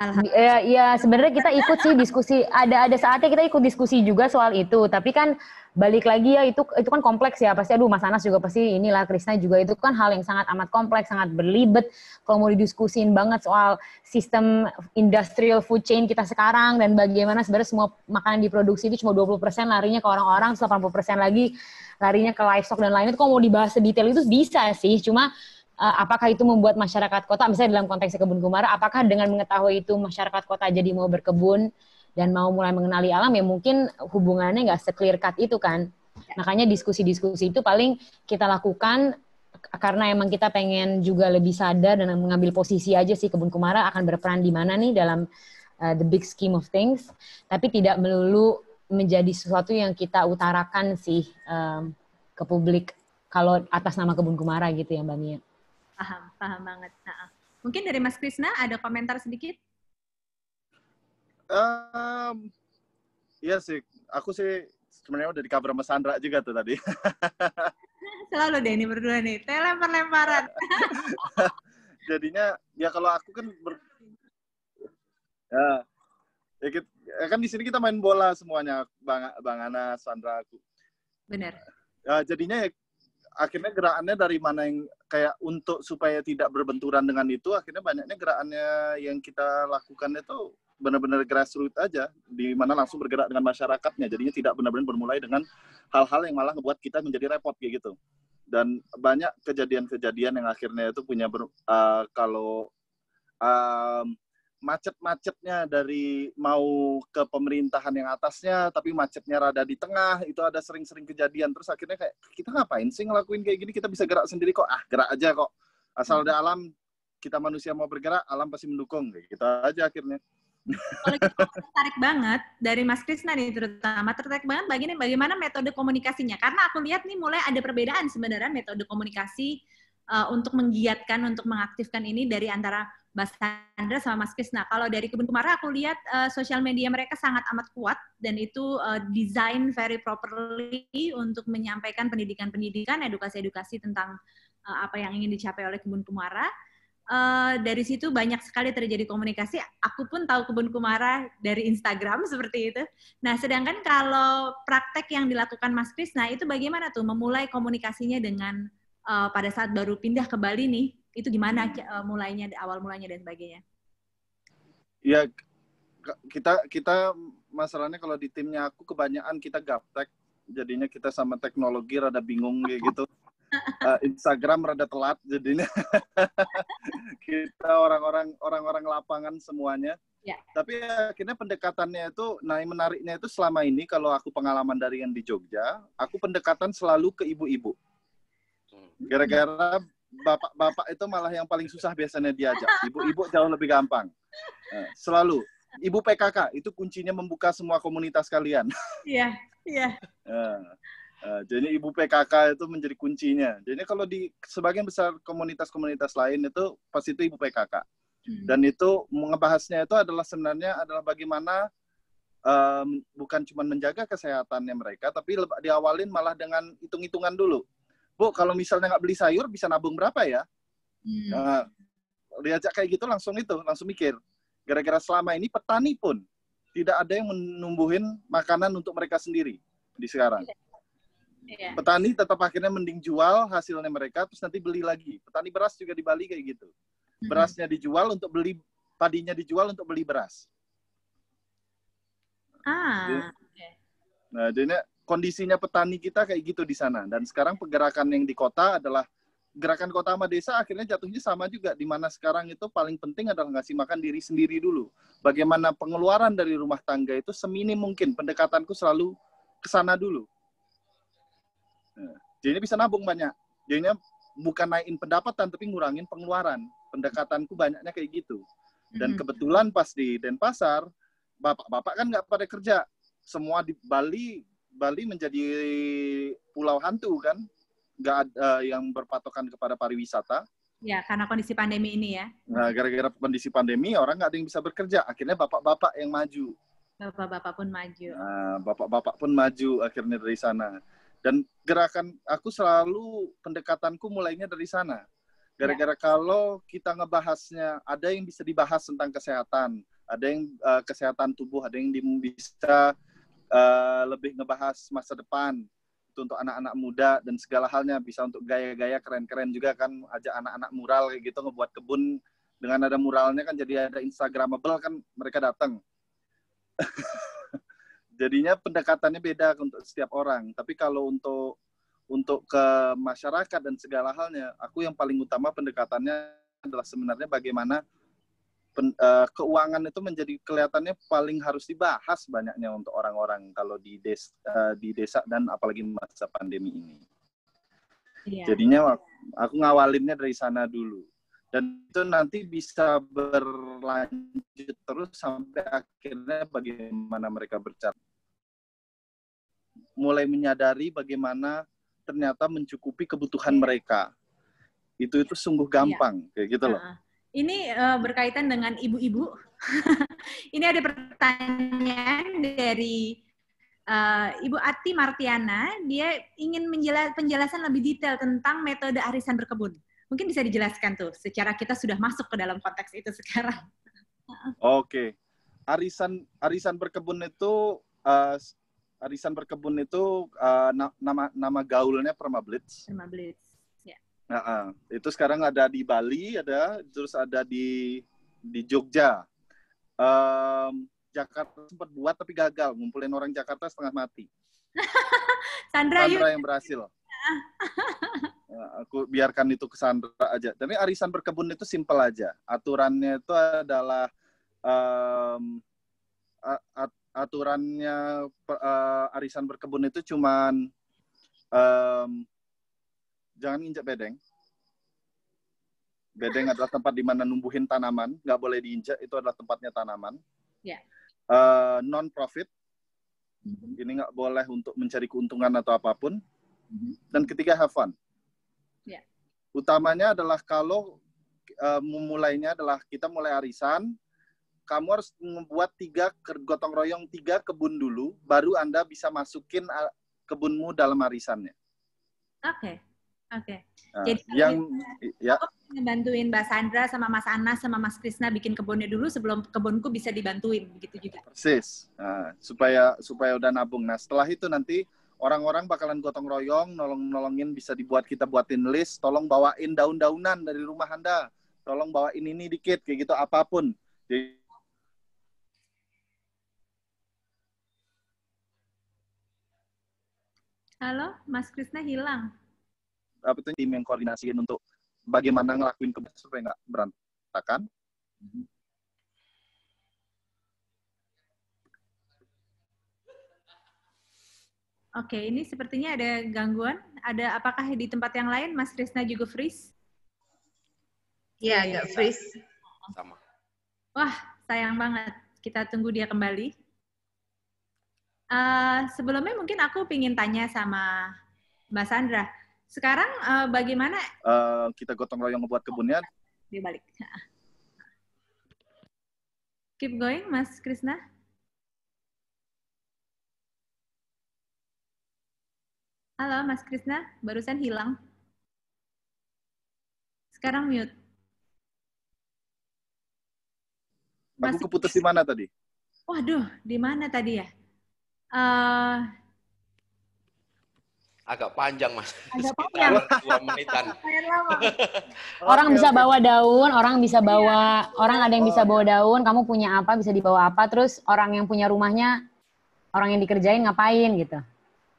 eh, Iya, ya, sebenarnya kita ikut sih diskusi. Ada ada saatnya kita ikut diskusi juga soal itu. Tapi kan balik lagi ya itu itu kan kompleks ya pasti aduh Mas Anas juga pasti inilah Krisna juga itu kan hal yang sangat amat kompleks sangat berlibet kalau mau didiskusin banget soal sistem industrial food chain kita sekarang dan bagaimana sebenarnya semua makanan diproduksi itu cuma 20% larinya ke orang-orang 80% lagi larinya ke livestock dan lain itu kalau mau dibahas sedetail itu bisa sih cuma uh, apakah itu membuat masyarakat kota misalnya dalam konteks kebun kumara apakah dengan mengetahui itu masyarakat kota jadi mau berkebun dan mau mulai mengenali alam ya mungkin hubungannya nggak seclear cut itu kan. Ya. Makanya diskusi-diskusi itu paling kita lakukan karena emang kita pengen juga lebih sadar dan mengambil posisi aja sih kebun kumara akan berperan di mana nih dalam uh, the big scheme of things, tapi tidak melulu menjadi sesuatu yang kita utarakan sih um, ke publik kalau atas nama kebun kumara gitu ya mbak Mia. Paham, paham banget. Nah, mungkin dari Mas Krisna ada komentar sedikit? Um, iya sih, aku sih sebenarnya udah di cover sama Sandra juga tuh tadi. Selalu deh ini berdua nih, telepon lemparan Jadinya ya kalau aku kan ber... ya, ya, kita, ya kan di sini kita main bola semuanya, Bang Bang Ana, Sandra aku. Benar. Ya, jadinya ya, akhirnya gerakannya dari mana yang kayak untuk supaya tidak berbenturan dengan itu akhirnya banyaknya gerakannya yang kita lakukan itu benar-benar grassroots aja, di mana langsung bergerak dengan masyarakatnya. Jadinya tidak benar-benar bermulai dengan hal-hal yang malah membuat kita menjadi repot kayak gitu. Dan banyak kejadian-kejadian yang akhirnya itu punya ber, uh, kalau um, macet-macetnya dari mau ke pemerintahan yang atasnya, tapi macetnya rada di tengah, itu ada sering-sering kejadian. Terus akhirnya kayak, kita ngapain sih ngelakuin kayak gini? Kita bisa gerak sendiri kok. Ah, gerak aja kok. Asal hmm. ada alam, kita manusia mau bergerak, alam pasti mendukung. Kayak kita gitu aja akhirnya. Kalau kita gitu tertarik banget dari Mas Krisna nih terutama tertarik banget bagian bagaimana metode komunikasinya karena aku lihat nih mulai ada perbedaan sebenarnya metode komunikasi uh, untuk menggiatkan untuk mengaktifkan ini dari antara Mas Sandra sama Mas Krisna. Kalau dari Kebun Kumara aku lihat uh, sosial media mereka sangat amat kuat dan itu uh, design very properly untuk menyampaikan pendidikan-pendidikan, edukasi-edukasi tentang apa yang ingin dicapai oleh Kebun Kumara uh, dari situ banyak sekali terjadi komunikasi. Aku pun tahu kebun kumara dari Instagram seperti itu. Nah, sedangkan kalau praktek yang dilakukan Mas Krisna itu bagaimana tuh memulai komunikasinya dengan uh, pada saat baru pindah ke Bali nih? Itu gimana uh, mulainya, awal mulanya dan sebagainya? Ya, kita kita masalahnya kalau di timnya aku kebanyakan kita gaptek jadinya kita sama teknologi rada bingung kayak gitu uh, Instagram rada telat jadinya kita orang-orang orang-orang lapangan semuanya. Ya. Tapi ya, akhirnya pendekatannya itu, naik menariknya itu selama ini kalau aku pengalaman dari yang di Jogja, aku pendekatan selalu ke ibu-ibu. Gara-gara bapak-bapak itu malah yang paling susah biasanya diajak. Ibu-ibu jauh lebih gampang. Eh, selalu. Ibu PKK itu kuncinya membuka semua komunitas kalian. Iya, iya. Eh, Eh, jadi ibu PKK itu menjadi kuncinya. Jadi kalau di sebagian besar komunitas-komunitas lain itu pasti itu ibu PKK. Hmm. Dan itu mengebahasnya itu adalah sebenarnya adalah bagaimana um, bukan cuma menjaga kesehatannya mereka, tapi diawalin malah dengan hitung-hitungan dulu. Bu, kalau misalnya nggak beli sayur bisa nabung berapa ya? Hmm. Nah, eh, diajak kayak gitu langsung itu, langsung mikir. Gara-gara selama ini petani pun tidak ada yang menumbuhin makanan untuk mereka sendiri di sekarang. Tidak Yeah. Petani tetap akhirnya mending jual hasilnya mereka, terus nanti beli lagi. Petani beras juga di Bali kayak gitu. Hmm. Berasnya dijual untuk beli, padinya dijual untuk beli beras. Ah. Okay. Nah, jadinya kondisinya petani kita kayak gitu di sana. Dan sekarang pergerakan yang di kota adalah gerakan kota sama desa akhirnya jatuhnya sama juga di mana sekarang itu paling penting adalah ngasih makan diri sendiri dulu. Bagaimana pengeluaran dari rumah tangga itu seminim mungkin. Pendekatanku selalu ke sana dulu ini bisa nabung banyak. ini bukan naikin pendapatan tapi ngurangin pengeluaran. Pendekatanku banyaknya kayak gitu. Dan hmm. kebetulan pas di Denpasar, bapak-bapak kan nggak pada kerja. Semua di Bali, Bali menjadi pulau hantu kan. Nggak ada eh, yang berpatokan kepada pariwisata. Ya, karena kondisi pandemi ini ya. Nah, gara-gara kondisi pandemi, orang nggak ada yang bisa bekerja. Akhirnya bapak-bapak yang maju. Bapak-bapak pun maju. Nah, bapak-bapak pun maju akhirnya dari sana dan gerakan aku selalu pendekatanku mulainya dari sana gara-gara ya. kalau kita ngebahasnya ada yang bisa dibahas tentang kesehatan ada yang uh, kesehatan tubuh ada yang bisa uh, lebih ngebahas masa depan itu untuk anak-anak muda dan segala halnya bisa untuk gaya-gaya keren-keren juga kan ajak anak-anak mural kayak gitu ngebuat kebun dengan ada muralnya kan jadi ada instagramable kan mereka datang jadinya pendekatannya beda untuk setiap orang tapi kalau untuk untuk ke masyarakat dan segala halnya aku yang paling utama pendekatannya adalah sebenarnya bagaimana pen, uh, keuangan itu menjadi kelihatannya paling harus dibahas banyaknya untuk orang-orang kalau di desa uh, eh, di desa dan apalagi masa pandemi ini iya. jadinya aku, aku ngawalinnya dari sana dulu dan itu nanti bisa berlanjut terus sampai akhirnya bagaimana mereka bercerita mulai menyadari bagaimana ternyata mencukupi kebutuhan iya. mereka. Itu itu sungguh iya. gampang kayak gitu loh. Ini uh, berkaitan dengan ibu-ibu. Ini ada pertanyaan dari uh, Ibu Ati Martiana, dia ingin menjelaskan penjelasan lebih detail tentang metode arisan berkebun. Mungkin bisa dijelaskan tuh, secara kita sudah masuk ke dalam konteks itu sekarang. Oke. Okay. Arisan arisan berkebun itu uh, Arisan Perkebun itu uh, nama nama gaulnya perma blitz Ya. Yeah. Nah, uh, itu sekarang ada di Bali, ada terus ada di di Jogja. Um, Jakarta sempat buat tapi gagal, ngumpulin orang Jakarta setengah mati. Sandra, Sandra yang berhasil. ya, aku biarkan itu ke Sandra aja. Tapi arisan berkebun itu simpel aja. Aturannya itu adalah um, at aturannya uh, arisan berkebun itu cuman um, jangan injak bedeng. Bedeng adalah tempat di mana numbuhin tanaman, nggak boleh diinjak, itu adalah tempatnya tanaman. Yeah. Ya. Uh, non profit, mm-hmm. ini nggak boleh untuk mencari keuntungan atau apapun. Mm-hmm. Dan ketiga have fun. Yeah. Utamanya adalah kalau uh, memulainya adalah kita mulai arisan, kamu harus membuat tiga gotong royong tiga kebun dulu, baru anda bisa masukin ah, kebunmu dalam arisannya. Oke, okay. oke. Okay. Nah, Jadi yang ya. aku Mbak Sandra sama Mas Anas sama Mas Krisna bikin kebunnya dulu sebelum kebunku bisa dibantuin, begitu juga. Persis, nah, supaya supaya udah nabung. Nah setelah itu nanti orang-orang bakalan gotong royong, nolong-nolongin bisa dibuat kita buatin list. Tolong bawain daun-daunan dari rumah anda. Tolong bawain ini dikit kayak gitu apapun. Jadi Halo, Mas Krisna hilang. Apa itu tim yang koordinasiin untuk bagaimana ngelakuin kebun supaya nggak berantakan? Oke, ini sepertinya ada gangguan. Ada apakah di tempat yang lain Mas Krisna juga freeze? Iya, agak freeze. Sama. Wah, sayang banget. Kita tunggu dia kembali. Eh, sebelumnya mungkin aku ingin tanya sama Mbak Sandra. Sekarang uh, bagaimana? Uh, kita gotong royong membuat kebunnya. Oh, iya. Dia balik. Keep going, Mas Krisna. Halo, Mas Krisna. Barusan hilang. Sekarang mute. Mas... Aku keputus di mana tadi? Waduh, di mana tadi ya? Uh, agak panjang mas. Agak panjang. menitan. orang bisa bawa daun, orang bisa iya. bawa, orang ada yang bisa oh. bawa daun. Kamu punya apa bisa dibawa apa? Terus orang yang punya rumahnya, orang yang dikerjain ngapain gitu?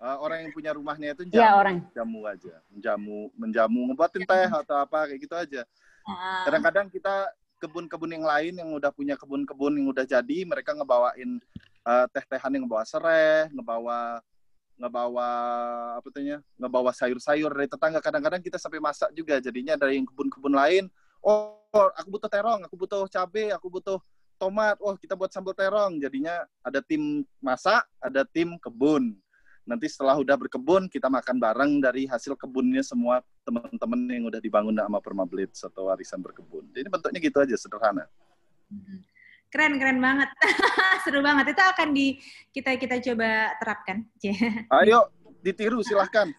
Uh, orang yang punya rumahnya itu iya, jamu, ya, orang. jamu aja, menjamu, menjamu, ngebuatin iya. teh atau apa kayak gitu aja. Ah. Kadang-kadang kita kebun-kebun yang lain yang udah punya kebun-kebun yang udah jadi, mereka ngebawain uh, teh-tehan yang ngebawa serai, ngebawa ngebawa apa tuhnya, ngebawa sayur-sayur dari tetangga. Kadang-kadang kita sampai masak juga. Jadinya dari kebun-kebun lain, oh aku butuh terong, aku butuh cabai, aku butuh tomat. Oh kita buat sambal terong. Jadinya ada tim masak, ada tim kebun. Nanti setelah udah berkebun, kita makan bareng dari hasil kebunnya semua teman-teman yang udah dibangun sama Permablit atau warisan berkebun. Jadi bentuknya gitu aja, sederhana. Mm-hmm. Keren, keren banget. Seru banget. Itu akan di kita kita coba terapkan. Iya. Ayo ditiru silahkan.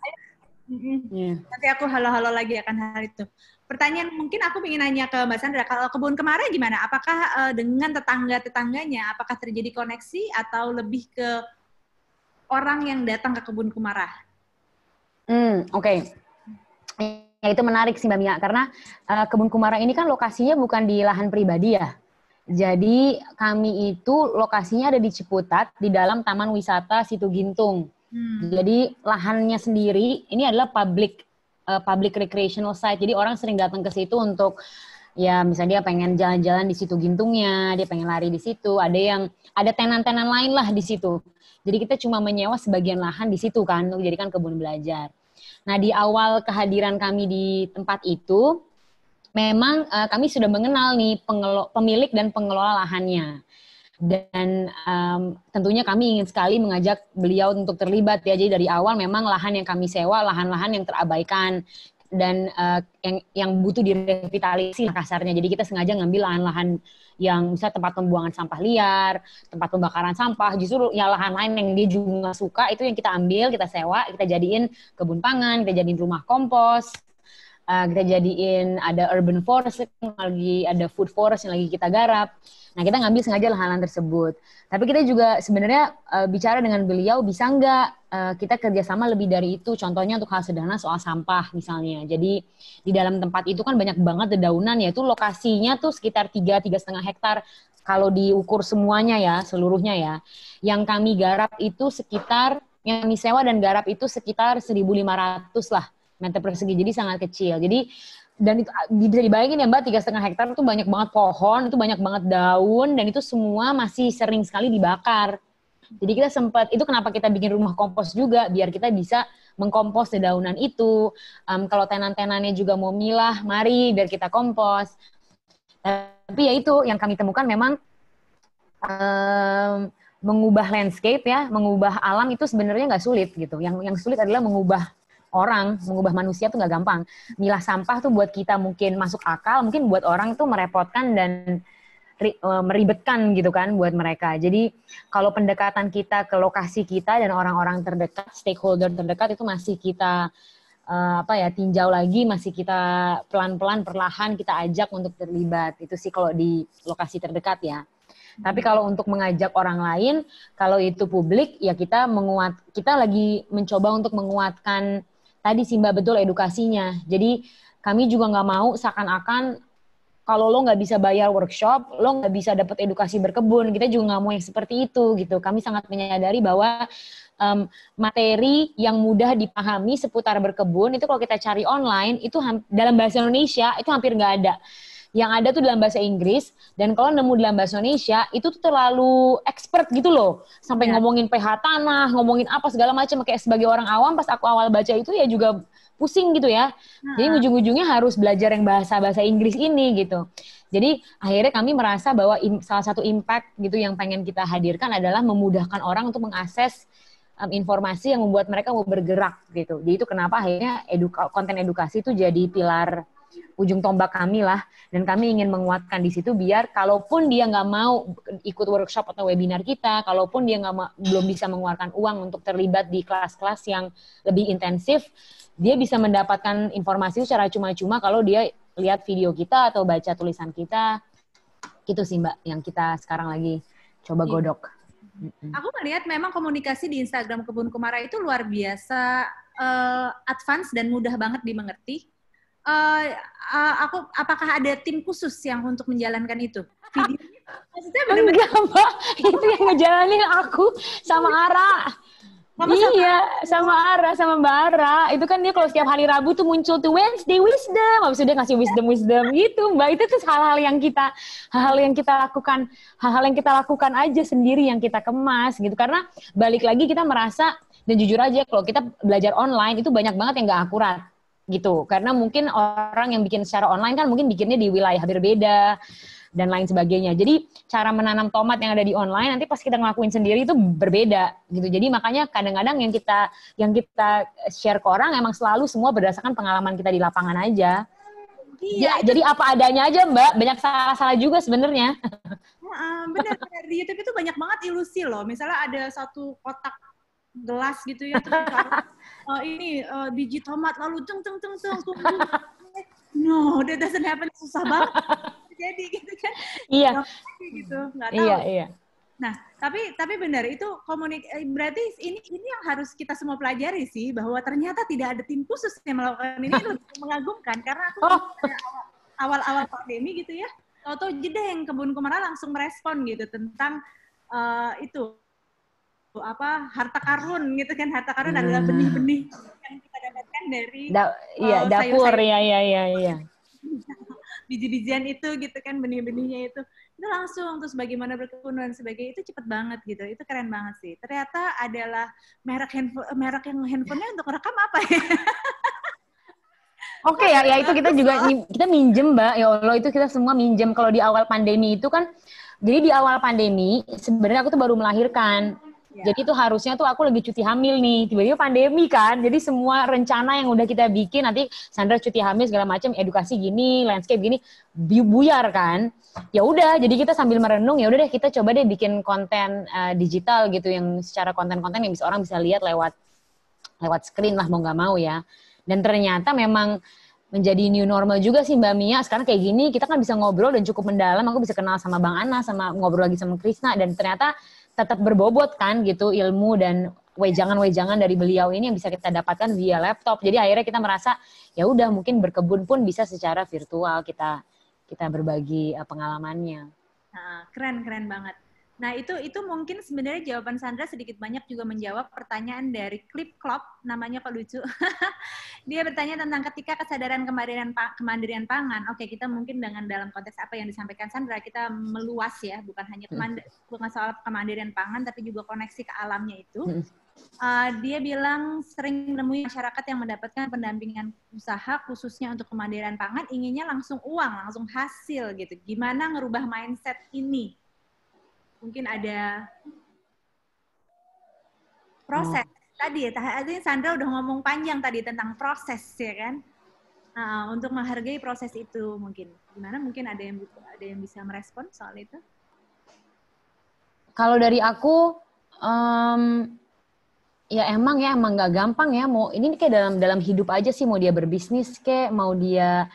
Yeah. Nanti aku halo-halo lagi akan hal itu. Pertanyaan mungkin aku ingin nanya ke Mbak Sandra, kalau kebun kemarin gimana? Apakah uh, dengan tetangga-tetangganya, apakah terjadi koneksi atau lebih ke orang yang datang ke kebun kemarah? Hmm, oke. Okay. Ya, itu menarik sih Mbak Mia, karena uh, kebun kumara ini kan lokasinya bukan di lahan pribadi ya. Jadi kami itu lokasinya ada di Ciputat di dalam Taman Wisata Situ Gintung. Hmm. Jadi lahannya sendiri ini adalah public uh, public recreational site. Jadi orang sering datang ke situ untuk ya misalnya dia pengen jalan-jalan di situ gintungnya, dia pengen lari di situ. Ada yang ada tenan-tenan lain lah di situ. Jadi kita cuma menyewa sebagian lahan di situ kan untuk jadikan kebun belajar. Nah di awal kehadiran kami di tempat itu memang uh, kami sudah mengenal nih pengelo- pemilik dan pengelola lahannya. Dan um, tentunya kami ingin sekali mengajak beliau untuk terlibat ya. Jadi dari awal memang lahan yang kami sewa, lahan-lahan yang terabaikan dan uh, yang yang butuh direvitalisasi kasarnya. Jadi kita sengaja ngambil lahan-lahan yang bisa tempat pembuangan sampah liar, tempat pembakaran sampah, justru ya lahan lain yang dia juga suka itu yang kita ambil, kita sewa, kita jadiin kebun pangan, kita jadiin rumah kompos, uh, kita jadiin ada urban forest lagi ada food forest yang lagi kita garap nah kita ngambil sengaja lahan-lahan tersebut tapi kita juga sebenarnya uh, bicara dengan beliau bisa nggak uh, kita kerjasama lebih dari itu contohnya untuk hal sederhana soal sampah misalnya jadi di dalam tempat itu kan banyak banget dedaunan ya. Itu lokasinya tuh sekitar tiga tiga setengah hektar kalau diukur semuanya ya seluruhnya ya yang kami garap itu sekitar yang kami sewa dan garap itu sekitar 1.500 lah meter persegi jadi sangat kecil jadi dan itu ah, bisa dibayangin ya mbak tiga setengah hektar itu banyak banget pohon itu banyak banget daun dan itu semua masih sering sekali dibakar jadi kita sempat itu kenapa kita bikin rumah kompos juga biar kita bisa mengkompos dedaunan itu um, kalau tenan-tenannya juga mau milah mari biar kita kompos tapi ya itu yang kami temukan memang um, mengubah landscape ya mengubah alam itu sebenarnya nggak sulit gitu yang yang sulit adalah mengubah orang, mengubah manusia tuh nggak gampang. Milah sampah tuh buat kita mungkin masuk akal, mungkin buat orang itu merepotkan dan e, meribetkan gitu kan buat mereka. Jadi kalau pendekatan kita ke lokasi kita dan orang-orang terdekat, stakeholder terdekat itu masih kita uh, apa ya tinjau lagi, masih kita pelan-pelan perlahan kita ajak untuk terlibat. Itu sih kalau di lokasi terdekat ya. Tapi hmm. kalau untuk mengajak orang lain, kalau itu publik ya kita menguat kita lagi mencoba untuk menguatkan tadi sih mbak betul edukasinya. Jadi kami juga nggak mau seakan-akan kalau lo nggak bisa bayar workshop, lo nggak bisa dapat edukasi berkebun. Kita juga nggak mau yang seperti itu gitu. Kami sangat menyadari bahwa um, materi yang mudah dipahami seputar berkebun itu kalau kita cari online itu dalam bahasa Indonesia itu hampir nggak ada yang ada tuh dalam bahasa Inggris dan kalau nemu dalam bahasa Indonesia itu tuh terlalu expert gitu loh sampai ya. ngomongin pH tanah ngomongin apa segala macam kayak sebagai orang awam pas aku awal baca itu ya juga pusing gitu ya hmm. jadi ujung-ujungnya harus belajar yang bahasa bahasa Inggris ini gitu jadi akhirnya kami merasa bahwa im, salah satu impact gitu yang pengen kita hadirkan adalah memudahkan orang untuk mengakses um, informasi yang membuat mereka mau bergerak gitu. Jadi itu kenapa akhirnya eduka, konten edukasi itu jadi pilar ujung tombak kami lah dan kami ingin menguatkan di situ biar kalaupun dia nggak mau ikut workshop atau webinar kita kalaupun dia nggak belum bisa mengeluarkan uang untuk terlibat di kelas-kelas yang lebih intensif dia bisa mendapatkan informasi secara cuma-cuma kalau dia lihat video kita atau baca tulisan kita gitu sih mbak yang kita sekarang lagi coba iya. godok. Aku melihat memang komunikasi di Instagram Kebun Kumara itu luar biasa uh, advance dan mudah banget dimengerti uh, uh, aku apakah ada tim khusus yang untuk menjalankan itu? Videonya, maksudnya benar -bener. enggak, Mbak. itu yang ngejalanin aku sama Ara. Mama iya, sama, Ara, sama Mbak Ara. Itu kan dia kalau setiap hari Rabu tuh muncul tuh Wednesday wisdom. Habis itu dia ngasih wisdom-wisdom gitu, Mbak. Itu tuh hal-hal yang kita hal-hal yang kita lakukan, hal-hal yang kita lakukan aja sendiri yang kita kemas gitu. Karena balik lagi kita merasa dan jujur aja kalau kita belajar online itu banyak banget yang gak akurat gitu karena mungkin orang yang bikin secara online kan mungkin bikinnya di wilayah berbeda dan lain sebagainya jadi cara menanam tomat yang ada di online nanti pas kita ngelakuin sendiri itu berbeda gitu jadi makanya kadang-kadang yang kita yang kita share ke orang emang selalu semua berdasarkan pengalaman kita di lapangan aja Iya, ya, jadi apa adanya aja Mbak. Banyak salah-salah juga sebenarnya. benar, benar. Di YouTube itu banyak banget ilusi loh. Misalnya ada satu kotak gelas gitu ya terus uh, ini uh, biji tomat lalu teng teng teng teng no that doesn't happen susah banget jadi gitu kan iya yeah. gitu nggak iya, tahu iya yeah, iya yeah. Nah, tapi tapi benar itu komunik eh, berarti ini ini yang harus kita semua pelajari sih bahwa ternyata tidak ada tim khusus yang melakukan ini lebih mengagumkan karena aku oh. awal-awal pandemi gitu ya, atau jeda yang kebun kumara langsung merespon gitu tentang uh, itu apa harta karun gitu kan harta karun hmm. adalah benih-benih yang kita dapatkan dari da eh, iya, dapur sayur -sayur. ya ya ya ya biji-bijian itu gitu kan benih-benihnya itu itu langsung terus bagaimana berkebun sebagainya itu cepet banget gitu itu keren banget sih ternyata adalah merek handphone eh, merek yang handphonenya untuk rekam apa ya Oke okay, ya, ya itu kita juga kita minjem mbak ya Allah itu kita semua minjem kalau di awal pandemi itu kan jadi di awal pandemi sebenarnya aku tuh baru melahirkan Ya. Jadi itu harusnya tuh aku lagi cuti hamil nih, tiba-tiba pandemi kan. Jadi semua rencana yang udah kita bikin nanti Sandra cuti hamil segala macam, edukasi gini, landscape gini, buyar kan. Ya udah, jadi kita sambil merenung ya udah deh kita coba deh bikin konten uh, digital gitu yang secara konten-konten yang bisa orang bisa lihat lewat lewat screen lah mau nggak mau ya. Dan ternyata memang menjadi new normal juga sih Mbak Mia. Sekarang kayak gini kita kan bisa ngobrol dan cukup mendalam. Aku bisa kenal sama Bang Ana, sama ngobrol lagi sama Krisna dan ternyata tetap berbobot kan gitu ilmu dan wejangan-wejangan dari beliau ini yang bisa kita dapatkan via laptop. Jadi akhirnya kita merasa ya udah mungkin berkebun pun bisa secara virtual kita kita berbagi eh, pengalamannya. Ah, keren keren banget. Nah, itu itu mungkin sebenarnya jawaban Sandra sedikit banyak juga menjawab pertanyaan dari Clip Klop, namanya kok lucu. Dia bertanya tentang ketika kesadaran kemandirian kemandirian pangan. Oke, kita mungkin dengan dalam konteks apa yang disampaikan Sandra, kita meluas ya, bukan hanya hmm. kemand bukan soal kemandirian pangan tapi juga koneksi ke alamnya itu. Hmm. Uh, dia bilang sering menemui masyarakat yang mendapatkan pendampingan usaha khususnya untuk kemandirian pangan inginnya langsung uang, langsung hasil gitu. Gimana ngerubah mindset ini? mungkin ada proses hmm. tadi ya, tadi Sandra udah ngomong panjang tadi tentang proses ya kan nah, untuk menghargai proses itu mungkin gimana mungkin ada yang ada yang bisa merespon soal itu kalau dari aku um, ya emang ya emang nggak gampang ya mau ini kayak dalam dalam hidup aja sih mau dia berbisnis kayak mau dia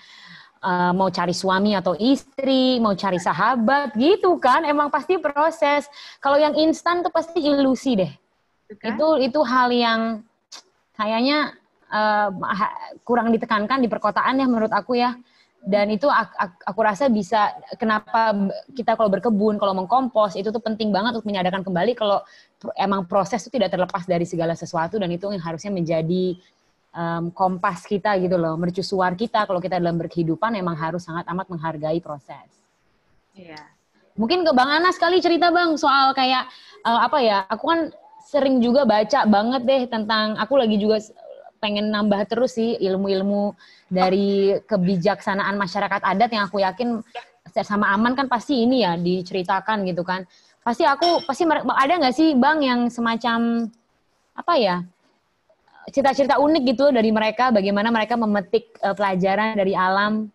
Eh, mau cari suami atau istri, mau cari sahabat gitu kan. Emang pasti proses. Kalau yang instan tuh pasti ilusi deh. Okay. Itu itu hal yang kayaknya uh, kurang ditekankan di perkotaan ya menurut aku ya dan itu aku, aku rasa bisa kenapa kita kalau berkebun kalau mengkompos itu tuh penting banget untuk menyadarkan kembali kalau emang proses itu tidak terlepas dari segala sesuatu dan itu yang harusnya menjadi um, kompas kita gitu loh, mercusuar kita kalau kita dalam berkehidupan emang harus sangat amat menghargai proses. Iya. Mungkin ke Bang Anas kali cerita Bang soal kayak uh, apa ya? Aku kan sering juga baca banget deh tentang aku lagi juga pengen nambah terus sih ilmu-ilmu dari kebijaksanaan masyarakat adat yang aku yakin sama aman kan pasti ini ya diceritakan gitu kan pasti aku pasti ada nggak sih bang yang semacam apa ya cerita-cerita unik gitu dari mereka bagaimana mereka memetik uh, pelajaran dari alam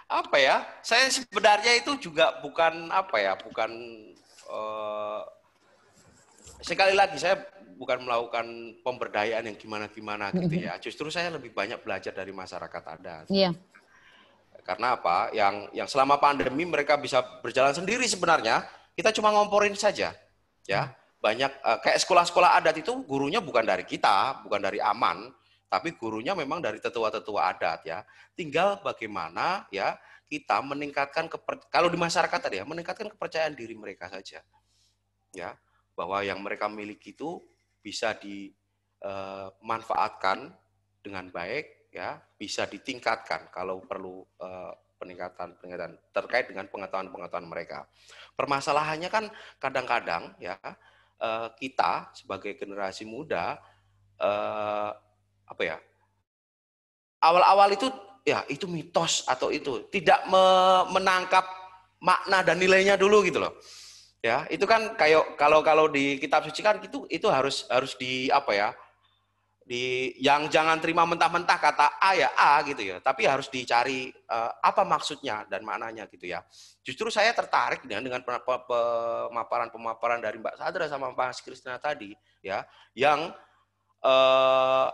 apa ya saya sebenarnya itu juga bukan apa ya bukan uh, sekali lagi saya bukan melakukan pemberdayaan yang gimana-gimana gitu ya justru saya lebih banyak belajar dari masyarakat adat iya yeah. karena apa yang yang selama pandemi mereka bisa berjalan sendiri sebenarnya kita cuma ngomporin saja ya hmm banyak eh, kayak sekolah-sekolah adat itu gurunya bukan dari kita, bukan dari aman, tapi gurunya memang dari tetua-tetua adat ya. Tinggal bagaimana ya kita meningkatkan keper, kalau di masyarakat tadi ya meningkatkan kepercayaan diri mereka saja. Ya, bahwa yang mereka miliki itu bisa dimanfaatkan eh, dengan baik ya, bisa ditingkatkan kalau perlu eh, peningkatan-peningkatan terkait dengan pengetahuan-pengetahuan mereka. Permasalahannya kan kadang-kadang ya uh, kita sebagai generasi muda uh, apa ya awal-awal itu ya itu mitos atau itu tidak me menangkap makna dan nilainya dulu gitu loh ya itu kan kayak kalau kalau di kitab suci kan itu itu harus harus di apa ya di yang jangan terima mentah-mentah kata A ya A gitu ya, tapi harus dicari uh, apa maksudnya dan maknanya gitu ya. Justru saya tertarik dengan, dengan pemaparan-pemaparan dari Mbak Sadra sama Mas Kristina tadi ya, yang uh,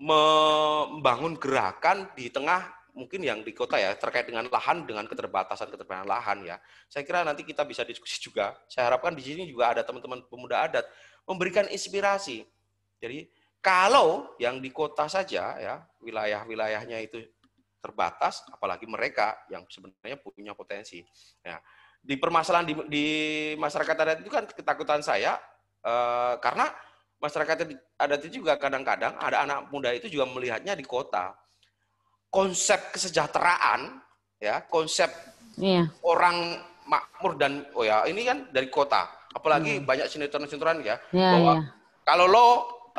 membangun gerakan di tengah mungkin yang di kota ya terkait dengan lahan dengan keterbatasan keterbatasan lahan ya. Saya kira nanti kita bisa diskusi juga. Saya harapkan di sini juga ada teman-teman pemuda adat memberikan inspirasi jadi kalau yang di kota saja ya wilayah-wilayahnya itu terbatas, apalagi mereka yang sebenarnya punya potensi. Ya. Di permasalahan di, di masyarakat adat itu kan ketakutan saya eh, karena masyarakat adat itu juga kadang-kadang ada anak muda itu juga melihatnya di kota. Konsep kesejahteraan, ya konsep iya. orang makmur dan oh ya ini kan dari kota, apalagi hmm. banyak sinetron-sinetron ya iya, bahwa iya. kalau lo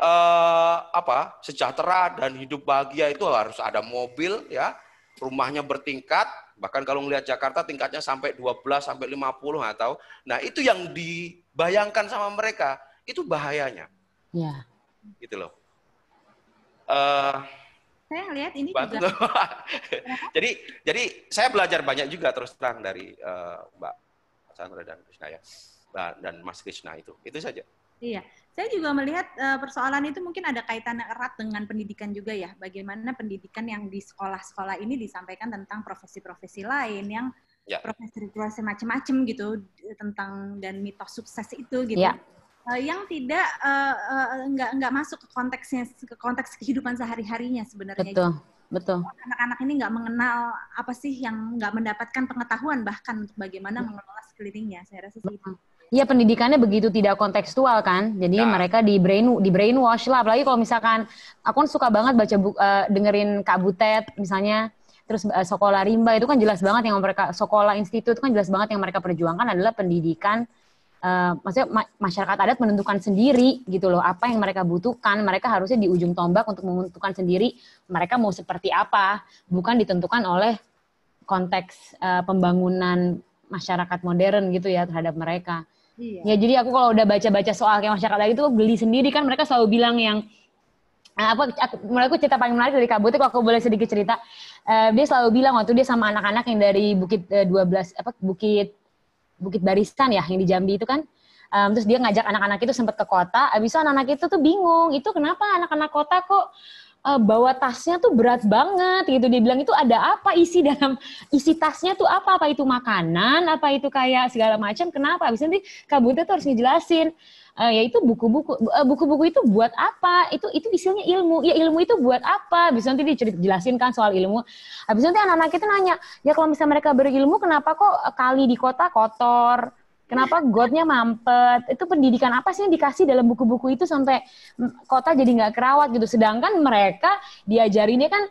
eh, apa sejahtera dan hidup bahagia itu harus ada mobil ya rumahnya bertingkat bahkan kalau melihat Jakarta tingkatnya sampai 12 sampai 50 puluh atau nah itu yang dibayangkan sama mereka itu bahayanya ya. gitu loh uh, saya lihat ini bantu juga. jadi jadi saya belajar banyak juga terus terang dari uh, Mbak Sandra dan Krishna ya dan Mas Krishna itu itu saja iya saya juga melihat uh, persoalan itu mungkin ada kaitan erat dengan pendidikan juga ya. Bagaimana pendidikan yang di sekolah-sekolah ini disampaikan tentang profesi-profesi lain yang ya. profesi-profesi macam-macam gitu tentang dan mitos sukses itu gitu. Ya. Uh, yang tidak uh, uh, nggak masuk ke konteksnya ke konteks kehidupan sehari-harinya sebenarnya. Gitu. Betul. betul anak-anak ini nggak mengenal apa sih yang nggak mendapatkan pengetahuan bahkan untuk bagaimana ya. mengelola sekelilingnya saya rasa sih itu Iya pendidikannya begitu tidak kontekstual kan, jadi nah. mereka di brain di brainwash lah. Apalagi kalau misalkan aku kan suka banget baca bu, uh, dengerin Kak Butet misalnya, terus uh, sekolah rimba itu kan jelas banget yang mereka sekolah institut itu kan jelas banget yang mereka perjuangkan adalah pendidikan. Uh, maksudnya ma masyarakat adat menentukan sendiri gitu loh apa yang mereka butuhkan mereka harusnya di ujung tombak untuk menentukan sendiri mereka mau seperti apa bukan ditentukan oleh konteks uh, pembangunan masyarakat modern gitu ya terhadap mereka Iya. Ya jadi aku kalau udah baca-baca soal kayak masyarakat lagi tuh beli sendiri kan mereka selalu bilang yang apa ah, aku, aku cerita paling menarik dari kabut itu aku boleh sedikit cerita uh, dia selalu bilang waktu dia sama anak-anak yang dari Bukit uh, eh, 12 apa Bukit Bukit Barisan ya yang di Jambi itu kan um, terus dia ngajak anak-anak itu sempat ke kota abis itu anak-anak itu tuh bingung itu kenapa anak-anak kota kok uh, bawa tasnya tuh berat banget gitu. Dia bilang itu ada apa isi dalam isi tasnya tuh apa? Apa itu makanan? Apa itu kayak segala macam? Kenapa? Abis nanti kabutnya tuh harus ngejelasin. Uh, itu buku-buku eh, buku-buku itu buat apa itu itu isinya ilmu ya ilmu itu buat apa Abis nanti dia jelasin kan soal ilmu abis nanti anak-anak itu nanya ya kalau misalnya mereka berilmu kenapa kok kali di kota kotor Kenapa godnya mampet? Itu pendidikan apa sih yang dikasih dalam buku-buku itu sampai mm, kota jadi nggak kerawat gitu? Sedangkan mereka diajarinnya kan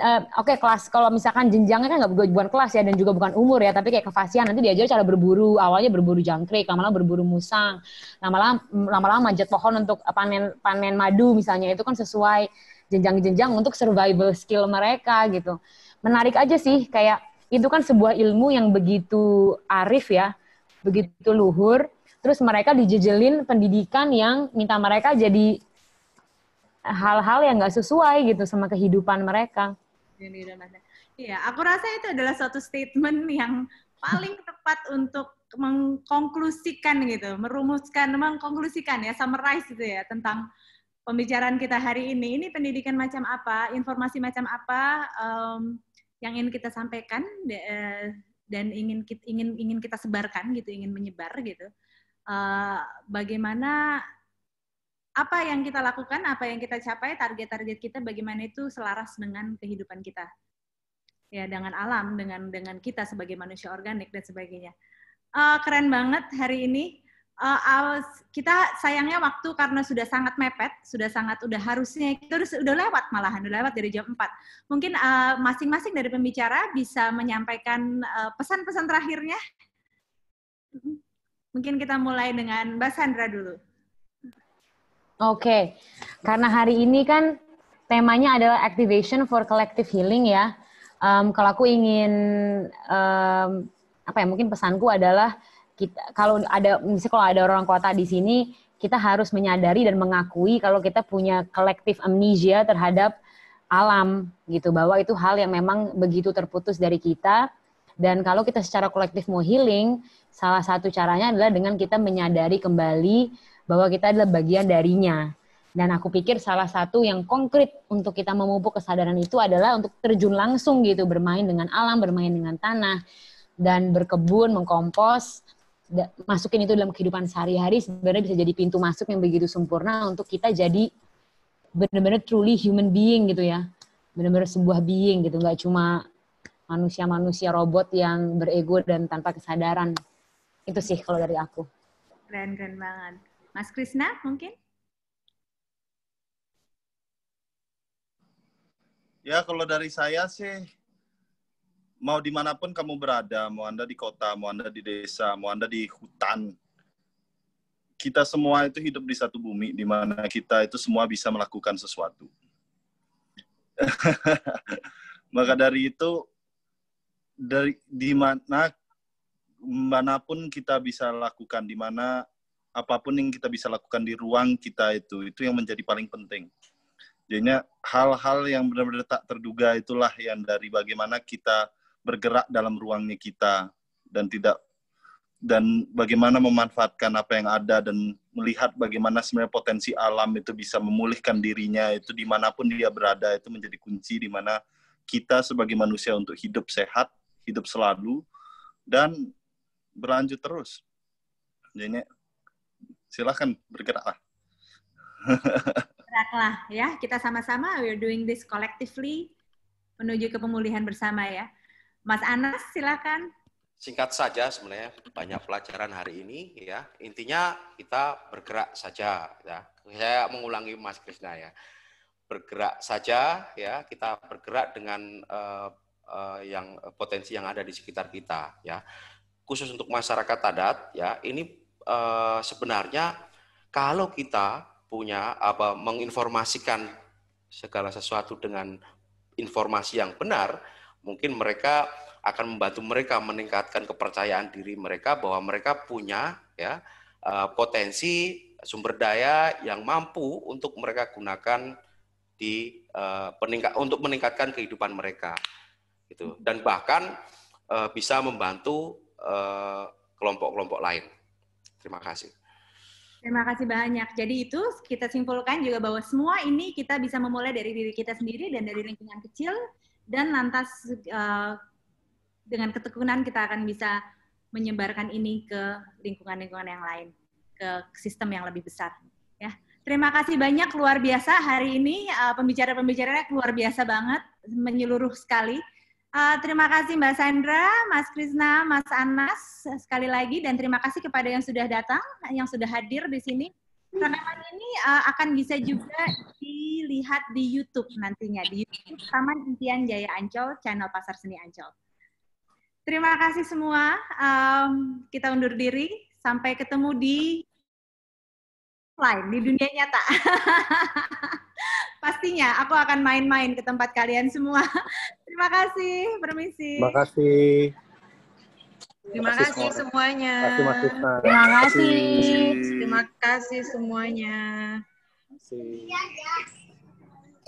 uh, oke okay, kelas kalau misalkan jenjangnya kan nggak bukan kelas ya dan juga bukan umur ya tapi kayak kefasian. nanti diajar cara berburu awalnya berburu jangkrik lama-lama berburu musang lama-lama mm, lama-lama manjat pohon untuk eh, panen panen madu misalnya itu kan sesuai jenjang-jenjang untuk survival skill mereka gitu menarik aja sih kayak itu kan sebuah ilmu yang begitu arif ya begitu luhur terus mereka dijejelin pendidikan yang minta mereka jadi hal-hal yang nggak sesuai gitu sama kehidupan mereka. Iya, aku rasa itu adalah suatu statement yang paling tepat untuk mengkonklusikan gitu, merumuskan, mengkonklusikan ya, summarize gitu ya tentang pembicaraan kita hari ini. Ini pendidikan macam apa, informasi macam apa um, yang ingin kita sampaikan eh, dan ingin kita, ingin ingin kita sebarkan gitu, ingin menyebar gitu. Uh, bagaimana apa yang kita lakukan, apa yang kita capai, target-target kita bagaimana itu selaras dengan kehidupan kita. Ya, dengan alam, dengan dengan kita sebagai manusia organik dan sebagainya. Uh, keren banget hari ini uh, kita sayangnya waktu karena sudah sangat mepet, sudah sangat udah harusnya kita udah, lewat malahan, udah lewat dari jam 4. Mungkin eh, masing-masing uh, dari pembicara bisa menyampaikan eh, pesan-pesan uh, terakhirnya. Mungkin kita mulai dengan Mbak Sandra dulu. Oke, okay. karena hari ini kan temanya adalah activation for collective healing ya. Um, kalau aku ingin um, apa ya mungkin pesanku adalah kita kalau ada misalnya kalau ada orang kota di sini kita harus menyadari dan mengakui kalau kita punya kolektif amnesia terhadap alam gitu bahwa itu hal yang memang begitu terputus dari kita dan kalau kita secara kolektif mau healing salah satu caranya adalah dengan kita menyadari kembali bahwa kita adalah bagian darinya dan aku pikir salah satu yang konkret untuk kita memupuk kesadaran itu adalah untuk terjun langsung gitu bermain dengan alam bermain dengan tanah dan berkebun mengkompos masukin itu dalam kehidupan sehari-hari sebenarnya bisa jadi pintu masuk yang begitu sempurna untuk kita jadi benar-benar truly human being gitu ya benar-benar sebuah being gitu nggak cuma manusia-manusia robot yang berego dan tanpa kesadaran itu sih kalau dari aku keren keren banget Mas Krisna mungkin ya kalau dari saya sih mau dimanapun kamu berada, mau Anda di kota, mau Anda di desa, mau Anda di hutan, kita semua itu hidup di satu bumi di mana kita itu semua bisa melakukan sesuatu. Maka dari itu dari di mana manapun kita bisa lakukan di mana apapun yang kita bisa lakukan di ruang kita itu itu yang menjadi paling penting. Jadinya hal-hal yang benar-benar tak terduga itulah yang dari bagaimana kita bergerak dalam ruangnya kita dan tidak dan bagaimana memanfaatkan apa yang ada dan melihat bagaimana sebenarnya potensi alam itu bisa memulihkan dirinya itu dimanapun dia berada itu menjadi kunci di mana kita sebagai manusia untuk hidup sehat hidup selalu dan berlanjut terus jadi silahkan bergeraklah bergeraklah ya kita sama-sama we're doing this collectively menuju ke pemulihan bersama ya Mas Anas, silakan. Singkat saja sebenarnya banyak pelajaran hari ini ya. Intinya kita bergerak saja ya. Saya mengulangi Mas Krisna ya. Bergerak saja ya, kita bergerak dengan uh, uh, yang potensi yang ada di sekitar kita ya. Khusus untuk masyarakat adat ya, ini uh, sebenarnya kalau kita punya apa menginformasikan segala sesuatu dengan informasi yang benar, mungkin mereka akan membantu mereka meningkatkan kepercayaan diri mereka bahwa mereka punya ya eh, potensi sumber daya yang mampu untuk mereka gunakan di uh, peningkat untuk meningkatkan kehidupan mereka gitu dan bahkan eh, bisa membantu kelompok-kelompok lain. Terima kasih. Terima kasih banyak. Jadi itu kita simpulkan juga bahwa semua ini kita bisa memulai dari diri kita sendiri dan dari lingkungan kecil dan lantas uh, dengan ketekunan kita akan bisa menyebarkan ini ke lingkungan-lingkungan yang lain, ke sistem yang lebih besar. Ya, terima kasih banyak luar biasa hari ini uh, pembicara-pembicaranya luar biasa banget, menyeluruh sekali. Uh, terima kasih Mbak Sandra, Mas Krisna, Mas Anas sekali lagi dan terima kasih kepada yang sudah datang, yang sudah hadir di sini. Tanaman ini uh, akan bisa juga dilihat di YouTube nantinya di YouTube Taman Impian Jaya Ancol, channel Pasar Seni Ancol. Terima kasih semua. Um, kita undur diri. Sampai ketemu di lain di dunia nyata. Pastinya aku akan main-main ke tempat kalian semua. Terima kasih. Permisi. Terima kasih. Terima kasih, semuanya. Terima kasih, Terima kasih. Terima kasih semuanya. Terima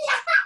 kasih.